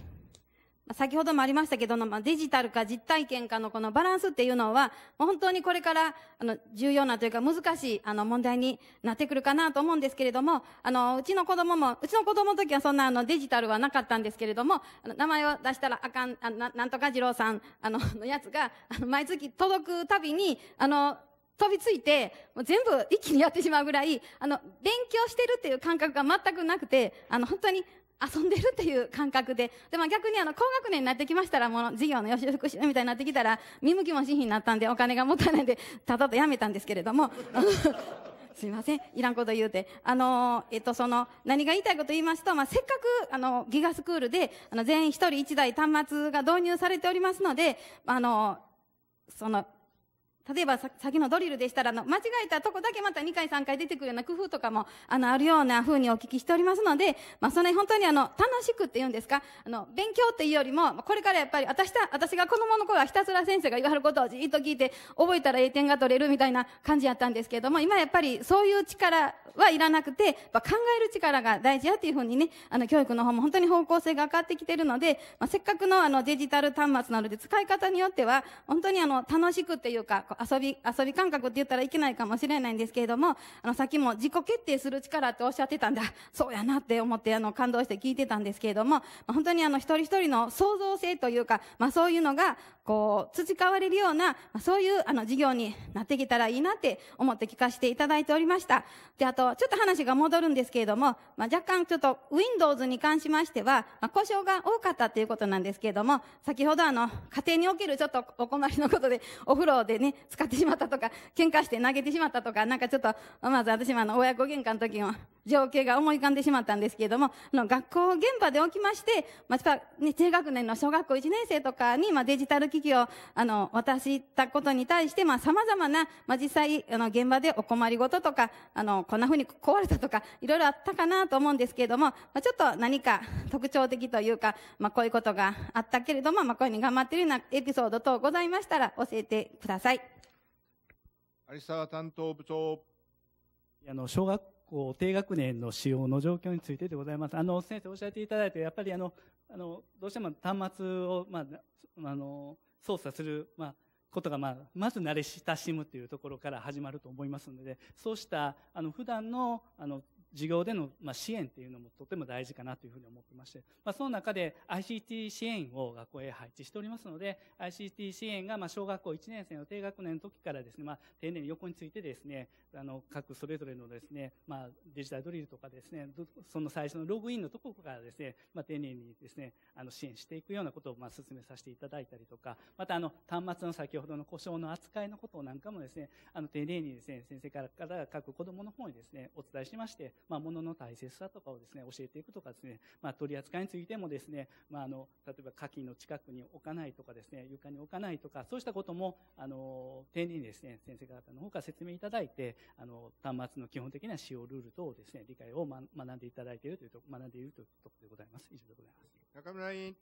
先ほどもありましたけどの、まあ、デジタルか実体験かのこのバランスっていうのは、本当にこれから、あの、重要なというか難しい、あの、問題になってくるかなと思うんですけれども、あの、うちの子供も、うちの子供の時はそんなあの、デジタルはなかったんですけれども、あの、名前を出したらあかん、あななんとか二郎さん、あの、のやつが、あの、毎月届くたびに、あの、飛びついて、もう全部一気にやってしまうぐらい、あの、勉強してるっていう感覚が全くなくて、あの、本当に、遊んでるっていう感覚で。で、も逆にあの、高学年になってきましたら、もう授業の予習復習みたいになってきたら、見向きもしひになったんで、お金がもったいないんで、ただとやめたんですけれども、すいません。いらんこと言うて。あのえっと、その、何が言いたいこと言いますと、まあ、せっかく、あの、ギガスクールで、あの、全員一人一台端末が導入されておりますので、あのその、例えばさ、先のドリルでしたら、あの、間違えたとこだけまた2回3回出てくるような工夫とかも、あの、あるような風にお聞きしておりますので、まあ、それ本当にあの、楽しくって言うんですか、あの、勉強っていうよりも、これからやっぱり、私た、私が子供の頃はひたすら先生が言わはることをじっと聞いて、覚えたら A 点が取れるみたいな感じやったんですけれども、今やっぱり、そういう力はいらなくて、まあ、考える力が大事やっていうふうにね、あの、教育の方も本当に方向性が上がってきてるので、まあ、せっかくのあの、デジタル端末なので、使い方によっては、本当にあの、楽しくっていうか、こう遊び、遊び感覚って言ったらいけないかもしれないんですけれども、あの、さっきも自己決定する力っておっしゃってたんだ。そうやなって思って、あの、感動して聞いてたんですけれども、まあ、本当にあの、一人一人の創造性というか、まあ、そういうのが、こう、培われるような、そういう、あの、授業になってきたらいいなって思って聞かせていただいておりました。で、あと、ちょっと話が戻るんですけれども、まあ、若干ちょっと Windows に関しましては、まあ、故障が多かったということなんですけれども、先ほどあの、家庭におけるちょっとお困りのことで、お風呂でね、使ってしまったとか、喧嘩して投げてしまったとか、なんかちょっと、まず私もあの、親子喧嘩の時も、情景が思い浮かんでしまったんですけれども、の学校現場で起きまして、まあ、ね、低学年の小学校1年生とかに、まあ、デジタル機器を、あの、渡したことに対して、まあ、様々な、まあ、実際、あの、現場でお困りごととか、あの、こんな風に壊れたとか、いろいろあったかなと思うんですけれども、まあ、ちょっと何か特徴的というか、まあ、こういうことがあったけれども、まあ、こういうふうに頑張っているようなエピソード等ございましたら、教えてください。有沢担当部長。あの、小学こう低学年の使用の状況についてでございます。あの先生おっしゃっていただいてやっぱりあのあのどうしても端末をまああの操作するまあことが、まあ、まず慣れ親しむというところから始まると思いますのでそうしたあの普段のあの事業での、まあ、支援っていうのもとても大事かなというふうに思ってまして、まあ、その中で ICT 支援を学校へ配置しておりますので、ICT 支援が、まあ、小学校1年生の低学年の時からですね、まあ、丁寧に横についてですね、あの、各それぞれのですね、まあ、デジタルドリルとかですね、その最初のログインのところからですね、まあ、丁寧にですね、あの、支援していくようなことを、まあ、進めさせていただいたりとか、また、あの、端末の先ほどの故障の扱いのことなんかもですね、あの、丁寧にですね、先生からから各子供の方にですね、お伝えしまして、まあ、物の大切さとかをですね、教えていくとかですね、まあ、取り扱いについてもですね、まあ、あの、例えば、課金の近くに置かないとかですね、床に置かないとか、そうしたことも、あの、丁寧にですね、先生方の方から説明いただいて、あの、端末の基本的な使用ルール等をですね、理解を、ま、学んでいただいているというと、学んでいるというところでございます。以上でございます。中村委員。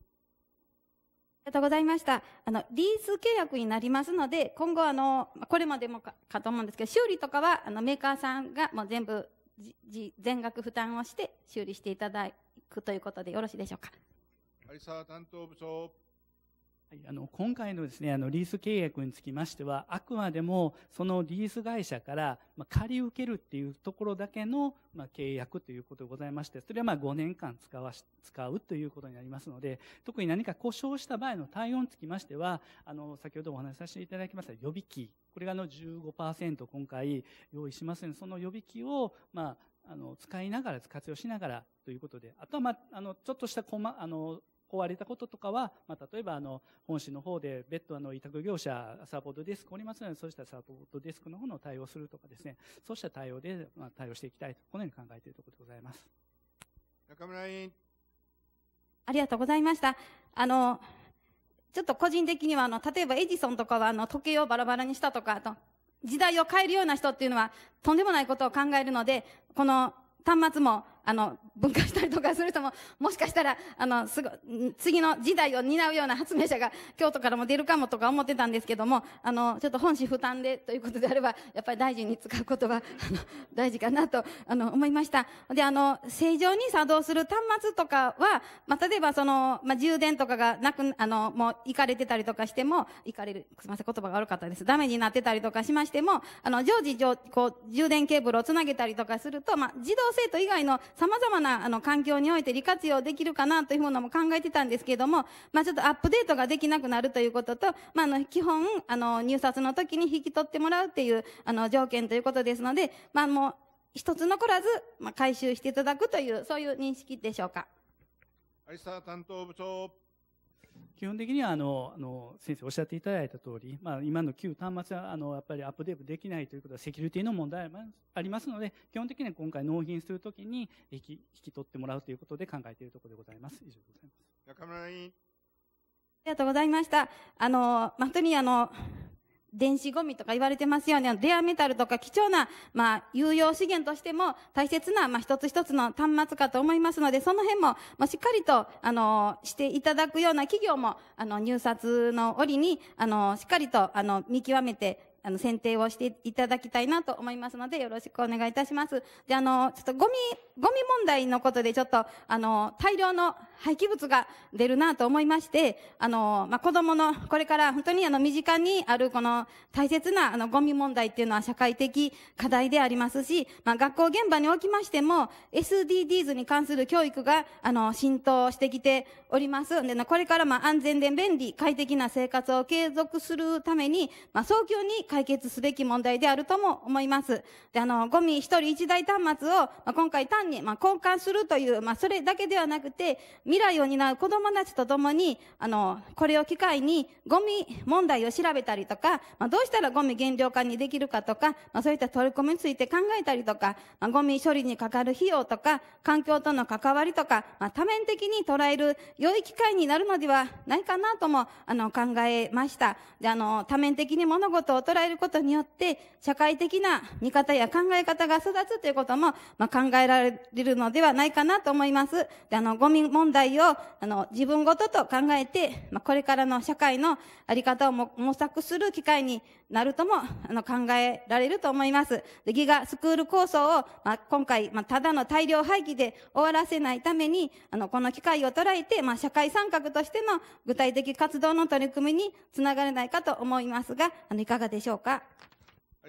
ありがとうございました。あの、リース契約になりますので、今後あの、これまでもか、かと思うんですけど、修理とかは、あの、メーカーさんがもう全部全額負担をして修理していただくということでよろしいでしょうか。有沢担当部長。あの今回のですねあのリース契約につきましてはあくまでもそのリース会社から、まあ、借り受けるっていうところだけの、まあ、契約ということでございましてそれはまあ5年間使わし使うということになりますので特に何か故障した場合の対応につきましてはあの先ほどお話しさせていただきました予備機これがの15%今回用意しますのでその予備機を、まあ、あの使いながら活用しながらということであとは、まあ、あのちょっとしたこ、ま、あの壊れたこととかは、まあ、例えばあの本市の方で別途あの委託業者サポートデスクおりますのでそうしたサポートデスクの方の対応するとかですねそうした対応でまあ対応していきたいとこのように考えているところでございます中村委員ありがとうございましたあのちょっと個人的にはあの例えばエジソンとかはあの時計をバラバラにしたとかと時代を変えるような人っていうのはとんでもないことを考えるのでこの端末もあの、分解したりとかする人も、もしかしたら、あの、すご、次の時代を担うような発明者が京都からも出るかもとか思ってたんですけども、あの、ちょっと本誌負担でということであれば、やっぱり大事に使うことは、あの、大事かなと、あの、思いました。で、あの、正常に作動する端末とかは、まあ、例えばその、まあ、充電とかがなく、あの、もう、行かれてたりとかしても、行かれる、すみません、言葉が悪かったです。ダメになってたりとかしましても、あの、常時、こう、充電ケーブルをつなげたりとかすると、まあ、自動生徒以外の様々なあの環境において利活用できるかなというものも考えてたんですけれども、まあ、ちょっとアップデートができなくなるということと、まあ、あの、基本、あの、入札の時に引き取ってもらうっていう、あの、条件ということですので、まあ、もう、一つ残らず、まあ、回収していただくという、そういう認識でしょうか。有沢担当部長。基本的にはあの、あの、先生おっしゃっていただいた通り、まあ、今の旧端末は、あの、やっぱりアップデートできないということはセキュリティの問題ありますので、基本的には今回納品するときに引き、引き取ってもらうということで考えているところでございます。以上でございます。中村委員。ありがとうございました。あの、本当にあの、電子ゴミとか言われてますよね。レアメタルとか貴重な、まあ、有用資源としても大切な、まあ、一つ一つの端末かと思いますので、その辺も、まあ、しっかりと、あの、していただくような企業も、あの、入札の折に、あの、しっかりと、あの、見極めてあの、選定をしていただきたいなと思いますので、よろしくお願いいたします。で、あの、ちょっとゴミ、ゴミ問題のことでちょっと、あの、大量の廃棄物が出るなと思いまして、あの、まあ、子供の、これから本当にあの、身近にあるこの大切なあの、ゴミ問題っていうのは社会的課題でありますし、まあ、学校現場におきましても、SDGs に関する教育が、あの、浸透してきております。で、これからま安全で便利、快適な生活を継続するために、まあ、早急に解決すべき問題であるとも思います。で、あの、ゴミ一人一台端末を、まあ、今回単に、ま交換するという、まあ、それだけではなくて、未来を担う子供たちと共に、あの、これを機会に、ゴミ問題を調べたりとか、まどうしたらゴミ減量化にできるかとか、まそういった取り組みについて考えたりとか、まゴミ処理にかかる費用とか、環境との関わりとか、ま多面的に捉える良い機会になるのではないかなとも、あの、考えました。で、あの、多面的に物事を捉えることによって、社会的な見方や考え方が育つということも、まあ、考えられるのではないかなと思います。で、あの、ゴミ問題を、あの、自分ごとと考えて、まあ、これからの社会のあり方を模索する機会になるとも、あの、考えられると思います。で、ギガスクール構想を、まあ、今回、まあ、ただの大量廃棄で終わらせないために、あの、この機会を捉えて、まあ、社会参画としての具体的活動の取り組みにつながれないかと思いますが、あの、いかがでしょうか。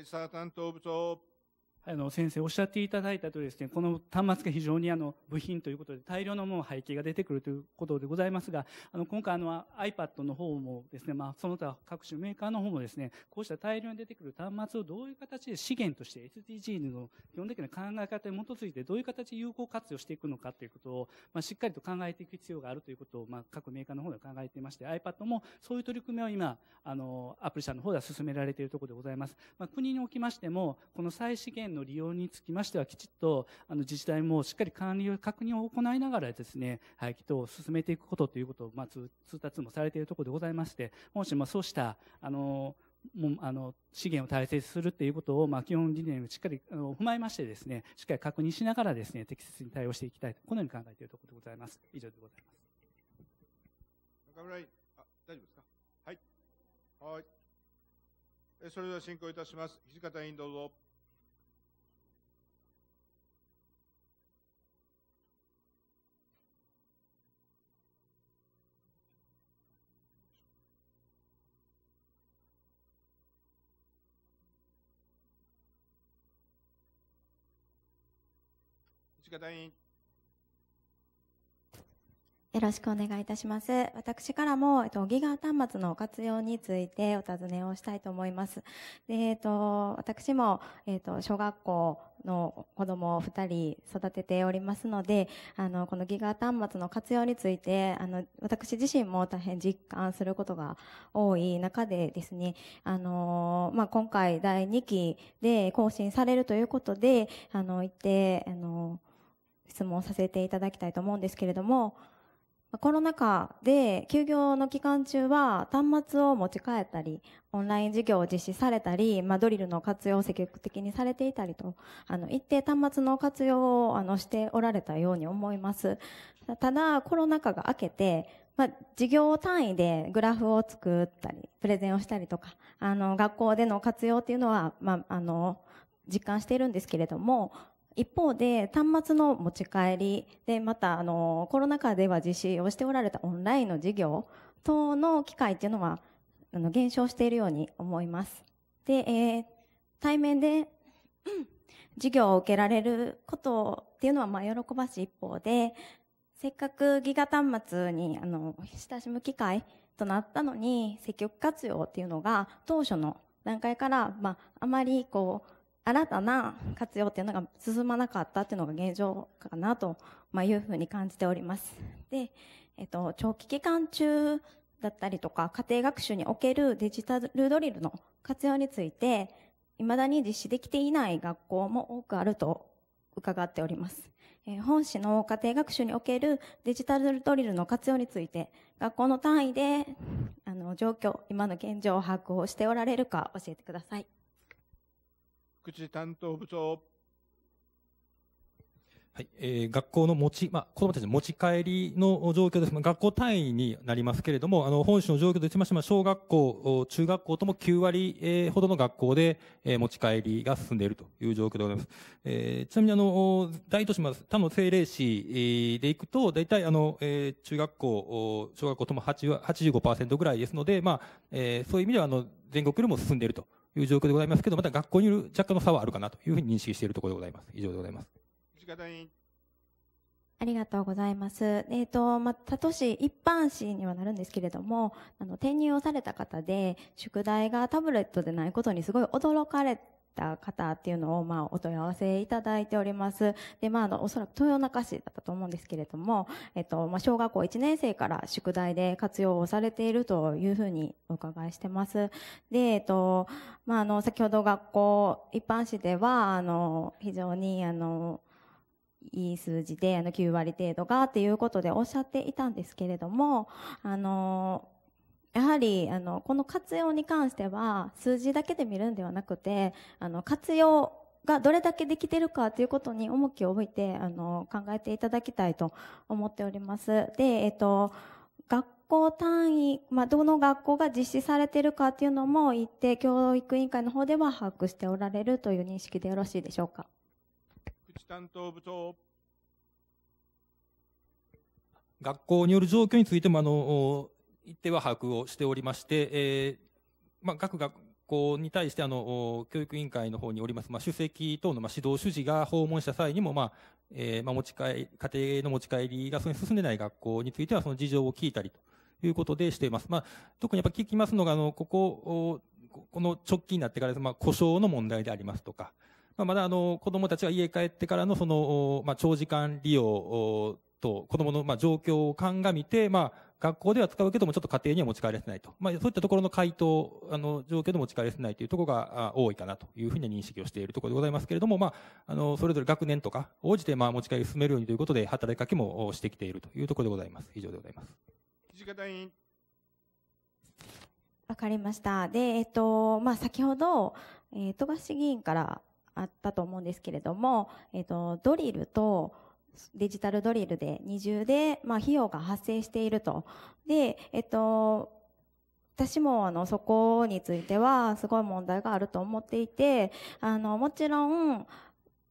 さあ、担当部長。あの先生おっしゃっていただいたとですね、この端末が非常にあの部品ということで大量のもう背景が出てくるということでございますが、あの今回あの iPad の方もですね、まあその他各種メーカーの方もですね、こうした大量に出てくる端末をどういう形で資源として SDG s の基本的な考え方に基づいてどういう形で有効活用していくのかということを、まあ、しっかりと考えていく必要があるということを、まあ、各メーカーの方で考えていまして iPad もそういう取り組みを今あのアップル社の方では進められているところでございます、まあ、国におきましてもこの再資源の利用につきましては、きちっとあの自治体もしっかり管理確認を行いながらですね、はい、祈祷を進めていくことということを、まあ、通達もされているところでございまして、本市もそうした、あの、もあの資源を大切にするっていうことを、まあ、基本理念をしっかりあの踏まえましてですね、しっかり確認しながらですね、適切に対応していきたいと、このように考えているところでございます。以上でございます。中村委員、あ、大丈夫ですかはい。はい。それでは進行いたします。土方委員どうぞ。よろしくお願いいたします。私からも、えっと、ギガ端末の活用についてお尋ねをしたいと思います。で、えっと、私も、えっと、小学校の子供を2人育てておりますので、あの、このギガ端末の活用について、あの、私自身も大変実感することが多い中でですね、あの、まあ、今回第2期で更新されるということで、あの、って、あの、質問させていただきたいと思うんですけれども、コロナ禍で休業の期間中は端末を持ち帰ったり、オンライン授業を実施されたり、まあ、ドリルの活用を積極的にされていたりと、あの、一定端末の活用をあのしておられたように思います。ただ、コロナ禍が明けて、まあ、授業単位でグラフを作ったり、プレゼンをしたりとか、あの、学校での活用っていうのは、まあ、あの、実感しているんですけれども、一方で、端末の持ち帰りで、また、あの、コロナ禍では実施をしておられたオンラインの事業等の機会っていうのは、あの、減少しているように思います。で、えー、対面で、授業を受けられることっていうのは、まあ、喜ばしい一方で、せっかくギガ端末に、あの、親しむ機会となったのに、積極活用っていうのが、当初の段階から、まあ、あまり、こう、新たな活用っていうのが進まなかったっていうのが現状かなと、まあ、いうふうに感じております。で、えっと、長期期間中だったりとか、家庭学習におけるデジタルドリルの活用について、未だに実施できていない学校も多くあると伺っております。えー、本市の家庭学習におけるデジタルドリルの活用について、学校の単位で、あの、状況、今の現状を把握をしておられるか教えてください。福祉担当部長。はいえー、学校の持ち、まあ、子どもたちの持ち帰りの状況です、まあ、学校単位になりますけれども、あの本市の状況としましては、小学校、中学校とも9割、えほどの学校で、えー、持ち帰りが進んでいるという状況でございます。えー、ちなみにあの大都市、他の政令市でいくと、大体あの、えー、中学校、小学校とも85%ぐらいですので、まあえー、そういう意味ではあの全国よりも進んでいると。いう状況でございますけど、また学校による若干の差はあるかなというふうに認識しているところでございます。以上でございます。ありがとうございます。えっ、ー、と、まあ、他都市、一般市にはなるんですけれども、あの、転入をされた方で、宿題がタブレットでないことにすごい驚かれた方っていうのを、まあ、お問い合わせいただいております。で、まあ、あの、おそらく豊中市だったと思うんですけれども、えっと、まあ、小学校1年生から宿題で活用をされているというふうにお伺いしてます。で、えっと、まあ、あの、先ほど学校、一般市では、あの、非常に、あの、いい数字で、あの、9割程度がっていうことでおっしゃっていたんですけれども、あの、やはりあのこの活用に関しては数字だけで見るんではなくてあの活用がどれだけできてるかということに重きを置いてあの考えていただきたいと思っております。で、えっと、学校単位、まあ、どの学校が実施されているかというのも一定教育委員会の方では把握しておられるという認識でよろしいでしょうか。口担当部長学校による状況についてもあのでは把握をしておりまして、えー、まあ、各学校に対して、あの、教育委員会の方におります、まあ、主席等の、まあ、指導主事が訪問した際にも、まあ、えー、まあ、持ち帰り、家庭の持ち帰りがそれに進んでない学校については、その事情を聞いたりということでしています。まあ、特にやっぱ聞きますのが、あの、ここ、この直近になってからです、まあ、故障の問題でありますとか、まあ、まだあの、子供たちが家帰ってからの、その、まあ、長時間利用と、子供の、まあ、状況を鑑みて、まあ、学校では使うけども、ちょっと家庭には持ち帰らせないと。まあ、そういったところの回答、あの、状況で持ち帰らせないというところが多いかなというふうに認識をしているところでございますけれども、まあ、あの、それぞれ学年とか、応じて、まあ、持ち帰り進めるようにということで、働きかけもしてきているというところでございます。以上でございます。土方委員。わかりました。で、えっと、まあ、先ほど、えー、富樫議員からあったと思うんですけれども、えっと、ドリルと、デジタルドリルで二重で、まあ、費用が発生していると。で、えっと、私もあのそこについてはすごい問題があると思っていて、あの、もちろん、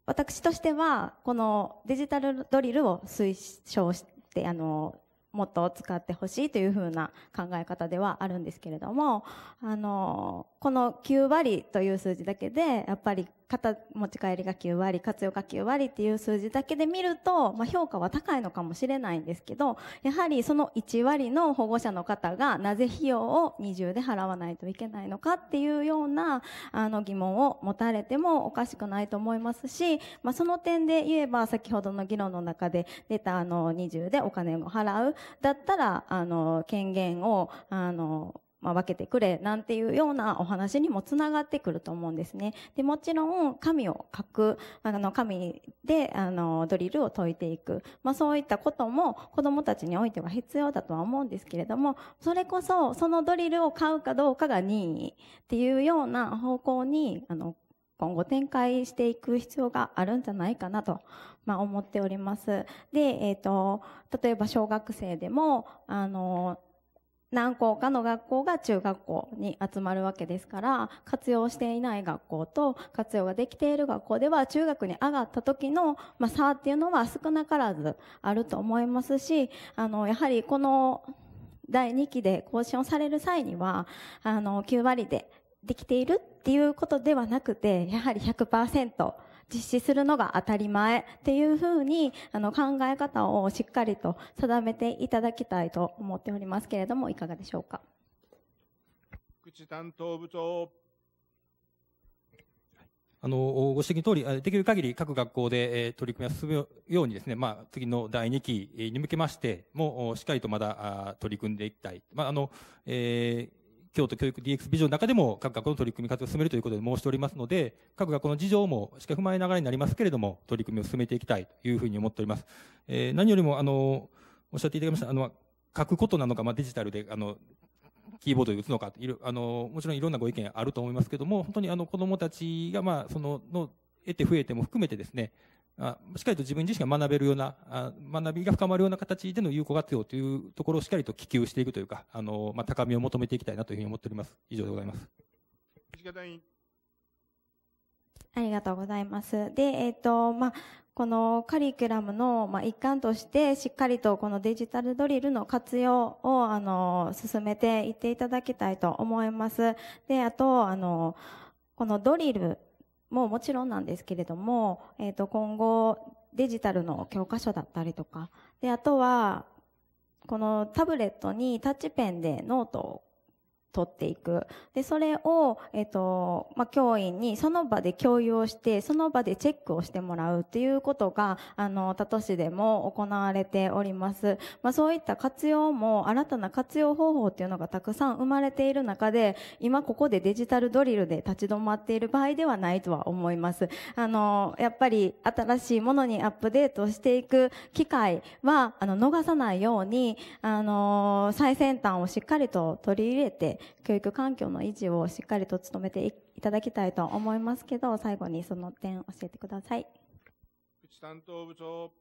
私としては、このデジタルドリルを推奨して、あの、もっと使ってほしいというふうな考え方ではあるんですけれども、あの、この9割という数字だけで、やっぱり肩持ち帰りが9割、活用が9割っていう数字だけで見ると、まあ、評価は高いのかもしれないんですけど、やはりその1割の保護者の方がなぜ費用を二重で払わないといけないのかっていうような、あの疑問を持たれてもおかしくないと思いますし、まあ、その点で言えば先ほどの議論の中で出たあの二重でお金を払うだったら、あの、権限を、あの、まあ、分けてくれなんていうようなお話にもつながってくると思うんですね。でもちろん神を書くあの神であのドリルを解いていく、まあ、そういったことも子どもたちにおいては必要だとは思うんですけれどもそれこそそのドリルを買うかどうかが任意っていうような方向にあの今後展開していく必要があるんじゃないかなと、まあ、思っております。で、えっ、ー、と、例えば小学生でも、あの、何校かの学校が中学校に集まるわけですから、活用していない学校と活用ができている学校では、中学に上がった時の、差っていうのは少なからずあると思いますし、あの、やはりこの第2期で更新をされる際には、あの、9割でできているっていうことではなくて、やはり100%、実施するのが当たり前っていうふうに、あの、考え方をしっかりと定めていただきたいと思っておりますけれども、いかがでしょうか。福担当部長。あの、ご指摘の通り、できる限り各学校で取り組みを進むようにですね、まあ、次の第2期に向けましても、しっかりとまだ取り組んでいきたい。まあ、あの、えー京都教育 DX ビジョンの中でも各学校の取り組み活動を進めるということで申しておりますので、各学校の事情もしか踏まえながらになりますけれども、取り組みを進めていきたいというふうに思っております。えー、何よりも、あの、おっしゃっていただきました、あの、書くことなのか、まあ、デジタルで、あの、キーボードで打つのか、いあの、もちろんいろんなご意見あると思いますけども、本当にあの、子もたちが、まあ、その、の、得て増えても含めてですね、あしっかりと自分自身が学べるようなあ学びが深まるような形での有効活用というところをしっかりと希求していくというかあの、まあ、高みを求めていきたいなというふうに思っております以上でございますありがとうございますでえっ、ー、とまあこのカリキュラムの、まあ、一環としてしっかりとこのデジタルドリルの活用をあの進めていっていただきたいと思いますであとあのこのドリルももちろんなんですけれども、えっ、ー、と、今後、デジタルの教科書だったりとか、で、あとは、このタブレットにタッチペンでノートを取っていく。で、それを、えっ、と、まあ、教員にその場で共有をして、その場でチェックをしてもらうっていうことが、あの、他都市でも行われております。まあ、そういった活用も、新たな活用方法っていうのがたくさん生まれている中で、今ここでデジタルドリルで立ち止まっている場合ではないとは思います。あの、やっぱり新しいものにアップデートしていく機会は、あの、逃さないように、あの、最先端をしっかりと取り入れて、教育環境の維持をしっかりと努めていただきたいと思いますけど、最後にその点教えてください。担当部長。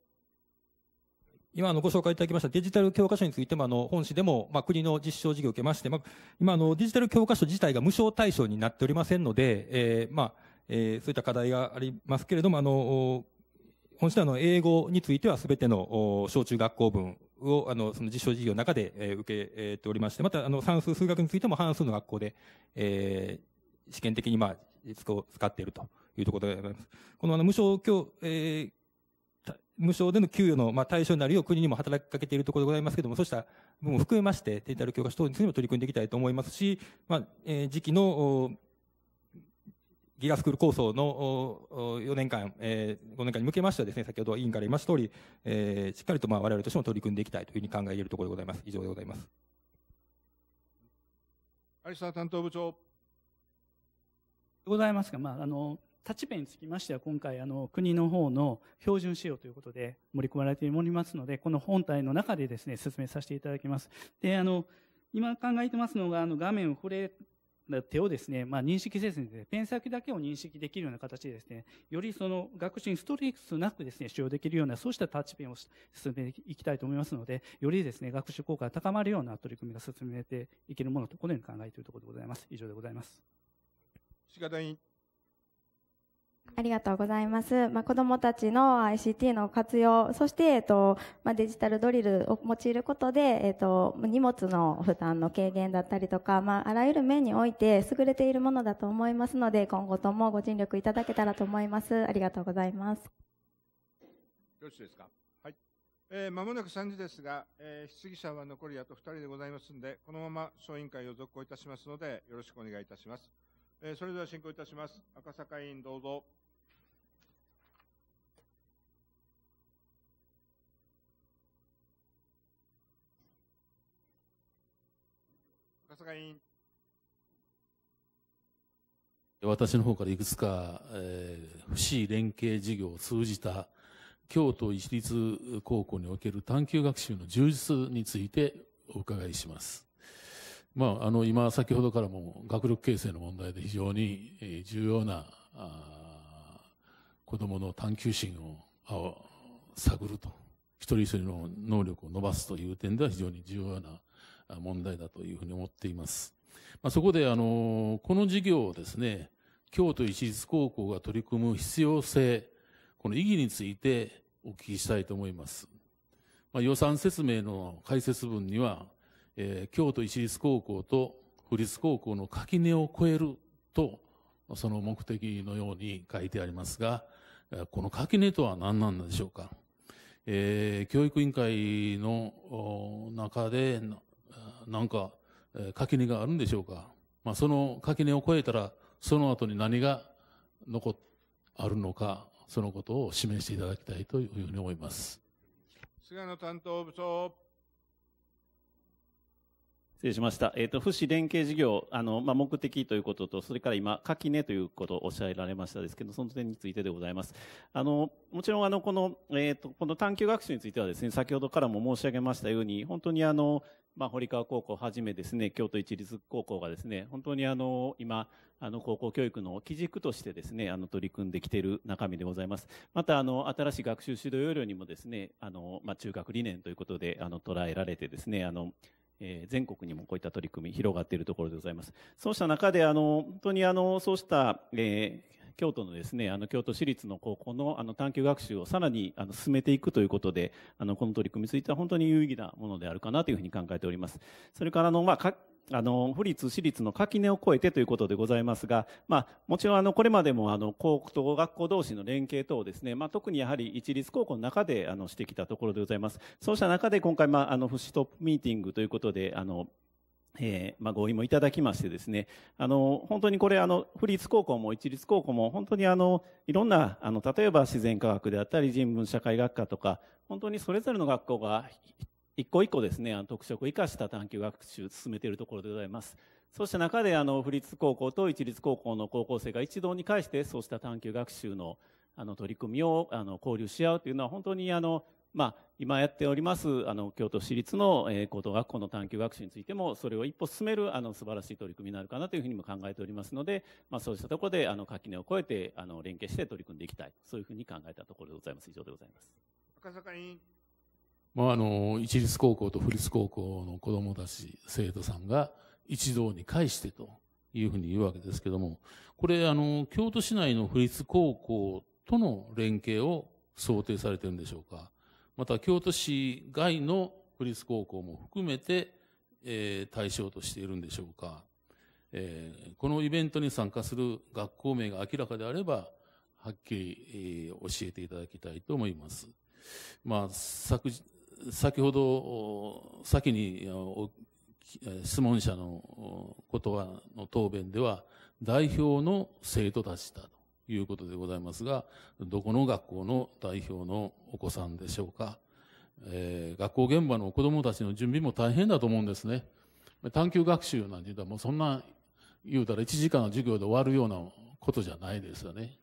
今のご紹介いただきましたデジタル教科書についてもあの本市でもまあ国の実証事業を受けまして、ま今あのデジタル教科書自体が無償対象になっておりませんので、えまあ、えそういった課題がありますけれども、あの、本社の英語についてはすべての小中学校分を、あの、その実証事業の中で、えー、受けておりまして、また、あの、算数、数学についても半数の学校で、えー、試験的に、まあ、使っているというところでございます。この、あの、無償教、えー、無償での給与の、まあ、対象になるよう国にも働きかけているところでございますけれども、そうした部分を含めまして、デジタル教科書等についても取り組んでいきたいと思いますし、まあ、えー、時期の、ギガスクール構想の4年間、えー、5年間に向けましてはですね、先ほど委員から言いました通り、えー、しっかりとまあ我々としても取り組んでいきたいというふうに考えているところでございます。以上でございます。有沢担当部長。ございますが、まあ、あの、立場につきましては今回あの国の方の標準仕様ということで盛り込まれておりますのでこの本体の中でですね説明させていただきますであの今考えてますのがあの画面を触れ手をですね、まあ、認識せずにです、ね、ペン先だけを認識できるような形でですね、よりその学習にストレスなくですね、使用できるような、そうしたタッチペンを進めていきたいと思いますので、よりですね、学習効果が高まるような取り組みが進めていけるものと、このように考えているところでございます。以上でございます。ありがとうございます。まあ、子供たちの ICT の活用、そして、えっとまあ、デジタルドリルを用いることで、えっと、荷物の負担の軽減だったりとか、まあ、あらゆる面において優れているものだと思いますので、今後ともご尽力いただけたらと思います。ありがとうございます。よろしいですか。はい。えー、間もなく3時ですが、えー、質疑者は残りあと2人でございますので、このまま小委員会を続行いたしますので、よろしくお願いいたします。えー、それでは進行いたします。赤坂委員どうぞ。赤坂委員。私の方からいくつか、えー、不思連携事業を通じた京都市立高校における探究学習の充実についてお伺いします。まあ、あの、今、先ほどからも学力形成の問題で非常に重要な、子供の探求心を探ると。一人一人の能力を伸ばすという点では非常に重要な問題だというふうに思っています。まあ、そこで、あの、この事業をですね、京都市立高校が取り組む必要性、この意義についてお聞きしたいと思います。まあ、予算説明の解説文には、えー、京都市立高校と府立高校の垣根を越えると、その目的のように書いてありますが、この垣根とは何なんでしょうか。えー、教育委員会の中でな、なんか、垣根があるんでしょうか。まあ、その垣根を越えたら、その後に何が残っ、あるのか、そのことを示していただきたいというふうに思います。菅野担当部長。失礼しました。えっ、ー、と、福祉連携事業、あの、まあ、目的ということと、それから今、垣根ということをおっしゃられましたですけど、その点についてでございます。あの、もちろん、あの、この、えっ、ー、と、この探究学習についてはですね、先ほどからも申し上げましたように、本当にあの、まあ、堀川高校はじめですね、京都市立高校がですね、本当にあの、今、あの、高校教育の基軸としてですね、あの、取り組んできている中身でございます。また、あの、新しい学習指導要領にもですね、あの、まあ、中学理念ということで、あの、捉えられてですね、あの、えー、全国にもこういった取り組み広がっているところでございます。そうした中で、あの、本当にあの、そうした、えー、京都のですね、あの、京都市立の高校のあの、探究学習をさらにあの、進めていくということで、あの、この取り組みについては本当に有意義なものであるかなというふうに考えております。それから、あの、まあ、あの、府立、私立の垣根を越えてということでございますが、まあ、もちろん、あの、これまでも、あの、高等学校同士の連携等ですね、まあ、特にやはり一律高校の中で、あの、してきたところでございます。そうした中で、今回、まあ、あの、府市トップミーティングということで、あの、えーまあ、合意もいただきましてですね、あの、本当にこれ、あの、府立高校も一律高校も、本当にあの、いろんな、あの、例えば自然科学であったり、人文社会学科とか、本当にそれぞれの学校が一個一個ですね、あの特色を生かした探究学習を進めているところでございます。そうした中で、あの、府立高校と一律高校の高校生が一堂に会して、そうした探究学習の、あの、取り組みを、あの、交流し合うというのは、本当に、あの、まあ、今やっております、あの、京都市立の、えー、高等学校の探究学習についても、それを一歩進める、あの、素晴らしい取り組みになるかなというふうにも考えておりますので、まあ、そうしたところで、あの、垣根を越えて、あの、連携して取り組んでいきたい。そういうふうに考えたところでございます。以上でございます。赤坂委員。まあ、あの、一律高校と府立高校の子供たち、生徒さんが一堂に会してというふうに言うわけですけども、これ、あの、京都市内の府立高校との連携を想定されてるんでしょうか。また、京都市外の府立高校も含めて、えー、対象としているんでしょうか。えー、このイベントに参加する学校名が明らかであれば、はっきり、えー、教えていただきたいと思います。まあ、昨先ほど、先に質問者の言葉の答弁では、代表の生徒たちだということでございますが、どこの学校の代表のお子さんでしょうか。えー、学校現場の子供たちの準備も大変だと思うんですね。探究学習なんて言ったらもうそんな言うたら1時間の授業で終わるようなことじゃないですよね。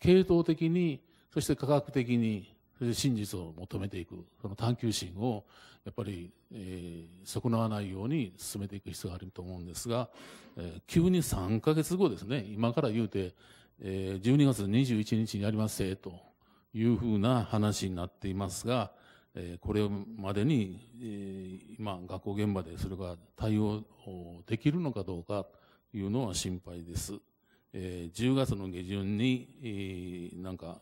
系統的に、そして科学的に、それで真実を求めていく、その探求心を、やっぱり、えー、損なわないように進めていく必要があると思うんですが、えー、急に3ヶ月後ですね、今から言うて、えー、12月21日にやりますせ、というふうな話になっていますが、えー、これまでに、えー、今、学校現場でそれが対応できるのかどうか、いうのは心配です。えー、10月の下旬に、えー、なんか、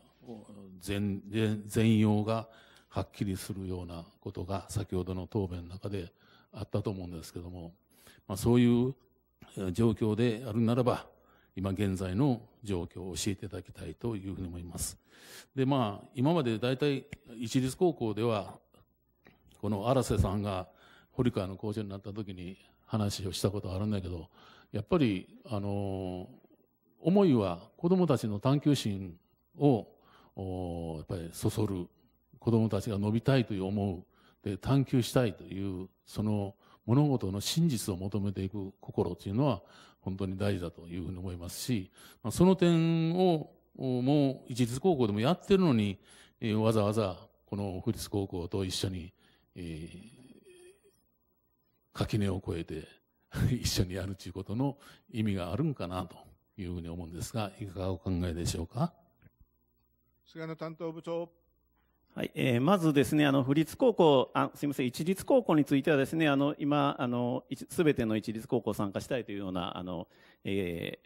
全全容がはっきりするようなことが先ほどの答弁の中であったと思うんですけども、まあ、そういう状況であるならば、今現在の状況を教えていただきたいというふうに思います。で、まあ、今まで大体市立高校では、この荒瀬さんが堀川の校長になった時に話をしたことあるんだけど、やっぱり、あの、思いは子供たちの探求心をおやっぱりそそる子どもたちが伸びたいという思うで探求したいというその物事の真実を求めていく心というのは本当に大事だというふうに思いますし、まあ、その点をもう一律高校でもやってるのに、えー、わざわざこの府立高校と一緒に、えー、垣根を越えて 一緒にやるということの意味があるんかなというふうに思うんですがいかがお考えでしょうか。菅野担当部長。はいえー、まずですね、あの、府立高校、あすみません、一律高校についてはですね、あの、今、あの、すべての一律高校参加したいというような、あの、え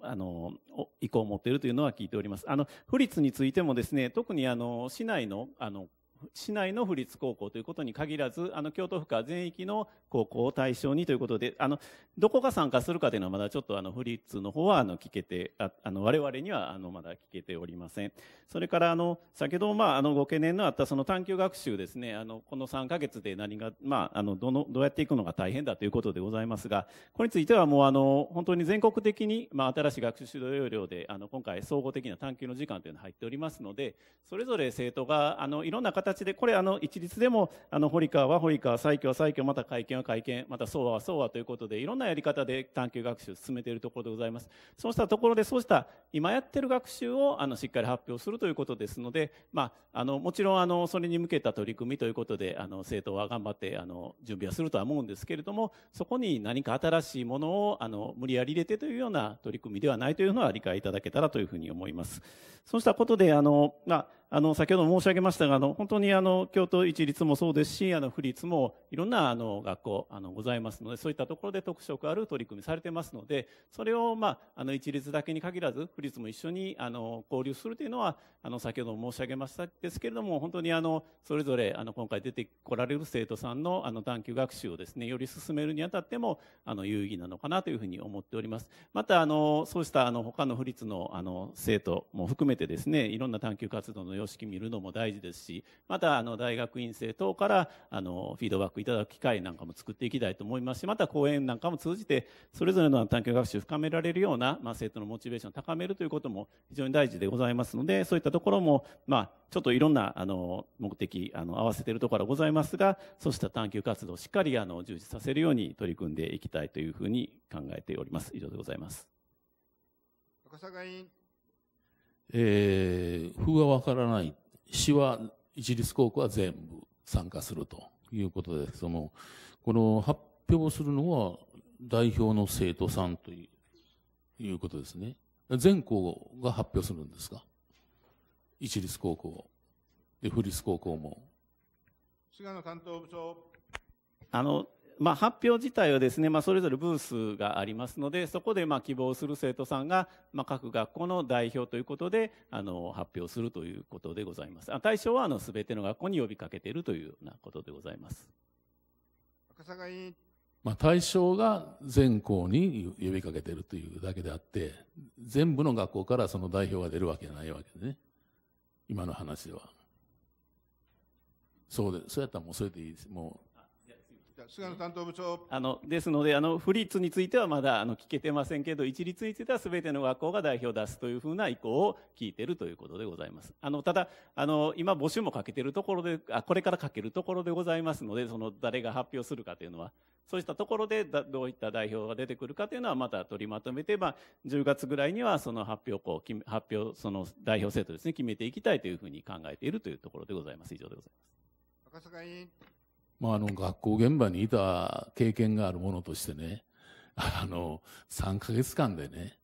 ー、あの、意向を持っているというのは聞いております。あの、府立についてもですね、特にあの、市内の、あの、市内の府立高校ということに限らず、あの、京都府下全域の高校を対象にということで、あの、どこが参加するかというのはまだちょっとあの、府立の方はあの、聞けて、あの、我々にはあの、まだ聞けておりません。それからあの、先ほどまあ、あの、ご懸念のあったその探究学習ですね、あの、この3ヶ月で何が、まあ、あの、どの、どうやっていくのが大変だということでございますが、これについてはもうあの、本当に全国的に、まあ、新しい学習指導要領で、あの、今回総合的な探究の時間というのが入っておりますので、それぞれ生徒が、あの、いろんな形で、これあの一律でも、あの堀川は堀川、最強は最強、また会見は会見、また総和は総和ということで、いろんなやり方で探究学習を進めているところでございます。そうしたところで、そうした今やってる学習をあのしっかり発表するということですので、まあ、あのもちろんあのそれに向けた取り組みということで、あの生徒は頑張ってあの準備はするとは思うんですけれども、そこに何か新しいものをあの無理やり入れてというような取り組みではないというのは理解いただけたらというふうに思います。そうしたことで、あの、まああの、先ほど申し上げましたが、あの、本当にあの、京都一律もそうですし、あの、府立もいろんなあの、学校、あの、ございますので、そういったところで特色ある取り組みされてますので、それを、まあ、あの、一律だけに限らず、府立も一緒に、あの、交流するというのは、あの、先ほど申し上げましたですけれども、本当にあの、それぞれ、あの、今回出てこられる生徒さんの、あの、探究学習をですね、より進めるにあたっても、あの、有意義なのかなというふうに思っております。また、あの、そうした、あの、他の府立の、あの、生徒も含めてですね、いろんな探究活動の様式見るのも大事ですし、また、あの、大学院生等から、あの、フィードバックいただく機会なんかも作っていきたいと思いますし、また講演なんかも通じて、それぞれの探究学習を深められるような、まあ、生徒のモチベーションを高めるということも非常に大事でございますので、そういったところも、まあ、ちょっといろんな、あの、目的、あの、合わせているところがございますが、そうした探究活動をしっかり、あの、充実させるように取り組んでいきたいというふうに考えております。以上でございます。高坂委員。えー、風はわからない、詩は一律高校は全部参加するということですけども、この発表するのは代表の生徒さんということですね。全校が発表するんですか一律高校、で、府立高校も。菅野担当部長。あの、まあ、発表自体はですね、まあ、それぞれブースがありますのでそこでまあ希望する生徒さんが、まあ、各学校の代表ということであの発表するということでございます対象はあのべての学校に呼びかけているというようなことでございます赤坂委員まあ、対象が全校に呼びかけているというだけであって全部の学校からその代表が出るわけないわけでね今の話ではそうでそうやったらもうそれでいいですもう菅野担当部長。あの、ですので、あの、不立についてはまだ、あの、聞けてませんけど、一律については全ての学校が代表を出すというふうな意向を聞いてるということでございます。あの、ただ、あの、今募集もかけてるところで、あ、これからかけるところでございますので、その、誰が発表するかというのは、そうしたところでどういった代表が出てくるかというのはまた取りまとめて、まあ、10月ぐらいにはその発表校、発表、その代表生徒ですね、決めていきたいというふうに考えているというところでございます。以上でございます。赤坂委員。まあ、あの、学校現場にいた経験があるものとしてね、あの、3ヶ月間でね、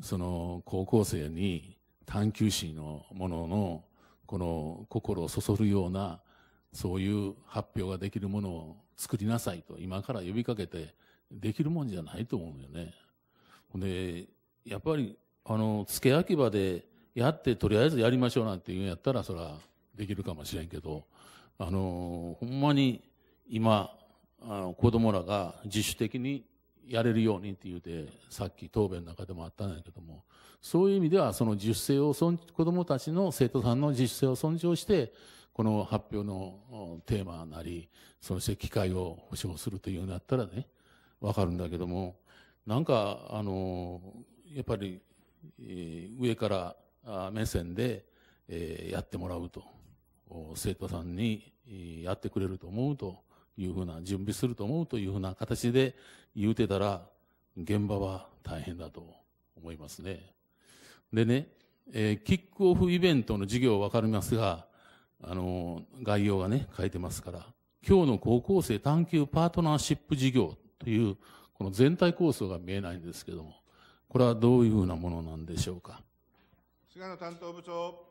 その、高校生に探求心のものの、この、心をそそるような、そういう発表ができるものを作りなさいと、今から呼びかけて、できるもんじゃないと思うよね。で、やっぱり、あの、付け焼き場でやって、とりあえずやりましょうなんていうんやったら、そら、できるかもしれんけど、あの、ほんまに今、あの子供らが自主的にやれるようにっていうて、さっき答弁の中でもあったんだけども、そういう意味では、その自主性を尊、子供たちの生徒さんの自主性を尊重して、この発表のテーマなり、そして機会を保障するというのだったらね、わかるんだけども、なんか、あの、やっぱり、えー、上から目線で、えー、やってもらうと、生徒さんにやってくれると思うと、いうふうな、準備すると思うというふうな形で言うてたら、現場は大変だと思いますね。でね、えー、キックオフイベントの授業分かりますが、あのー、概要がね、書いてますから、今日の高校生探求パートナーシップ事業という、この全体構想が見えないんですけども、これはどういうふうなものなんでしょうか。菅野担当部長。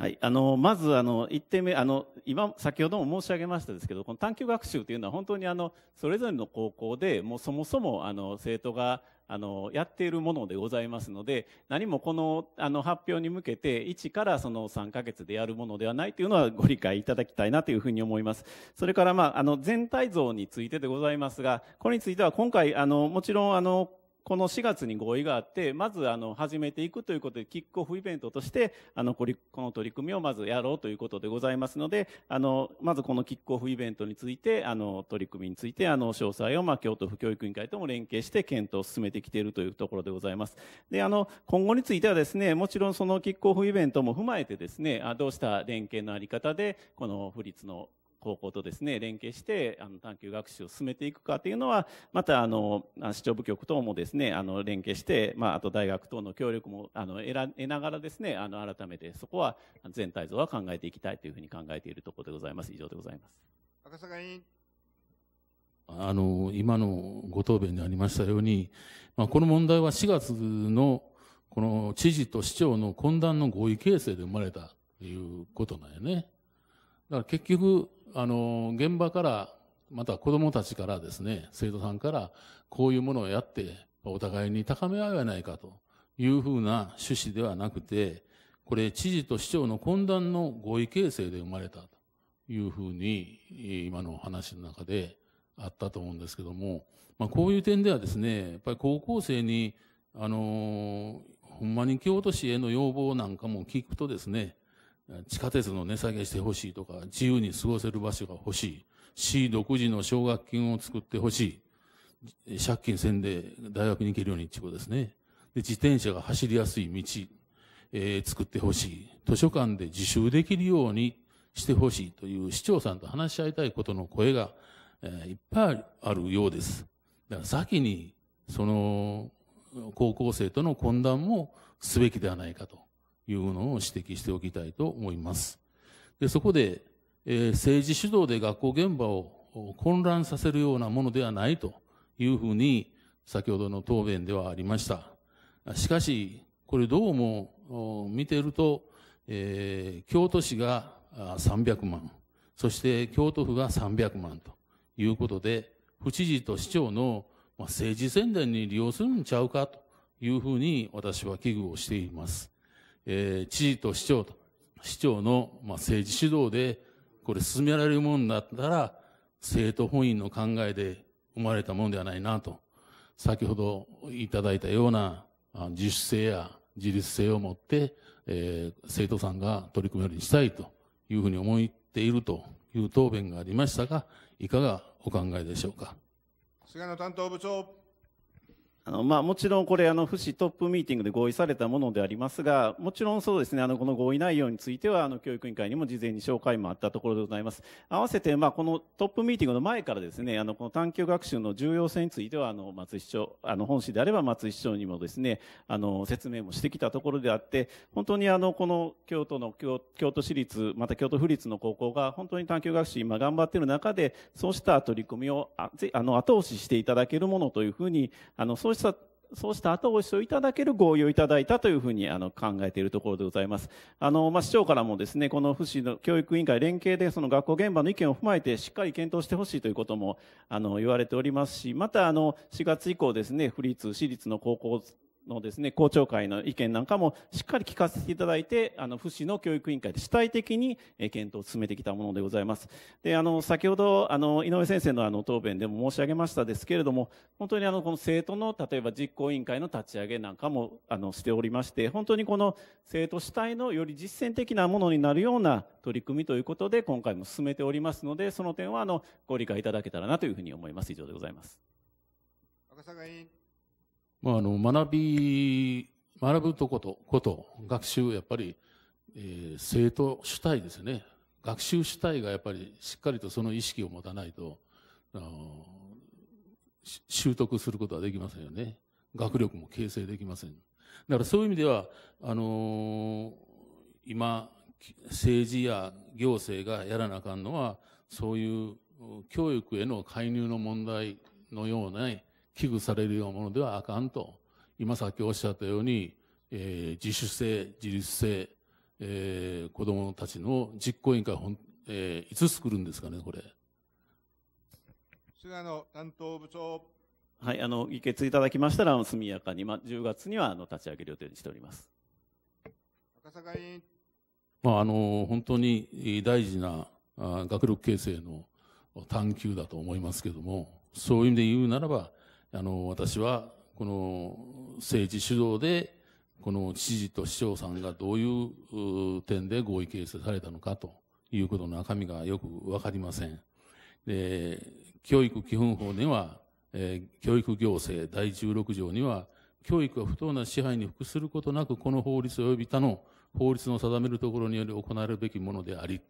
はい、あのまずあの1点目あの今先ほども申し上げましたですけどこの探究学習というのは本当にあのそれぞれの高校でもうそもそもあの生徒があのやっているものでございますので何もこのあの発表に向けて1からその3ヶ月でやるものではないというのはご理解いただきたいなというふうに思いますそれから、まあ、あの全体像についてでございますがこれについては今回あのもちろんあのこの4月に合意があって、まず、あの、始めていくということで、キックオフイベントとして、あの、この取り組みをまずやろうということでございますので、あの、まずこのキックオフイベントについて、あの、取り組みについて、あの、詳細を、ま京都府教育委員会とも連携して検討を進めてきているというところでございます。で、あの、今後についてはですね、もちろんそのキックオフイベントも踏まえてですね、あどうした連携のあり方で、この府立の高校とですね、連携して、あの、探究学習を進めていくかというのは、また、あの、市長部局等もですね、あの、連携して、まあ、あと大学等の協力も、あの、得ながらですね、あの、改めてそこは、全体像は考えていきたいというふうに考えているところでございます。以上でございます。赤坂委員。あの、今のご答弁でありましたように、まあ、この問題は4月の、この知事と市長の懇談の合意形成で生まれたということなんやね。だから結局、あの、現場から、また子供たちからですね、生徒さんからこういうものをやって、お互いに高め合うやないかというふうな趣旨ではなくて、これ知事と市長の懇談の合意形成で生まれたというふうに、今の話の中であったと思うんですけども、まあこういう点ではですね、やっぱり高校生に、あの、ほんまに京都市への要望なんかも聞くとですね、地下鉄の値下げしてほしいとか、自由に過ごせる場所が欲しい。市独自の奨学金を作ってほしい。借金せんで大学に行けるようにっていうことですね。で、自転車が走りやすい道、えー、作ってほしい。図書館で自習できるようにしてほしいという市長さんと話し合いたいことの声が、えー、いっぱいあるようです。だから先に、その、高校生との懇談もすべきではないかと。いうのを指摘しておきたいと思います。でそこで、えー、政治主導で学校現場を混乱させるようなものではないというふうに先ほどの答弁ではありました。しかし、これどうも見てると、えー、京都市が300万、そして京都府が300万ということで、府知事と市長の政治宣伝に利用するんちゃうかというふうに私は危惧をしています。えー、知事と市長と、市長の、まあ、政治指導で、これ進められるもんだったら、生徒本院の考えで生まれたものではないなと。先ほどいただいたような自主性や自律性を持って、えー、生徒さんが取り組めるようにしたいというふうに思っているという答弁がありましたが、いかがお考えでしょうか。菅野担当部長。あのまあ、もちろんこれあの、府市トップミーティングで合意されたものでありますが、もちろんそうですね、あのこの合意内容についてはあの教育委員会にも事前に紹介もあったところでございます。合わせて、まあ、このトップミーティングの前からですね、あのこの探究学習の重要性についてはあの松井市長、あの本市であれば松井市長にもですね、あの説明もしてきたところであって、本当にあのこの京都の京都市立、また京都府立の高校が本当に探究学習今頑張っている中で、そうした取り組みをああの後押ししていただけるものというふうに、あのそうしたそうした後押しをいただける合意をいただいたというふうにあの考えているところでございます。あの、まあ、市長からもですね、この府市の教育委員会連携でその学校現場の意見を踏まえてしっかり検討してほしいということもあの言われておりますし、またあの4月以降ですね、府立、私立の高校のですね、校長会の意見なんかもしっかり聞かせていただいて、あの、府市の教育委員会で主体的に検討を進めてきたものでございます。で、あの、先ほど、あの、井上先生のあの、答弁でも申し上げましたですけれども、本当にあの、この生徒の、例えば実行委員会の立ち上げなんかも、あの、しておりまして、本当にこの生徒主体のより実践的なものになるような取り組みということで、今回も進めておりますので、その点は、あの、ご理解いただけたらなというふうに思います。以上でございます。赤坂委員まあ、あの、学び、学ぶとこと、こと、学習、やっぱり、えー、生徒主体ですね。学習主体がやっぱりしっかりとその意識を持たないと、あの習得することはできませんよね。学力も形成できません。だからそういう意味では、あのー、今、政治や行政がやらなあかんのは、そういう教育への介入の問題のような、ね、危惧されるようなものではあかんと。今さっきおっしゃったように、えー、自主性、自立性、えー、子供たちの実行委員会ほん、えー、いつ作るんですかね、これ。菅野担当部長。はい、あの、議決いただきましたら、速やかに、まあ、10月には、あの、立ち上げる予定にしております。赤坂委員。まあ、あの、本当に大事な、あ学力形成の探求だと思いますけども、そういう意味で言うならば、あの、私は、この政治主導で、この知事と市長さんがどういう点で合意形成されたのかということの中身がよくわかりません。で、教育基本法には、えー、教育行政第16条には、教育は不当な支配に服することなく、この法律及び他の法律の定めるところにより行われるべきものであり、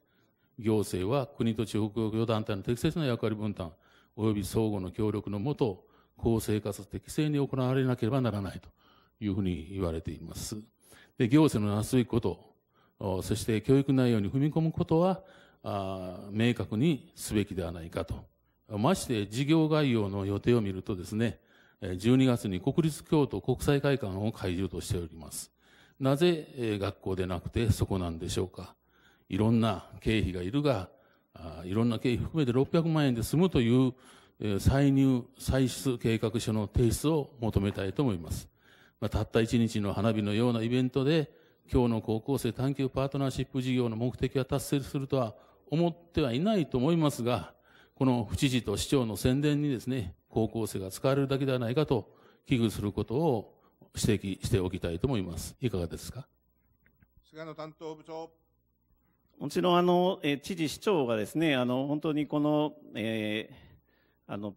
行政は国と地方公共団体の適切な役割分担、及び相互の協力のもと、公生活適正に行われなければならないというふうに言われています。で、行政のなすべきことそして教育内容に踏み込むことは、あ明確にすべきではないかと。まして事業概要の予定を見るとですね、12月に国立京都国際会館を会場としております。なぜ学校でなくてそこなんでしょうか。いろんな経費がいるが、あいろんな経費含めて600万円で済むという歳入、歳出計画書の提出を求めたいと思います。まあ、たった一日の花火のようなイベントで、今日の高校生探究パートナーシップ事業の目的は達成するとは思ってはいないと思いますが、この府知事と市長の宣伝にですね、高校生が使われるだけではないかと危惧することを指摘しておきたいと思います。いかがですか菅野担当部長。もちろん、あの、え知事、市長がですね、あの、本当にこの、えーあの、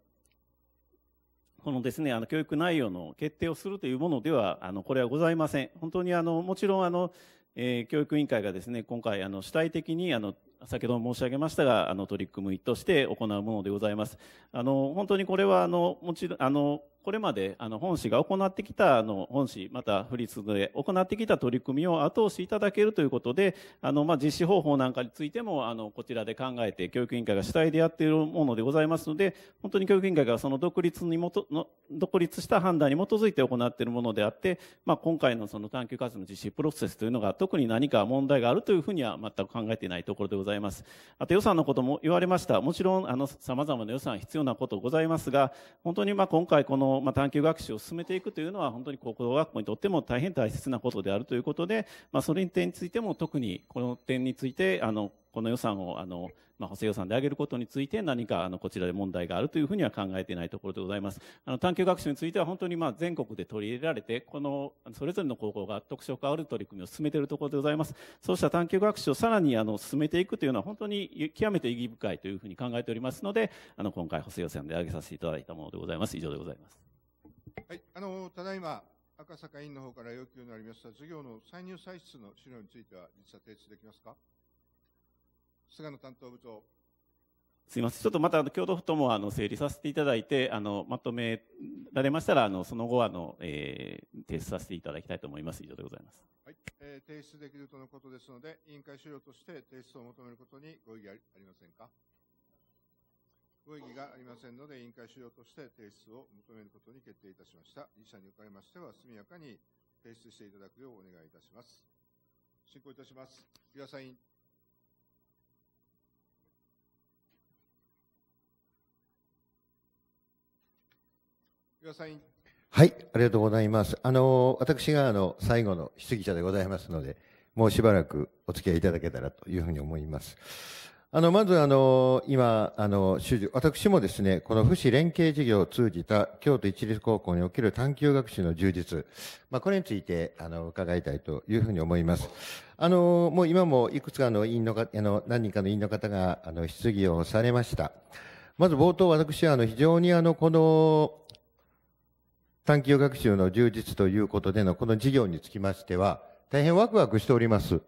このですね、あの、教育内容の決定をするというものでは、あの、これはございません。本当にあの、もちろんあの、えー、教育委員会がですね、今回あの、主体的にあの、先ほど申し上げましたが、あの、取り組みとして行うものでございます。あの、本当にこれはあの、もちろん、あの、これまであの本市が行ってきたあの本市またり継スで行ってきた取り組みを後押しいただけるということであのまあ実施方法なんかについてもあのこちらで考えて教育委員会が主体でやっているものでございますので本当に教育委員会がその独立にもとの独立した判断に基づいて行っているものであってまあ今回のその探究活動の実施プロセスというのが特に何か問題があるというふうには全く考えていないところでございますあと予算のことも言われましたもちろんあの様々な予算必要なことございますが本当にまあ今回このまあ、探究学習を進めていくというのは、本当に高校学校にとっても大変大切なことであるということで、まあ、それについても特に、この点について、あの、この予算を、あの、まあ、補正予算で上げることについて何か、あの、こちらで問題があるというふうには考えていないところでございます。あの、探究学習については本当に、まあ、全国で取り入れられて、この、それぞれの高校が特色ある取り組みを進めているところでございます。そうした探究学習をさらに、あの、進めていくというのは本当に極めて意義深いというふうに考えておりますので、あの、今回補正予算で上げさせていただいたものでございます。以上でございます。はい、あの、ただいま、赤坂委員の方から要求のありました事業の歳入歳出の資料については、実は提出できますか。菅野担当部長。すみません。ちょっとまた、共同とも、あの、整理させていただいて、あの、まとめられましたら、あの、その後、あの、えー、提出させていただきたいと思います。以上でございます。はい。えー、提出できるとのことですので、委員会資料として提出を求めることにご異議ありませんかご異議がありませんので、委員会資料として提出を求めることに決定いたしました。医社におかれましては、速やかに提出していただくようお願いいたします。進行いたします。岩佐委員。はい、ありがとうございます。あの、私があの、最後の質疑者でございますので、もうしばらくお付き合いいただけたらというふうに思います。あの、まずあの、今、あの、主私もですね、この不死連携事業を通じた京都一律高校における探究学習の充実、まあ、これについて、あの、伺いたいというふうに思います。あの、もう今もいくつかの委員の方、あの、何人かの委員の方が、あの、質疑をされました。まず冒頭、私は、あの、非常にあの、この、探究学習の充実ということでのこの事業につきましては、大変ワクワクしております。も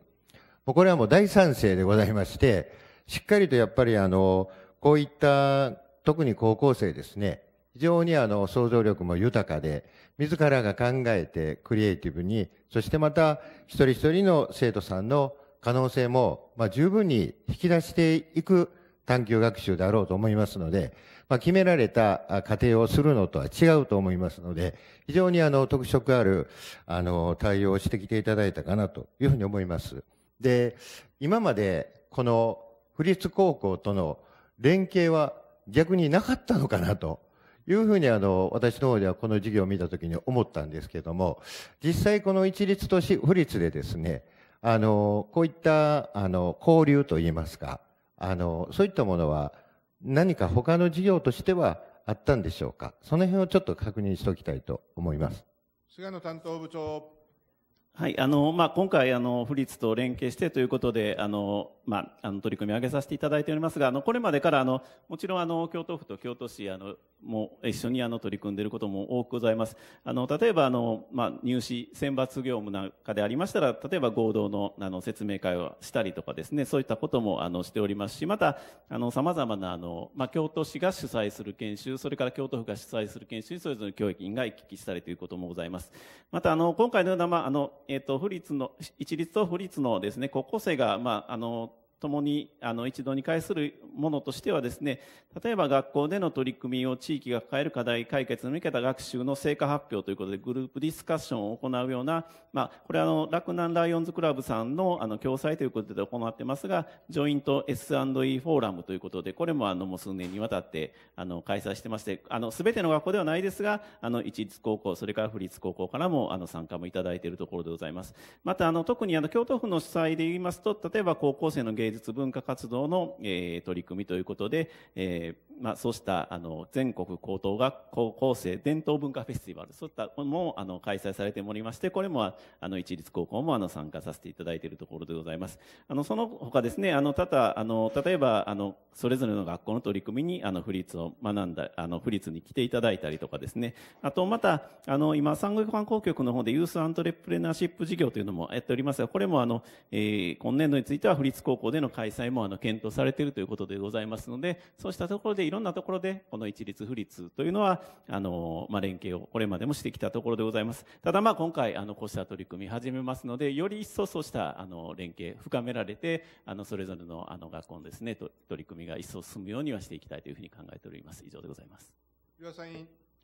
うこれはもう大賛成でございまして、しっかりとやっぱりあの、こういった、特に高校生ですね、非常にあの、想像力も豊かで、自らが考えてクリエイティブに、そしてまた一人一人の生徒さんの可能性も、まあ、十分に引き出していく探究学習であろうと思いますので、まあ、決められた過程をするのとは違うと思いますので、非常にあの特色あるあの対応をしてきていただいたかなというふうに思います。で、今までこの府立高校との連携は逆になかったのかなというふうにあの私の方ではこの授業を見たときに思ったんですけども、実際この一律と府立でですね、あのこういったあの交流といいますか、あのそういったものは何か他の事業としてはあったんでしょうか。その辺をちょっと確認しておきたいと思います。菅野担当部長。はいあのまあ、今回あの、府立と連携してということであの、まあ、あの取り組みを上げさせていただいておりますがあのこれまでからあのもちろんあの京都府と京都市あのも一緒にあの取り組んでいることも多くございますあの例えばあの、まあ、入試選抜業務なんかでありましたら例えば合同のあの説明会をしたりとかですねそういったこともあのしておりますしまたさまざまなあの、まあ、京都市が主催する研修それから京都府が主催する研修にそれぞれの教育員が行き来したりということもございますまたあの今回のような、まあ、あのえっ、ー、と、府立の、一律と府立のですね、高校生が、まあ、あの、共にあの一度に会するものとしてはですね例えば学校での取り組みを地域が抱える課題解決に向けた学習の成果発表ということでグループディスカッションを行うような、まあ、これはあの洛南ライオンズクラブさんのあの共催ということで行ってますがジョイント S&E フォーラムということでこれもあのもう数年にわたってあの開催してましてあの全ての学校ではないですがあの一律高校それから府立高校からもあの参加もいただいているところでございます。またあの特にあの京都府の主催で言いますと例えば高校生の芸術文化活動の、えー、取り組みということで、えー、まあ、そうしたあの全国高等学校構成伝統文化フェスティバルそういったものもあの開催されておりましてこれもあの一律高校もあの参加させていただいているところでございますあのその他ですねあのただあの例えばあのそれぞれの学校の取り組みにあの府立を学んだあの府立に来ていただいたりとかですねあとまたあの今産業観光局の方でユースアントレプレナーシップ事業というのもやっておりますがこれもあの、えー、今年度については府立高校での開催もあの検討されているということでございますので、そうしたところでいろんなところで、この一律不立というのは、あの、まあ、連携をこれまでもしてきたところでございます。ただまあ今回、あの、こうした取り組み始めますので、より一層そうした、あの、連携、深められて、あの、それぞれの、あの、学校のですね、取り組みが一層進むようにはしていきたいというふうに考えております。以上でございます。岩さん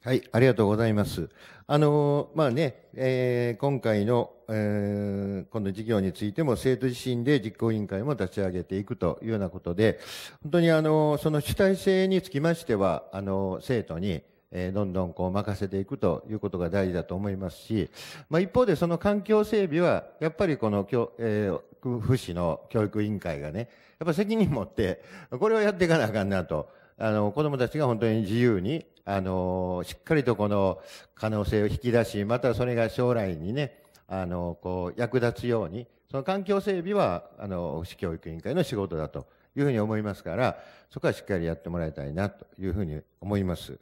はい、ありがとうございます。あの、まあね、えー、今回の、えー、この事業についても生徒自身で実行委員会も立ち上げていくというようなことで、本当にあの、その主体性につきましては、あの、生徒に、えー、どんどんこう任せていくということが大事だと思いますし、まあ一方でその環境整備は、やっぱりこの、えー、府市の教育委員会がね、やっぱ責任持って、これをやっていかなあかんなと。あの、子供たちが本当に自由に、あの、しっかりとこの可能性を引き出し、またそれが将来にね、あの、こう、役立つように、その環境整備は、あの、市教育委員会の仕事だというふうに思いますから、そこはしっかりやってもらいたいなというふうに思います。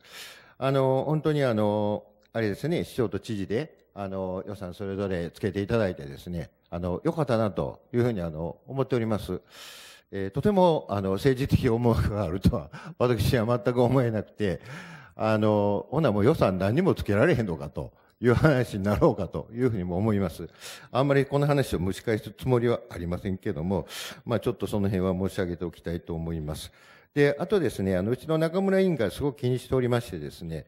あの、本当にあの、あれですね、市長と知事で、あの、予算それぞれつけていただいてですね、あの、良かったなというふうにあの、思っております。えー、とても、あの、政治的思惑があるとは、私は全く思えなくて、あの、ほなもう予算何もつけられへんのかという話になろうかというふうにも思います。あんまりこの話を蒸し返すつもりはありませんけども、まあちょっとその辺は申し上げておきたいと思います。で、あとですね、あの、うちの中村委員がすごく気にしておりましてですね、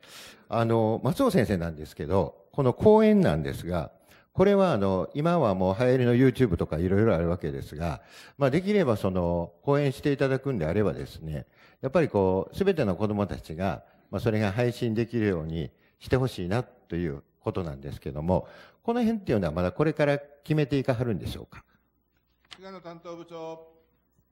あの、松尾先生なんですけど、この講演なんですが、これはあの、今はもう流行りの YouTube とかいろいろあるわけですが、まあできればその、講演していただくんであればですね、やっぱりこう、すべての子供たちがまあ、それが配信できるようにしてほしいなということなんですけれども、この辺っていうのはまだこれから決めていかはるんでしょうか。菅野担当部長。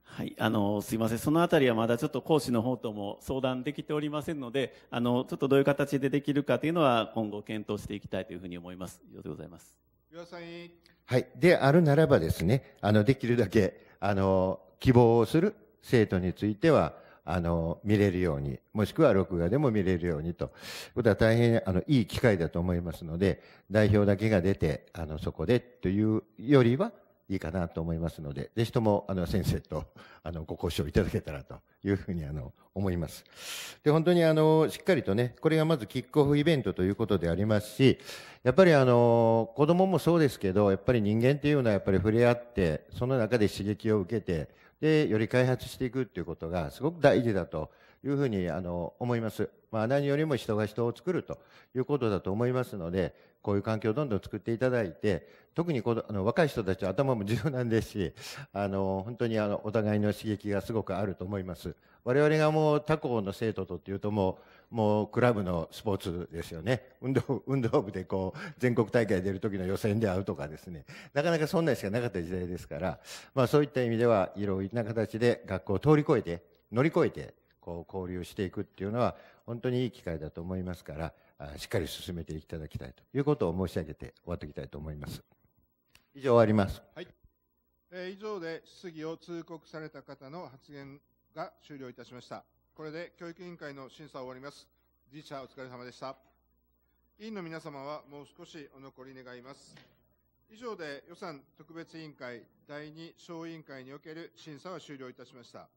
はい、あの、すみません。そのあたりはまだちょっと講師の方とも相談できておりませんので、あの、ちょっとどういう形でできるかというのは今後検討していきたいというふうに思います。以上でございます。はい。であるならばですね、あの、できるだけ、あの、希望をする生徒については、あの、見れるように、もしくは録画でも見れるようにと、いうことは大変、あの、いい機会だと思いますので、代表だけが出て、あの、そこでというよりは、いいかなと思いますので、ぜひとも、あの、先生と、あの、ご交渉いただけたらというふうに、あの、思います。で、本当に、あの、しっかりとね、これがまずキックオフイベントということでありますし、やっぱり、あの、子供もそうですけど、やっぱり人間っていうのは、やっぱり触れ合って、その中で刺激を受けて、でより開発していくっていうことがすごく大事だというふうにあの思います。まあ、何よりも人が人を作るということだと思いますので、こういう環境をどんどん作っていただいて、特にこのあの若い人たちは頭も柔軟ですし、あの本当にあのお互いの刺激がすごくあると思います。我々がもう他校の生徒とっていうともう、もうクラブのスポーツですよね。運動、運動部でこう、全国大会出る時の予選で会うとかですね。なかなかそんなしかなかった時代ですから、まあそういった意味では、いろいろな形で学校を通り越えて、乗り越えて、こう交流していくっていうのは本当にいい機会だと思いますからしっかり進めていただきたいということを申し上げて終わっていきたいと思います以上終わります、はいえー、以上で質疑を通告された方の発言が終了いたしましたこれで教育委員会の審査を終わります次者お疲れ様でした委員の皆様はもう少しお残り願います以上で予算特別委員会第2小委員会における審査は終了いたしました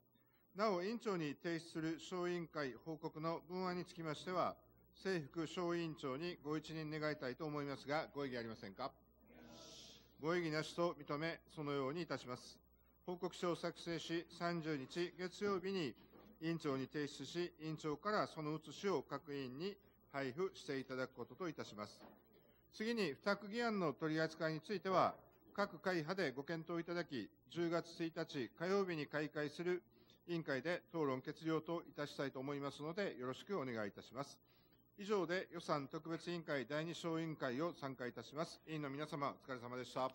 なお、委員長に提出する小委員会報告の文案につきましては、政府小委員長にご一任願いたいと思いますが、ご異議ありませんかご異議なしと認め、そのようにいたします。報告書を作成し、30日月曜日に委員長に提出し、委員長からその写しを各委員に配布していただくことといたします。次に、付託議案の取り扱いについては、各会派でご検討いただき、10月1日火曜日に開会する委員会で討論決了といたしたいと思いますので、よろしくお願いいたします。以上で予算特別委員会第2小委員会を参加いたします。委員の皆様、お疲れ様でした。